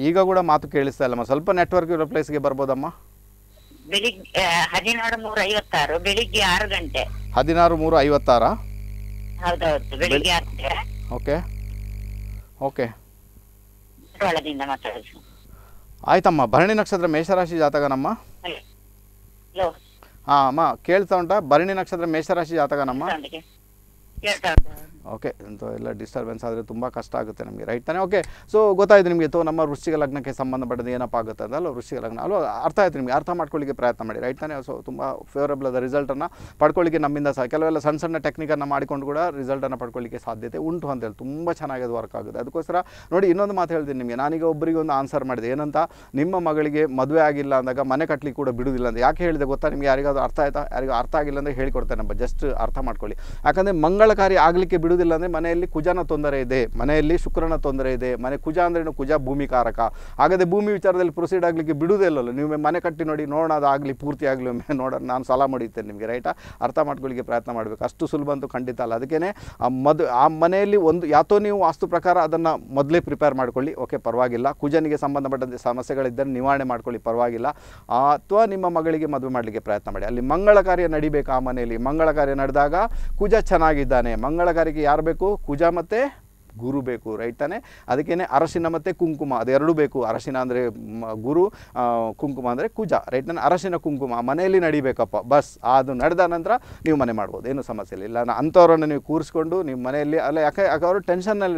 S1: ಈಗ ಕೂಡ ಮಾತು ಕೇಳಿಸ್ತಾ ಇಲ್ಲಮ್ಮ ಸ್ವಲ್ಪ ನೆಟ್ವರ್ಕ್ ಇರೋ ಪ್ಲೇಸ್ಗೆ ಬರ್ಬೋದಮ್ಮ ಬೆಳಿಗ್ಗೆ ಹದಿನಾರು ಮೂರು ಐವತ್ತಾರು ಬೆಳಿಗ್ಗೆ ಆರು ಗಂಟೆ ಹದಿನಾರು ಮೂರು ಐವತ್ತಾರ ಬೆಳಿಗ್ಗೆ ಓಕೆ ಓಕೆ ಆಯ್ತಮ್ಮ ಭರಣಿ ನಕ್ಷತ್ರ ಮೇಷರಾಶಿ ಜಾತಕನಮ್ಮ ಹಲೋ ಹಾಂ ಅಮ್ಮ ಕೇಳ್ತಾ ಉಂಟಾ ಭರಣಿ ನಕ್ಷತ್ರ ಮೇಷರಾಶಿ ಜಾತಕನಮ್ಮ ಕೇಳ್ತಾ ಓಕೆ ಎಲ್ಲ ಡಿಸ್ಟರ್ಬೆನ್ಸ್ ಆದರೆ ತುಂಬ ಕಷ್ಟ ಆಗುತ್ತೆ ನಮಗೆ ರೈಟ್ ತಾನೇ ಓಕೆ ಸೊ ಗೊತ್ತಾಯಿತು ನಿಮಗೆ ತೋ ನಮ್ಮ ವೃಶ್ಚಿಕ ಲಗ್ನಕ್ಕೆ ಸಂಬಂಧಪಟ್ಟದ್ದು ಏನಪ್ಪ ಆಗುತ್ತೆ ಅಲ್ಲ ವೃಶ್ಚಿಕ ಲಗ್ನ ಅಲ್ಲೂ ಅರ್ಥ ಆಯಿತು ನಿಮಗೆ ಅರ್ಥ ಮಾಡ್ಕೊಳ್ಳಿಕ್ಕೆ ಪ್ರಯತ್ನ ಮಾಡಿ ರೈಟ್ ತಾನೇ ಸೊ ತುಂಬ ಫೇವರಬಲ್ ಅದ ರಿಸಲ್ಟನ್ನು ಪಡ್ಕೊಳ್ಳಿಕ್ಕೆ ನಮ್ಮಿಂದ ಸಹ ಕೆಲವೆಲ್ಲ ಸಣ್ಣ ಸಣ್ಣ ಟೆಕ್ನಿಕನ್ನು ಮಾಡಿಕೊಂಡು ಕೂಡ ರಿಸಲ್ಟನ್ನು ಪಡ್ಕೊಳ್ಳಿಕ್ಕೆ ಸಾಧ್ಯತೆ ಉಂಟು ಅಂತ ಹೇಳಿ ತುಂಬ ಚೆನ್ನಾಗಿ ಅದು ವರ್ಕ್ ಆಗುತ್ತೆ ಅದಕ್ಕೋಸ್ಕರ ನೋಡಿ ಇನ್ನೊಂದು ಮಾತು ಹೇಳ್ತೀನಿ ನಿಮಗೆ ನಾನೀಗ ಒಬ್ಬರಿಗೆ ಒಂದು ಆನ್ಸರ್ ಮಾಡಿದೆ ಏನಂತ ನಿಮ್ಮ ಮಗಳಿಗೆ ಮದುವೆ ಆಗಿಲ್ಲ ಅಂದಾಗ ಮನೆ ಕಟ್ಟಲಿಕ್ಕೆ ಕೂಡ ಬಿಡುವುದಿಲ್ಲ ಅಂತ ಯಾಕೆ ಹೇಳಿದೆ ಗೊತ್ತಾ ನಿಮಗೆ ಯಾರಿಗಾದರೂ ಅರ್ಥ ಆಯ್ತಾ ಯಾರಿಗೂ ಅರ್ಥ ಆಗಿಲ್ಲ ಅಂದರೆ ಹೇಳಿಕೊಡ್ತೇನೆ ನಮ್ಮ ಜಸ್ಟ್ ಅರ್ಥ ಮಾಡ್ಕೊಳ್ಳಿ ಯಾಕಂದರೆ ಮಂಗಳಕಾರಿ ಆಗಲಿಕ್ಕೆ ಬಿಡೋದಿಲ್ಲ ಅಂದರೆ ಮನೆಯಲ್ಲಿ ಕುಜನ ತೊಂದರೆ ಇದೆ ಮನೆಯಲ್ಲಿ ಶುಕ್ರನ ತೊಂದರೆ ಇದೆ ಮನೆ ಕುಜ ಅಂದ್ರೇನು ಕುಜ ಭೂಮಿಕಾರಕ ಕಾರಕ ಹಾಗಾದರೆ ಭೂಮಿ ವಿಚಾರದಲ್ಲಿ ಪ್ರೊಸೀಡ್ ಆಗಲಿಕ್ಕೆ ಇಲ್ಲ ನೀವು ಮನೆ ಕಟ್ಟಿ ನೋಡಿ ನೋಡೋಣ ಅದಾಗಲಿ ಪೂರ್ತಿ ಆಗಲಿ ಒಮ್ಮೆ ನೋಡೋಣ ನಾನು ಸಾಲ ಮಾಡಿದ್ದೇನೆ ನಿಮಗೆ ರೈಟಾ ಅರ್ಥ ಮಾಡ್ಕೊಳ್ಳಿಕ್ಕೆ ಪ್ರಯತ್ನ ಮಾಡಬೇಕು ಅಷ್ಟು ಸುಲಭ ಅಂತೂ ಖಂಡಿತ ಅಲ್ಲ ಅದಕ್ಕೇ ಆ ಮದು ಆ ಮನೆಯಲ್ಲಿ ಒಂದು ಯಾತೋ ನೀವು ವಾಸ್ತು ಪ್ರಕಾರ ಅದನ್ನು ಮೊದಲೇ ಪ್ರಿಪೇರ್ ಮಾಡ್ಕೊಳ್ಳಿ ಓಕೆ ಪರವಾಗಿಲ್ಲ ಕುಜನಿಗೆ ಸಂಬಂಧಪಟ್ಟಂತೆ ಸಮಸ್ಯೆಗಳಿದ್ದರೆ ನಿವಾರಣೆ ಮಾಡ್ಕೊಳ್ಳಿ ಪರವಾಗಿಲ್ಲ ಅಥವಾ ನಿಮ್ಮ ಮಗಳಿಗೆ ಮದುವೆ ಮಾಡಲಿಕ್ಕೆ ಪ್ರಯತ್ನ ಮಾಡಿ ಅಲ್ಲಿ ಮಂಗಳ ಕಾರ್ಯ ನಡಿಬೇಕು ಆ ಮನೆಯಲ್ಲಿ ಮಂಗಳ ಕಾರ್ಯ ನಡೆದಾಗ ಕುಜ ಚೆನ್ನಾಗಿದ್ದಾನೆ ಮಂಗಳ ಕಾರ್ಯಕ್ಕೆ ಯಾರು ಬೇಕು ಕುಜ ಮತ್ತು ಗುರು ಬೇಕು ರೈಟ್ ತಾನೆ ಅದಕ್ಕೇನೆ ಅರಶಿನ ಮತ್ತು ಕುಂಕುಮ ಅದೆರಡೂ ಬೇಕು ಅರಶಿನ ಅಂದರೆ ಗುರು ಕುಂಕುಮ ಅಂದರೆ ಕುಜ ರೈಟ್ ನಾನು ಅರಶಿನ ಕುಂಕುಮ ಮನೆಯಲ್ಲಿ ನಡಿಬೇಕಪ್ಪ ಬಸ್ ಅದು ನಡೆದ ನಂತರ ನೀವು ಮನೆ ಮಾಡ್ಬೋದು ಏನು ಸಮಸ್ಯೆ ಇಲ್ಲ ಇಲ್ಲ ಅಂಥವ್ರನ್ನ ನೀವು ಕೂರಿಸ್ಕೊಂಡು ನಿಮ್ಮ ಮನೆಯಲ್ಲಿ ಅಲ್ಲ ಯಾಕೆ ಯಾಕೆ ಅವರು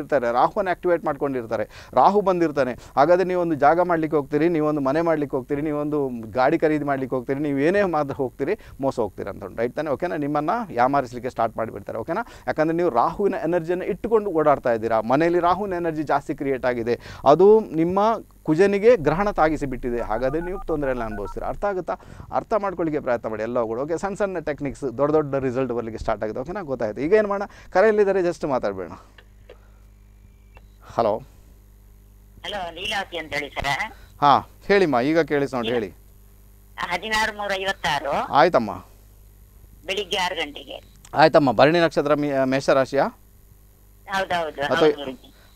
S1: ಇರ್ತಾರೆ ರಾಹುನ ಆ್ಯಕ್ಟಿವೇಟ್ ಮಾಡ್ಕೊಂಡಿರ್ತಾರೆ ರಾಹು ಬಂದಿರ್ತಾನೆ ಹಾಗಾದರೆ ನೀವೊಂದು ಜಾಗ ಮಾಡ್ಲಿಕ್ಕೆ ಹೋಗ್ತೀರಿ ನೀವೊಂದು ಮನೆ ಮಾಡ್ಲಿಕ್ಕೆ ಹೋಗ್ತೀರಿ ನೀವೊಂದು ಗಾಡಿ ಖರೀದಿ ಮಾಡ್ಲಿಕ್ಕೆ ಹೋಗ್ತೀರಿ ನೀವು ಏನೇ ಮಾತ್ರ ಹೋಗ್ತೀರಿ ಮೋಸ ಹೋಗ್ತೀರಿ ಅಂತ ರೈಟ್ ತಾನೆ ಓಕೆನಾ ನಿಮ್ಮನ್ನು ಯಾಮಾರಿಸಲಿಕ್ಕೆ ಸ್ಟಾರ್ಟ್ ಮಾಡಿಬಿಡ್ತಾರೆ ಓಕೆನಾ ಯಾಕಂದರೆ ನೀವು ರಾಹುವಿನ ಎನರ್ಜಿಯನ್ನು ಇಟ್ಟುಕೊಂಡು ಓಡಾಡ್ತಾ ಇದ್ದೀರಿ ಮಾಡಿದ್ದೀರಾ ಮನೆಯಲ್ಲಿ ರಾಹುಲ್ ಎನರ್ಜಿ ಜಾಸ್ತಿ ಕ್ರಿಯೇಟ್ ಆಗಿದೆ ಅದು ನಿಮ್ಮ ಕುಜನಿಗೆ ಗ್ರಹಣ ತಾಗಿಸಿ ಬಿಟ್ಟಿದೆ ಹಾಗಾದರೆ ನೀವು ತೊಂದರೆಯನ್ನು ಅನುಭವಿಸ್ತೀರಾ ಅರ್ಥ ಆಗುತ್ತಾ ಅರ್ಥ ಮಾಡ್ಕೊಳ್ಳಿಕ್ಕೆ ಪ್ರಯತ್ನ ಮಾಡಿ ಎಲ್ಲ ಕೂಡ ಓಕೆ ಸಣ್ಣ ಸಣ್ಣ ಟೆಕ್ನಿಕ್ಸ್ ದೊಡ್ಡ ದೊಡ್ಡ ರಿಸಲ್ಟ್ ಬರಲಿಕ್ಕೆ ಸ್ಟಾರ್ಟ್ ಆಗಿದೆ ಓಕೆನಾ ಗೊತ್ತಾಯಿತು ಈಗ ಏನು ಮಾಡೋಣ ಕರೆಯಲ್ಲಿದ್ದಾರೆ ಜಸ್ಟ್ ಮಾತಾಡಬೇಡ ಹಲೋ ಹಲೋ ಲೀಲಾವತಿ ಅಂತ ಹೇಳಿ ಸರ ಹಾಂ ಹೇಳಿಮ್ಮ ಈಗ ಕೇಳಿಸ್ ನೋಡಿ ಹೇಳಿ ಹದಿನಾರು ಆಯ್ತಮ್ಮ ಬೆಳಿಗ್ಗೆ ಆರು ಗಂಟೆಗೆ ಆಯ್ತಮ್ಮ ಭರಣಿ ನಕ್ಷತ್ರ ಮೇಷ ರಾಶಿಯಾ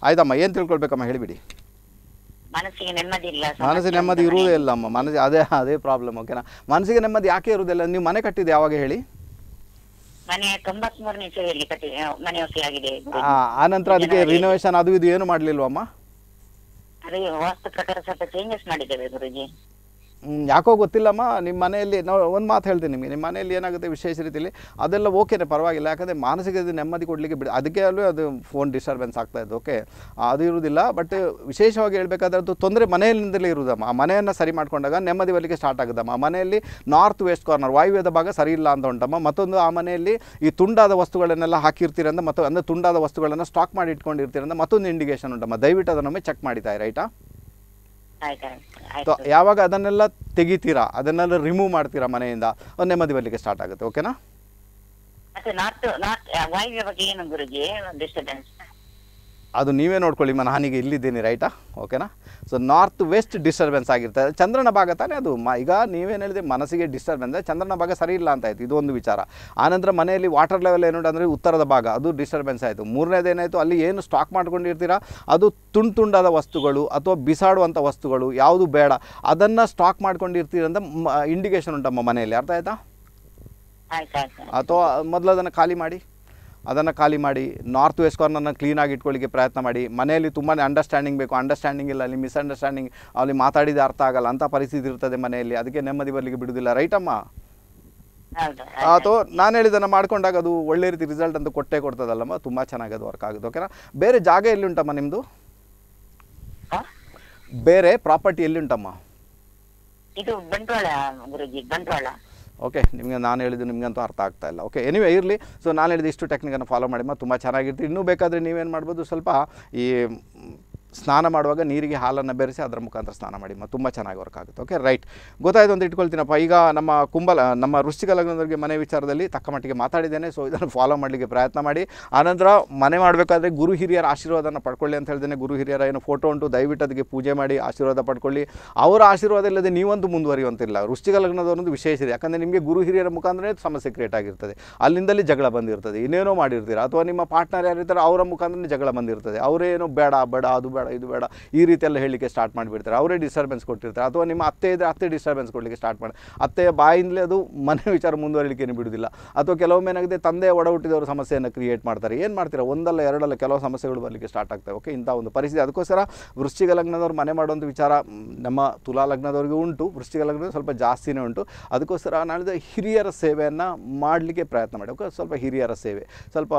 S1: ಆಯ್ತಮ್ಮ ಏನ್ ತಿಳ್ಕೊಳ್ಬೇಕಮ್ಮ ಹೇಳಿಬಿಡಿ ಮನಸ್ಸಿಗೆ ನೆಮ್ಮದಿ ಇಲ್ಲ ಮನಸ್ಸಿಗೆ ನೆಮ್ಮದಿ ಇರುವುದೇ ಇಲ್ಲ ಅಮ್ಮ ಮನಸ್ಸಿಗೆ ಅದೇ ಅದೇ ಪ್ರಾಬ್ಲಮ್ ಓಕೆನಾ ಮನಸ್ಸಿಗೆ ನೆಮ್ಮದಿ ಯಾಕೆ ಇರುವುದಿಲ್ಲ ನೀವು ಮನೆ ಕಟ್ಟಿದ್ದು ಯಾವಾಗ ಹೇಳಿ ಮನೆ ತೊಂಬತ್ಮೂರನೇ ಇಸವಿಯಲ್ಲಿ ಕಟ್ಟಿ ಮನೆ ಆಗಿದೆ ಆ ನಂತರ ಅದಕ್ಕೆ ರಿನೋವೇಷನ್ ಅದು ಇದು ಏನು ಮಾಡ್ಲಿಲ್ವಮ್ಮ ಅದೇ ವಾಸ್ತು ಪ್ರಕಾರ ಸ್ವಲ್ಪ ಚೇಂಜಸ್ ಮಾಡಿದ್ದೇವೆ ಗುರುಜಿ ಯಾಕೋ ಗೊತ್ತಿಲ್ಲಮ್ಮ ನಿಮ್ಮ ಮನೆಯಲ್ಲಿ ನಾವು ಒಂದು ಮಾತು ಹೇಳ್ತೀನಿ ನಿಮಗೆ ನಿಮ್ಮ ಮನೆಯಲ್ಲಿ ಏನಾಗುತ್ತೆ ವಿಶೇಷ ರೀತಿಯಲ್ಲಿ ಅದೆಲ್ಲ ಓಕೆನೇ ಪರವಾಗಿಲ್ಲ ಯಾಕಂದರೆ ಮಾನಸಿಕ ನೆಮ್ಮದಿ ಕೊಡಲಿಕ್ಕೆ ಬಿಡಿ ಅದಕ್ಕೆ ಅಲ್ಲೂ ಅದು ಫೋನ್ ಡಿಸ್ಟರ್ಬೆನ್ಸ್ ಇದ್ದು ಓಕೆ ಅದು ಇರುವುದಿಲ್ಲ ಬಟ್ ವಿಶೇಷವಾಗಿ ಹೇಳಬೇಕಾದ್ರೆ ಅದು ತೊಂದರೆ ಮನೆಯಲ್ಲಿಂದಲೇ ಇರುವುದಮ್ಮ ಆ ಮನೆಯನ್ನು ಸರಿ ಮಾಡಿಕೊಂಡಾಗ ನೆಮ್ಮದಿ ಬರಲಿಕ್ಕೆ ಸ್ಟಾರ್ಟ್ ಆಗುದಮ್ಮ ಆ ಮನೆಯಲ್ಲಿ ನಾರ್ತ್ ವೆಸ್ಟ್ ಕಾರ್ನರ್ ವಾಯುವ್ಯದ ಭಾಗ ಸರಿ ಇಲ್ಲ ಅಂತ ಉಂಟಮ್ಮ ಮತ್ತೊಂದು ಆ ಮನೆಯಲ್ಲಿ ಈ ತುಂಡಾದ ವಸ್ತುಗಳನ್ನೆಲ್ಲ ಹಾಕಿರ್ತೀರಂತ ಮತ್ತು ಅಂದರೆ ತುಂಡಾದ ವಸ್ತುಗಳನ್ನು ಸ್ಟಾಕ್ ಮಾಡಿ ಇಟ್ಕೊಂಡಿರ್ತೀರಂದ ಮತ್ತೊಂದು ಇಂಡಿಕೇಷನ್ ಉಂಟಮ್ಮ ದಯವಿಟ್ಟು ಅದನ್ನೊಮ್ಮೆ ಚೆಕ್ ಮಾಡಿದ್ದಾರೆ ರೈಟಾ ಯಾವಾಗ ಅದನ್ನೆಲ್ಲ ತೆಗಿತೀರಾ ಅದನ್ನೆಲ್ಲ ರಿಮೂವ್ ಮಾಡ್ತೀರಾ ಮನೆಯಿಂದ ನೆಮ್ಮದಿ ಬರ್ಲಿಕ್ಕೆ ಸ್ಟಾರ್ಟ್ ಆಗುತ್ತೆ ಓಕೆನಾ ಏನು ಗುರುಜಿ ಡಿಸ್ಟರ್ಬೆನ್ಸ್ ಅದು ನೀವೇ ನೋಡ್ಕೊಳ್ಳಿ ಮಾ ನಾನೀಗ ಇಲ್ಲಿದ್ದೀನಿ ರೈಟಾ ಓಕೆನಾ ಸೊ ನಾರ್ತ್ ವೆಸ್ಟ್ ಡಿಸ್ಟರ್ಬೆನ್ಸ್ ಆಗಿರ್ತದೆ ಚಂದ್ರನ ಭಾಗ ತಾನೇ ಅದು ಮ ಈಗ ನೀವೇನು ಹೇಳಿದೆ ಮನಸ್ಸಿಗೆ ಡಿಸ್ಟರ್ಬೆನ್ಸ್ ಚಂದ್ರನ ಭಾಗ ಸರಿ ಇಲ್ಲ ಅಂತ ಆಯಿತು ಇದು ಒಂದು ವಿಚಾರ ಆನಂತರ ಮನೆಯಲ್ಲಿ ವಾಟರ್ ಲೆವೆಲ್ ಏನು ಅಂದರೆ ಉತ್ತರದ ಭಾಗ ಅದು ಡಿಸ್ಟರ್ಬೆನ್ಸ್ ಆಯಿತು ಮೂರನೇದು ಅಲ್ಲಿ ಏನು ಸ್ಟಾಕ್ ಮಾಡ್ಕೊಂಡಿರ್ತೀರಾ ಅದು ತುಂಡು ತುಂಡಾದ ವಸ್ತುಗಳು ಅಥವಾ ಬಿಸಾಡುವಂಥ ವಸ್ತುಗಳು ಯಾವುದು ಬೇಡ ಅದನ್ನು ಸ್ಟಾಕ್ ಮಾಡ್ಕೊಂಡಿರ್ತೀರಂತ ಇಂಡಿಕೇಶನ್ ಉಂಟಮ್ಮ ಮನೆಯಲ್ಲಿ ಅರ್ಥ ಆಯಿತಾ ಅಥವಾ ಮೊದಲು ಅದನ್ನು ಖಾಲಿ ಮಾಡಿ ಅದನ್ನು ಖಾಲಿ ಮಾಡಿ ನಾರ್ತ್ ವೆಸ್ಟ್ ಕಾರ್ನರ್ನ ಕ್ಲೀನಾಗಿ ಇಟ್ಕೊಳ್ಳಿಕ್ಕೆ ಪ್ರಯತ್ನ ಮಾಡಿ ಮನೆಯಲ್ಲಿ ತುಂಬಾ ಅಂಡರ್ಸ್ಟ್ಯಾಂಡಿಂಗ್ ಬೇಕು ಅಂಡರ್ಸ್ಟ್ಯಾಂಡಿಂಗ್ ಇಲ್ಲ ಅಲ್ಲಿ ಮಿಸ್ಅಂಡರ್ಸ್ಟ್ಯಾಂಡಿಂಗ್ ಅಲ್ಲಿ ಮಾತಾಡಿದ ಅರ್ಥ ಆಗಲ್ಲ ಅಂತ ಪರಿಸ್ಥಿತಿ ಇರ್ತದೆ ಮನೆಯಲ್ಲಿ ಅದಕ್ಕೆ ನೆಮ್ಮದಿ ಬರಲಿಕ್ಕೆ ಬಿಡುವುದಿಲ್ಲ ರೈಟಮ್ಮ ಅಥವಾ ನಾನು ಹೇಳಿದ್ದನ್ನು ಮಾಡ್ಕೊಂಡಾಗ ಅದು ಒಳ್ಳೆ ರೀತಿ ರಿಸಲ್ಟ್ ಅಂತ ಕೊಟ್ಟೆ ಕೊಡ್ತದಲ್ಲಮ್ಮ ತುಂಬ ಚೆನ್ನಾಗಿ ಅದು ವರ್ಕ್ ಆಗುತ್ತೆ ಓಕೆನಾ ಬೇರೆ ಜಾಗ ಎಲ್ಲಿ ಉಂಟಮ್ಮ ನಿಮ್ಮದು ಬೇರೆ ಪ್ರಾಪರ್ಟಿ ಎಲ್ಲಿ ಉಂಟಮ್ಮ ಇದು ಓಕೆ ನಿಮಗೆ ನಾನು ಹೇಳಿದ್ದು ನಿಮಗಂತೂ ಅರ್ಥ ಆಗ್ತಾ ಇಲ್ಲ ಓಕೆ ಎನಿವೇ ಇರಲಿ ಸೊ ನಾನು ಹೇಳಿದ್ದು ಇಷ್ಟು ಟೆಕ್ನಿಕನ್ನು ಫಾಲೋ ಮಾಡಿ ಮತ್ತು ತುಂಬ ಚೆನ್ನಾಗಿರ್ತೀವಿ ಇನ್ನೂ ಬೇಕಾದರೆ ನೀವೇನು ಮಾಡ್ಬೋದು ಸ್ವಲ್ಪ ಈ ಸ್ನಾನ ಮಾಡುವಾಗ ನೀರಿಗೆ ಹಾಲನ್ನು ಬೆರೆಸಿ ಅದರ ಮುಖಾಂತರ ಸ್ನಾನ ಮಾಡಿ ತುಂಬ ಚೆನ್ನಾಗಿ ವರ್ಕ್ ಆಗುತ್ತೆ ಓಕೆ ರೈಟ್ ಗೊತ್ತಾಯ್ತು ಅಂತ ಇಟ್ಕೊಳ್ತೀನಪ್ಪ ಈಗ ನಮ್ಮ ಕುಂಬಲ ನಮ್ಮ ವೃಷ್ಟಿಕ ಲಗ್ನದವರಿಗೆ ಮನೆ ವಿಚಾರದಲ್ಲಿ ತಕ್ಕ ಮಟ್ಟಿಗೆ ಮಾತಾಡಿದ್ದೇನೆ ಸೊ ಇದನ್ನು ಫಾಲೋ ಮಾಡಲಿಕ್ಕೆ ಪ್ರಯತ್ನ ಮಾಡಿ ಆನಂತರ ಮನೆ ಮಾಡಬೇಕಾದ್ರೆ ಗುರು ಹಿರಿಯರ ಆಶೀರ್ವಾದನ ಪಡ್ಕೊಳ್ಳಿ ಅಂತ ಹೇಳಿದ್ದೇನೆ ಗುರು ಹಿರಿಯರ ಏನು ಫೋಟೋ ಉಂಟು ದಯವಿಟ್ಟು ಅದಕ್ಕೆ ಪೂಜೆ ಮಾಡಿ ಆಶೀರ್ವಾದ ಪಡ್ಕೊಳ್ಳಿ ಅವರ ಆಶೀರ್ವಾದ ಇಲ್ಲದೆ ನೀವೊಂದು ಮುಂದುವರಿಯುವಂತಿಲ್ಲ ವೃಷ್ಟಿಕ ಲಗ್ನದವರೊಂದು ವಿಶೇಷ ಇದೆ ಯಾಕಂದರೆ ನಿಮಗೆ ಗುರು ಹಿರಿಯರ ಮುಖಾಂತರ ಸಮಸ್ಯೆ ಕ್ರಿಯೇಟ್ ಆಗಿರ್ತದೆ ಅಲ್ಲಿಂದಲೇ ಜಗಳ ಬಂದಿರ್ತದೆ ಇನ್ನೇನೋ ಮಾಡಿರ್ತೀರ ಅಥವಾ ನಿಮ್ಮ ಪಾರ್ಟ್ನರ್ ಯಾರಿರ್ತಾರೆ ಅವರ ಮುಖಾಂತರ ಜಗಳ ಬಂದಿರ್ತದೆ ಅವರೇನೋ ಬೇಡ ಬೇಡ ಅದು ಬೇಡ ಬೇಡ ಇದು ಬೇಡ ಈ ರೀತಿಯೆಲ್ಲ ಹೇಳಲಿಕ್ಕೆ ಸ್ಟಾರ್ಟ್ ಮಾಡಿಬಿಡ್ತಾರೆ ಅವರೇ ಡಿಸ್ಟರ್ಬೆನ್ಸ್ ಕೊಟ್ಟಿರ್ತಾರೆ ಅಥವಾ ನಿಮ್ಮ ಅತ್ತೆ ಇದ್ದರೆ ಅತ್ತೆ ಡಿಸ್ಟರ್ಬೆನ್ಸ್ ಕೊಡಲಿಕ್ಕೆ ಸ್ಟಾರ್ಟ್ ಮಾಡಿ ಅತ್ತೆಯ ಬಾಯಿಂದಲೇ ಅದು ಮನೆ ವಿಚಾರ ಮುಂದುವರಿಲಿಕ್ಕೆ ಬಿಡೋದಿಲ್ಲ ಅಥವಾ ಕೆಲವೊಮ್ಮೆ ಏನಾಗಿದೆ ತಂದೆ ಒಡ ಹುಟ್ಟಿದವರು ಸಮಸ್ಯೆಯನ್ನು ಕ್ರಿಯೇಟ್ ಮಾಡ್ತಾರೆ ಏನು ಮಾಡ್ತೀರಾ ಒಂದಲ್ಲ ಎರಡಲ್ಲ ಕೆಲವು ಸಮಸ್ಯೆಗಳು ಬರಲಿಕ್ಕೆ ಸ್ಟಾರ್ಟ್ ಆಗ್ತವೆ ಓಕೆ ಇಂಥ ಒಂದು ಪರಿಸ್ಥಿತಿ ಅದಕ್ಕೋಸ್ಕರ ವೃಶ್ಚಿಕ ಲಗ್ನದವರು ಮನೆ ಮಾಡುವಂಥ ವಿಚಾರ ನಮ್ಮ ತುಲಾ ಲಗ್ನದವ್ರಿಗೆ ಉಂಟು ವೃಶ್ಚಿಕ ಲಗ್ನ ಸ್ವಲ್ಪ ಜಾಸ್ತಿನೇ ಉಂಟು ಅದಕ್ಕೋಸ್ಕರ ನಾಳಿದ ಹಿರಿಯರ ಸೇವೆಯನ್ನು ಮಾಡಲಿಕ್ಕೆ ಪ್ರಯತ್ನ ಮಾಡಿ ಓಕೆ ಸ್ವಲ್ಪ ಹಿರಿಯರ ಸೇವೆ ಸ್ವಲ್ಪ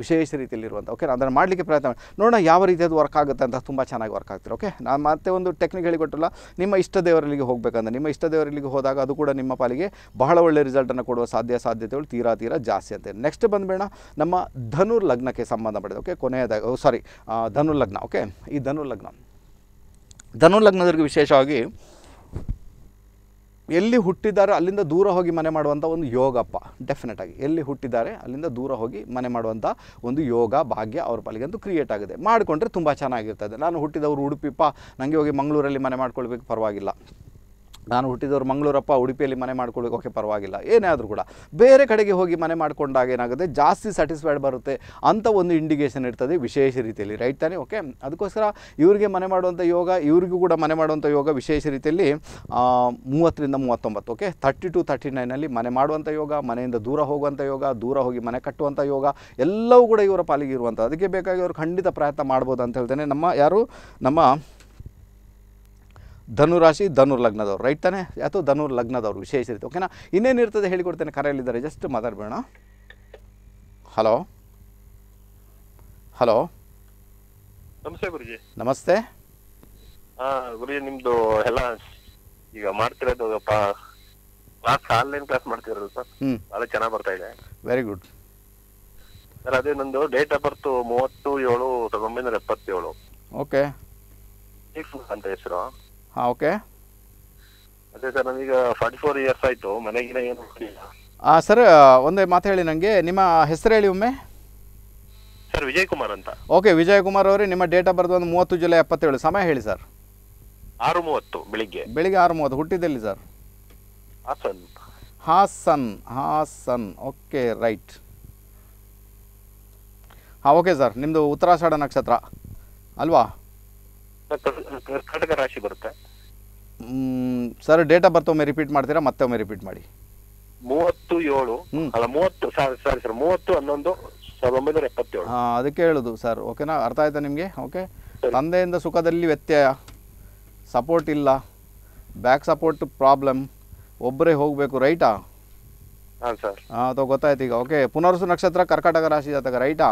S1: ವಿಶೇಷ ರೀತಿಯಲ್ಲಿರುವಂಥ ಓಕೆ ನಾನು ಅದನ್ನು ಮಾಡಲಿಕ್ಕೆ ಪ್ರಯತ್ನ ಮಾಡಿ ನೋಡೋಣ ಯಾವ ಅದು ವರ್ಕ್ ಆಗುತ್ತೆ ಅಂತ ತುಂಬ ಚೆನ್ನಾಗಿ ವರ್ಕ್ ಆಗ್ತೀರಿ ಓಕೆ ನಾನು ಮತ್ತೆ ಒಂದು ಟೆಕ್ನಿಕ್ ಹೇಳಿಕೊಟ್ಟಲ್ಲ ನಿಮ್ಮ ಇಷ್ಟ ದೇವರಲ್ಲಿಗೆ ಹೋಗಬೇಕಂದ್ರೆ ನಿಮ್ಮ ಇಷ್ಟ ದೇವರಲ್ಲಿಗೆ ಹೋದಾಗ ಅದು ಕೂಡ ನಿಮ್ಮ ಪಾಲಿಗೆ ಬಹಳ ಒಳ್ಳೆಯ ರಿಸಲ್ಟನ್ನು ಕೊಡುವ ಸಾಧ್ಯ ಸಾಧ್ಯತೆಗಳು ತೀರಾ ತೀರಾ ಜಾಸ್ತಿ ಅಂತ ನೆಕ್ಸ್ಟ್ ಬಂದುಬೇಡ ನಮ್ಮ ಧನುರ್ಲಗ್ನಕ್ಕೆ ಲಗ್ನಕ್ಕೆ ಪಡೆದು ಓಕೆ ಕೊನೆಯದಾಗ ಸಾರಿ oh, ಧನುರ್ಲಗ್ನ ಲಗ್ನ ಓಕೆ ಈ ಧನುರ್ಲಗ್ನ ಲಗ್ನ ವಿಶೇಷವಾಗಿ ಎಲ್ಲಿ ಹುಟ್ಟಿದ್ದಾರೆ ಅಲ್ಲಿಂದ ದೂರ ಹೋಗಿ ಮನೆ ಮಾಡುವಂಥ ಒಂದು ಯೋಗಪ್ಪ ಡೆಫಿನೆಟಾಗಿ ಎಲ್ಲಿ ಹುಟ್ಟಿದ್ದಾರೆ ಅಲ್ಲಿಂದ ದೂರ ಹೋಗಿ ಮನೆ ಮಾಡುವಂಥ ಒಂದು ಯೋಗ ಭಾಗ್ಯ ಅವ್ರ ಪಾಲಿಗೆ ಅಂತೂ ಕ್ರಿಯೇಟ್ ಆಗಿದೆ ಮಾಡಿಕೊಂಡ್ರೆ ತುಂಬ ಚೆನ್ನಾಗಿರ್ತದೆ ನಾನು ಹುಟ್ಟಿದವರು ಉಡುಪಿಪ್ಪ ನನಗೆ ಹೋಗಿ ಮಂಗಳೂರಲ್ಲಿ ಮನೆ ಮಾಡ್ಕೊಳ್ಬೇಕು ಪರವಾಗಿಲ್ಲ ನಾನು ಹುಟ್ಟಿದವರು ಮಂಗಳೂರಪ್ಪ ಉಡುಪಿಯಲ್ಲಿ ಮನೆ ಮಾಡ್ಕೊಳ್ಳೋಕೆ ಓಕೆ ಪರವಾಗಿಲ್ಲ ಏನೇ ಆದರೂ ಕೂಡ ಬೇರೆ ಕಡೆಗೆ ಹೋಗಿ ಮನೆ ಮಾಡಿಕೊಂಡಾಗ ಏನಾಗುತ್ತೆ ಜಾಸ್ತಿ ಸ್ಯಾಟಿಸ್ಫೈಡ್ ಬರುತ್ತೆ ಅಂತ ಒಂದು ಇಂಡಿಕೇಷನ್ ಇರ್ತದೆ ವಿಶೇಷ ರೀತಿಯಲ್ಲಿ ರೈಟ್ ತಾನೇ ಓಕೆ ಅದಕ್ಕೋಸ್ಕರ ಇವರಿಗೆ ಮನೆ ಮಾಡುವಂಥ ಯೋಗ ಇವರಿಗೂ ಕೂಡ ಮನೆ ಮಾಡುವಂಥ ಯೋಗ ವಿಶೇಷ ರೀತಿಯಲ್ಲಿ ಮೂವತ್ತರಿಂದ ಮೂವತ್ತೊಂಬತ್ತು ಓಕೆ ತರ್ಟಿ ಟು ತರ್ಟಿ ನೈನಲ್ಲಿ ಮನೆ ಮಾಡುವಂಥ ಯೋಗ ಮನೆಯಿಂದ ದೂರ ಹೋಗುವಂಥ ಯೋಗ ದೂರ ಹೋಗಿ ಮನೆ ಕಟ್ಟುವಂಥ ಯೋಗ ಎಲ್ಲವೂ ಕೂಡ ಇವರ ಪಾಲಿಗೆ ಇರುವಂಥ ಅದಕ್ಕೆ ಬೇಕಾಗಿ ಅವರು ಖಂಡಿತ ಪ್ರಯತ್ನ ಮಾಡ್ಬೋದು ಅಂತ ಹೇಳ್ತೇನೆ ನಮ್ಮ ಯಾರು ನಮ್ಮ ಧನು ರಾಶಿ ಧನುರ್ ಲಗ್ನದವ್ರು ರೈಟ್ ತಾನೆ ಅಥವಾ ಧನುರ್ ಲಗ್ನದವ್ರು ವಿಶೇಷ ರೀತಿ ಓಕೆನಾ ಇನ್ನೇನಿರ್ತದೆ ಹೇಳಿಕೊಡ್ತೇನೆ ಕರೆಯಲ್ಲಿದ್ದಾರೆ ಜಸ್ಟ್ ಮಾತಾಡ್ಬೇಡ ಹಲೋ ಹಲೋ ನಮಸ್ತೆ ಗುರುಜಿ ನಮಸ್ತೆ ಗುರುಜಿ ನಿಮ್ದು ಎಲ್ಲ ಈಗ ಮಾಡ್ತಿರೋದು ಕ್ಲಾಸ್ ಆನ್ಲೈನ್ ಕ್ಲಾಸ್ ಮಾಡ್ತಿರೋದು ಸರ್ ಬಹಳ ಚೆನ್ನಾಗಿ ಬರ್ತಾ ಇದೆ ವೆರಿ ಗುಡ್ ಸರ್ ಅದೇ ನಂದು ಡೇಟ್ ಆಫ್ ಬರ್ತ್ ಮೂವತ್ತು ಏಳು ಸಾವಿರದ ಒಂಬೈನೂರ ಎಪ್ಪತ್ತೇಳು ಓಕೆ ಅಂತ ಹೆಸರು ಹಾಂ ಓಕೆ ಅದೇ ಸರ್ ನನಗೆ ಫಾರ್ಟಿ ಫೋರ್ ಇಯರ್ಸ್ ಆಯಿತು ಮನೆಗಿನ ಏನು ಹಾಂ ಸರ್ ಒಂದೇ ಮಾತು ಹೇಳಿ ನನಗೆ ನಿಮ್ಮ ಹೆಸರು ಹೇಳಿ ಒಮ್ಮೆ ಸರ್ ವಿಜಯ್ ಕುಮಾರ್ ಅಂತ ಓಕೆ ವಿಜಯ್ ಕುಮಾರ್ ಅವರೇ ನಿಮ್ಮ ಡೇಟ್ ಆಫ್ ಬರ್ತ್ ಒಂದು ಮೂವತ್ತು ಜುಲೈ ಎಪ್ಪತ್ತೇಳು ಸಮಯ ಹೇಳಿ ಸರ್ ಆರು ಮೂವತ್ತು ಬೆಳಿಗ್ಗೆ ಬೆಳಿಗ್ಗೆ ಆರು ಮೂವತ್ತು ಹುಟ್ಟಿದ್ದೆಲ್ಲಿ sir Hassan Hassan Hassan okay right ಹಾಂ ಓಕೆ ಸರ್ ನಿಮ್ಮದು ಉತ್ತರಾಷಾಢ ನಕ್ಷತ್ರ ಅಲ್ವಾ ಕಟಕ ರಾಶಿ ಬರುತ್ತೆ ಸರ್ ಡೇಟ್ ಆಫ್ ಬರ್ತ್ ಒಮ್ಮೆ ರಿಪೀಟ್ ಮಾಡ್ತೀರಾ ಮತ್ತೆ ಒಮ್ಮೆ ರಿಪೀಟ್ ಮಾಡಿ ಮೂವತ್ತು ಏಳು ಅಲ್ಲ ಮೂವತ್ತು ಸಾರಿ ಸರ್ ಮೂವತ್ತು ಹನ್ನೊಂದು ಸಾವಿರದ ಒಂಬೈನೂರ ಅದಕ್ಕೆ ಹೇಳುದು ಸರ್ ಓಕೆನಾ ಅರ್ಥ ಆಯ್ತಾ ನಿಮಗೆ ಓಕೆ ತಂದೆಯಿಂದ ಸುಖದಲ್ಲಿ ವ್ಯತ್ಯಯ ಸಪೋರ್ಟ್ ಇಲ್ಲ ಬ್ಯಾಕ್ ಸಪೋರ್ಟ್ ಪ್ರಾಬ್ಲಮ್ ಒಬ್ಬರೇ ಹೋಗಬೇಕು ರೈಟಾ ಹಾಂ ಸರ್ ಹಾಂ ಅಥವಾ ಗೊತ್ತಾಯ್ತು ಈಗ ಓಕೆ ಪುನರ್ಸು ನಕ್ಷತ್ರ ಕರ್ಕಟಕ ರಾಶಿ ಜಾತಕ ರೈಟಾ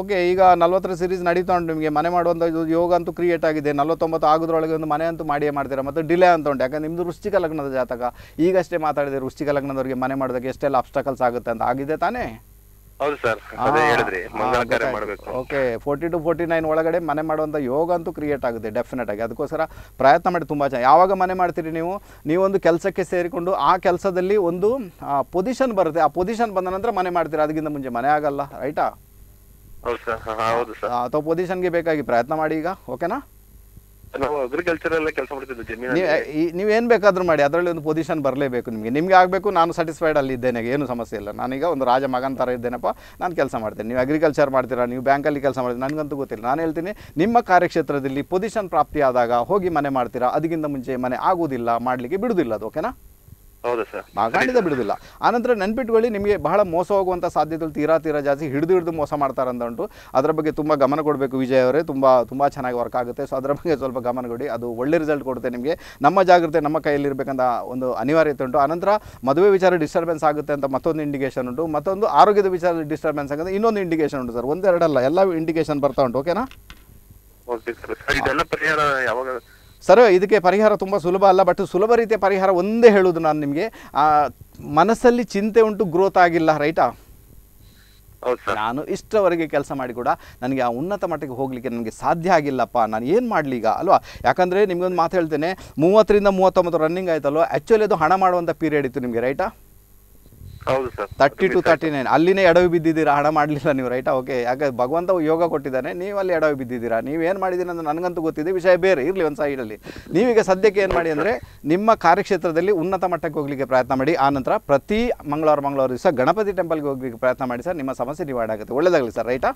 S1: ಓಕೆ ಈಗ ನಲ್ವತ್ತರ ಸೀರೀಸ್ ನಡೀತಾ ಉಂಟು ನಿಮಗೆ ಮನೆ ಮಾಡುವಂಥ ಯೋಗ ಅಂತೂ ಕ್ರಿಯೇಟ್ ಆಗಿದೆ ನಲ್ವತ್ತೊಂಬತ್ತು ಆಗೋದ್ರೊಳಗೆ ಒಂದು ಮನೆ ಅಂತೂ ಮಾಡಿಯೇ ಮಾಡ್ತೀರಾ ಮತ್ತು ಡಿಲೇ ಅಂತ ಉಂಟು ಯಾಕಂದ್ರೆ ನಿಮ್ದು ರುಚಿಕ ಲಗ್ನದ ಜಾತಕ ಈಗಷ್ಟೇ ಮಾತಾಡಿದೆ ವೃಶ್ಚಿಕ ಲಗ್ನದವರಿಗೆ ಮನೆ ಮಾಡೋದಕ್ಕೆ ಎಷ್ಟೆಲ್ಲ ಅಬ್ಸ್ಟಕಲ್ಸ್ ಆಗುತ್ತೆ ಅಂತ ಆಗಿದೆ ತಾನೇ okay forty to forty nine ಒಳಗಡೆ ಮನೆ ಮಾಡುವಂತ ಯೋಗ ಅಂತೂ ಕ್ರಿಯೇಟ್ ಆಗುತ್ತೆ ಡೆಫಿನೆಟ್ ಆಗಿ ಅದಕ್ಕೋಸ್ಕರ ಪ್ರಯತ್ನ ಮಾಡಿ ತುಂಬಾ ಚೆನ್ನಾಗಿ ಯಾವಾಗ ಮನೆ ಮಾಡ್ತೀರಿ ನೀವು ನೀವೊಂದು ಕೆಲಸಕ್ಕೆ ಸೇರಿಕೊಂಡು ಆ ಕೆಲಸದಲ್ಲಿ ಒಂದು ಪೊಸಿಷನ್ ಬರುತ್ತೆ ಆ ಪೊಸಿಷನ್ ಬಂದ ನಂತರ ಮನೆ ಮಾಡ್ತೀರಿ ಅದಕ್ಕಿಂತ ಮುಂಚೆ ಮನೆ ಆಗಲ್ಲ ರೈಟಾ ಹೌದು ಸರ್ ಅಥವಾ ಪೊಸಿಷನ್ಗೆ ಬೇಕಾಗಿ ಪ್ರಯತ್ನ ಮಾಡಿ ಈಗ ಓಕೆನಾ ನೀವ್ ಏನ್ ಬೇಕಾದ್ರೂ ಮಾಡಿ ಅದರಲ್ಲಿ ಒಂದು ಪೊಸಿಷನ್ ಬರಲೇಬೇಕು ನಿಮಗೆ ನಿಮ್ಗೆ ಆಗಬೇಕು ನಾನು ಸ್ಯಾಟಿಸ್ಫೈಡ್ ಅಲ್ಲಿ ಇದ್ದೇನೆ ಏನು ಸಮಸ್ಯೆ ಇಲ್ಲ ನಾನೀಗ ಒಂದು ರಾಜ ಮಗನ ತರ ಇದ್ದೇನಪ್ಪ ನಾನು ಕೆಲಸ ಮಾಡ್ತೇನೆ ನೀವು ಅಗ್ರಿಕಲ್ಚರ್ ಮಾಡ್ತೀರಾ ನೀವು ಬ್ಯಾಂಕಲ್ಲಿ ಕೆಲಸ ಮಾಡ್ತೀರಾ ನನಗಂತೂ ಗೊತ್ತಿಲ್ಲ ನಾನು ಹೇಳ್ತೀನಿ ನಿಮ್ಮ ಕಾರ್ಯಕ್ಷೇತ್ರದಲ್ಲಿ ಪೊಸಿಷನ್ ಪ್ರಾಪ್ತಿಯಾದಾಗ ಹೋಗಿ ಮನೆ ಮಾಡ್ತೀರಾ ಅದಕ್ಕಿಂತ ಮುಂಚೆ ಮನೆ ಆಗೋದಿಲ್ಲ ಮಾಡಲಿಕ್ಕೆ ಬಿಡುದಿಲ್ಲ ಅದು ಓಕೆನಾ ಮಾಗಾಣಿದ ಸರ್ ಬಿಡುದಿಲ್ಲ ಆನಂತರ ನೆನ್ಪಿಟ್ಕೊಳ್ಳಿ ನಿಮಗೆ ಬಹಳ ಮೋಸ ಹೋಗುವಂತ ಸಾಧ್ಯತೆಗಳು ತೀರಾ ತೀರಾ ಜಾಸ್ತಿ ಹಿಡಿದು ಹಿಡಿದು ಮೋಸ ಮಾಡ್ತಾರೆ ಅಂತ ಉಂಟು ಅದರ ಬಗ್ಗೆ ತುಂಬಾ ಗಮನ ಕೊಡಬೇಕು ವಿಜಯ್ ಅವರೇ ತುಂಬಾ ತುಂಬಾ ಚೆನ್ನಾಗಿ ವರ್ಕ್ ಆಗುತ್ತೆ ಸೊ ಅದರ ಬಗ್ಗೆ ಸ್ವಲ್ಪ ಗಮನ ಕೊಡಿ ಅದು ಒಳ್ಳೆ ರಿಸಲ್ಟ್ ಕೊಡುತ್ತೆ ನಿಮಗೆ ನಮ್ಮ ಜಾಗ್ರತೆ ನಮ್ಮ ಕೈಯಲ್ಲಿ ಇರಬೇಕಂತ ಒಂದು ಅನಿವಾರ್ಯತೆ ಉಂಟು ಆನಂತರ ಮದುವೆ ವಿಚಾರ ಡಿಸ್ಟರ್ಬೆನ್ಸ್ ಆಗುತ್ತೆ ಅಂತ ಮತ್ತೊಂದು ಇಂಡಿಕೇಶನ್ ಉಂಟು ಮತ್ತೊಂದು ಆರೋಗ್ಯದ ವಿಚಾರ ಡಿಸ್ಟರ್ಬೆನ್ಸ್ ಆಗುತ್ತೆ ಇನ್ನೊಂದು ಇಂಡಿಕೇಶನ್ ಉಂಟು ಸರ್ ಒಂದೆರಡಲ್ಲ ಎಲ್ಲ ಇಂಡಿಕೇಶನ್ ಬರ್ತಾ ಉಂಟು ಓಕೆನಾ ಓಕೆ ಸರ್ ಇದೆಲ್ಲ ಪರಿಹಾರ ಯಾವಾಗ ಸರ್ ಇದಕ್ಕೆ ಪರಿಹಾರ ತುಂಬ ಸುಲಭ ಅಲ್ಲ ಬಟ್ ಸುಲಭ ರೀತಿಯ ಪರಿಹಾರ ಒಂದೇ ಹೇಳೋದು ನಾನು ನಿಮಗೆ ಮನಸ್ಸಲ್ಲಿ ಚಿಂತೆ ಉಂಟು ಗ್ರೋತ್ ಆಗಿಲ್ಲ ರೈಟಾ ನಾನು ಇಷ್ಟವರೆಗೆ ಕೆಲಸ ಮಾಡಿ ಕೂಡ ನನಗೆ ಆ ಉನ್ನತ ಮಟ್ಟಕ್ಕೆ ಹೋಗ್ಲಿಕ್ಕೆ ನನಗೆ ಸಾಧ್ಯ ಆಗಿಲ್ಲಪ್ಪ ನಾನು ಏನು ಮಾಡಲಿ ಈಗ ಅಲ್ವಾ ಯಾಕಂದರೆ ನಿಮಗೊಂದು ಮಾತು ಹೇಳ್ತೇನೆ ಮೂವತ್ತರಿಂದ ಮೂವತ್ತೊಂಬತ್ತು ರನ್ನಿಂಗ್ ಆಯ್ತಲ್ವ ಆ್ಯಕ್ಚುಲಿ ಅದು ಹಣ ಮಾಡುವಂಥ ಪೀರಿಯಡ್ ಇತ್ತು ನಿಮಗೆ ರೈಟಾ ತರ್ಟಿ ಟು ತರ್ಟಿ ನೈನ್ ಅಲ್ಲಿನೇ ಎಡವಿ ಬಿದ್ದಿದ್ದೀರಾ ಹಣ ಮಾಡಲಿಲ್ಲ ನೀವು ರೈಟ್ ಓಕೆ ಯಾಕೆ ಭಗವಂತ ಯೋಗ ಕೊಟ್ಟಿದ್ದಾನೆ ನೀವು ಅಲ್ಲಿ ಎಡವಿ ಬಿದ್ದಿದ್ದೀರಾ ನೀವು ಏನು ಮಾಡಿದ್ದೀರಿ ಅಂತ ನನಗಂತೂ ಗೊತ್ತಿದೆ ವಿಷಯ ಬೇರೆ ಇರಲಿ ಒಂದು ಸೈಡಲ್ಲಿ ನೀವೀಗ ಸದ್ಯಕ್ಕೆ ಏನು ಮಾಡಿ ಅಂದರೆ ನಿಮ್ಮ ಕಾರ್ಯಕ್ಷೇತ್ರದಲ್ಲಿ ಉನ್ನತ ಮಟ್ಟಕ್ಕೆ ಹೋಗಲಿಕ್ಕೆ ಪ್ರಯತ್ನ ಮಾಡಿ ಆ ನಂತರ ಪ್ರತಿ ಮಂಗಳವಾರ ಮಂಗಳವಾರ ದಿವಸ ಗಣಪತಿ ಟೆಂಪಲ್ಗೆ ಹೋಗ್ಲಿಕ್ಕೆ ಪ್ರಯತ್ನ ಮಾಡಿ ಸರ್ ನಿಮ್ಮ ಸಮಸ್ಯೆ ನಿವಾರಣೆ ಆಗುತ್ತೆ ಒಳ್ಳೆದಾಗಲಿ ಸರ್ ರೈಟಾ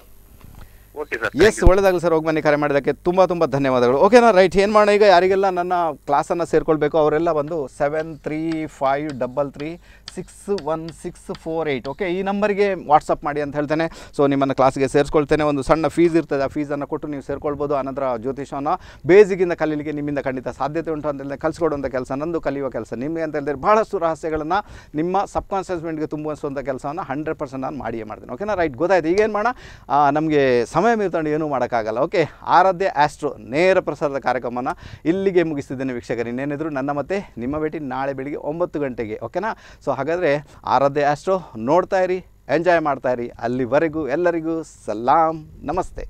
S1: ಎಸ್ ಒಳ್ಳೇದಾಗಲಿ ಸರ್ ಹೋಗಿ ಬನ್ನಿ ಕರೆ ಮಾಡಿದ್ದಕ್ಕೆ ತುಂಬ ತುಂಬ ಧನ್ಯವಾದಗಳು ಓಕೆನಾ ರೈಟ್ ಏನು ಮಾಡೋಣ ಈಗ ಯಾರಿಗೆಲ್ಲ ನನ್ನ ಕ್ಲಾಸನ್ನು ಸೇರಿಕೊಳ್ಬೇಕು ಅವರೆಲ್ಲ ಬಂದು seven three five double three six one six four eight okay ಈ ನಂಬರ್ಗೆ ವಾಟ್ಸಪ್ ಮಾಡಿ ಅಂತ ಹೇಳ್ತೇನೆ ಸೊ ನಿಮ್ಮನ್ನು ಕ್ಲಾಸ್ಗೆ ಸೇರಿಸ್ಕೊಳ್ತೇನೆ ಒಂದು ಸಣ್ಣ ಫೀಸ್ ಇರ್ತದೆ ಆ ಫೀಸನ್ನು ಕೊಟ್ಟು ನೀವು ಸೇರ್ಕೊಳ್ಬೋದು ಆನಂತರ ಜ್ಯೋತಿಷವನ್ನು ಬೇಸಿಗಿಂದ ಕಲೀಲಿಕ್ಕೆ ನಿಮ್ಮಿಂದ ಖಂಡಿತ ಸಾಧ್ಯತೆ ಉಂಟು ಅಂತ ಹೇಳಿದ್ರೆ ಕಲಿಸ್ಕೊಡುವಂಥ ಕೆಲಸ ನಂದು ಕಲಿಯುವ ಕೆಲಸ ನಿಮಗೆ ಅಂತ ಹೇಳಿದ್ರೆ ಬಹಳಷ್ಟು ರಹಸ್ಯಗಳನ್ನು ನಿಮ್ಮ ಸಬ್ ಕಾನ್ಷಿಯಸ್ ಮೈಂಡ್ಗೆ ತುಂಬುವಂಥ ಕೆಲಸವನ್ನು ಹಂಡ್ರೆಡ್ ಪರ್ಸೆಂಟ್ ನಾನು ಮಾಡಿಯೇ ಮಾಡ್ತೇನೆ ಓಕೆನಾ ರೈಟ್ ಗೊತ್ತಾಯ್ತು ಈಗೇನು ಮಾಡೋಣ ನಮಗೆ ಸಮಯ ಮೀರ್ಕೊಂಡು ಏನೂ ಮಾಡೋಕ್ಕಾಗಲ್ಲ ಓಕೆ ಆರಾಧ್ಯ ಆಸ್ಟ್ರೋ ನೇರ ಪ್ರಸಾರದ ಕಾರ್ಯಕ್ರಮನ ಇಲ್ಲಿಗೆ ಮುಗಿಸ್ತಿದ್ದೇನೆ ವೀಕ್ಷಕರು ಇನ್ನೇನಿದ್ರು ನನ್ನ ಮತ್ತೆ ನಿಮ್ಮ ಭೇಟಿ ನಾಳೆ ಬೆಳಿಗ್ಗೆ ಒಂಬತ್ತು ಗಂಟೆಗೆ ಓಕೆನಾ ಸೊ ಹಾಗಾದ್ರೆ ಆರಾಧ್ಯ ಆಸ್ಟ್ರೋ ನೋಡ್ತಾ ಇರಿ ಎಂಜಾಯ್ ಮಾಡ್ತಾ ಇರಿ ಅಲ್ಲಿವರೆಗೂ ಎಲ್ಲರಿಗೂ ಸಲಾಂ ನಮಸ್ತೆ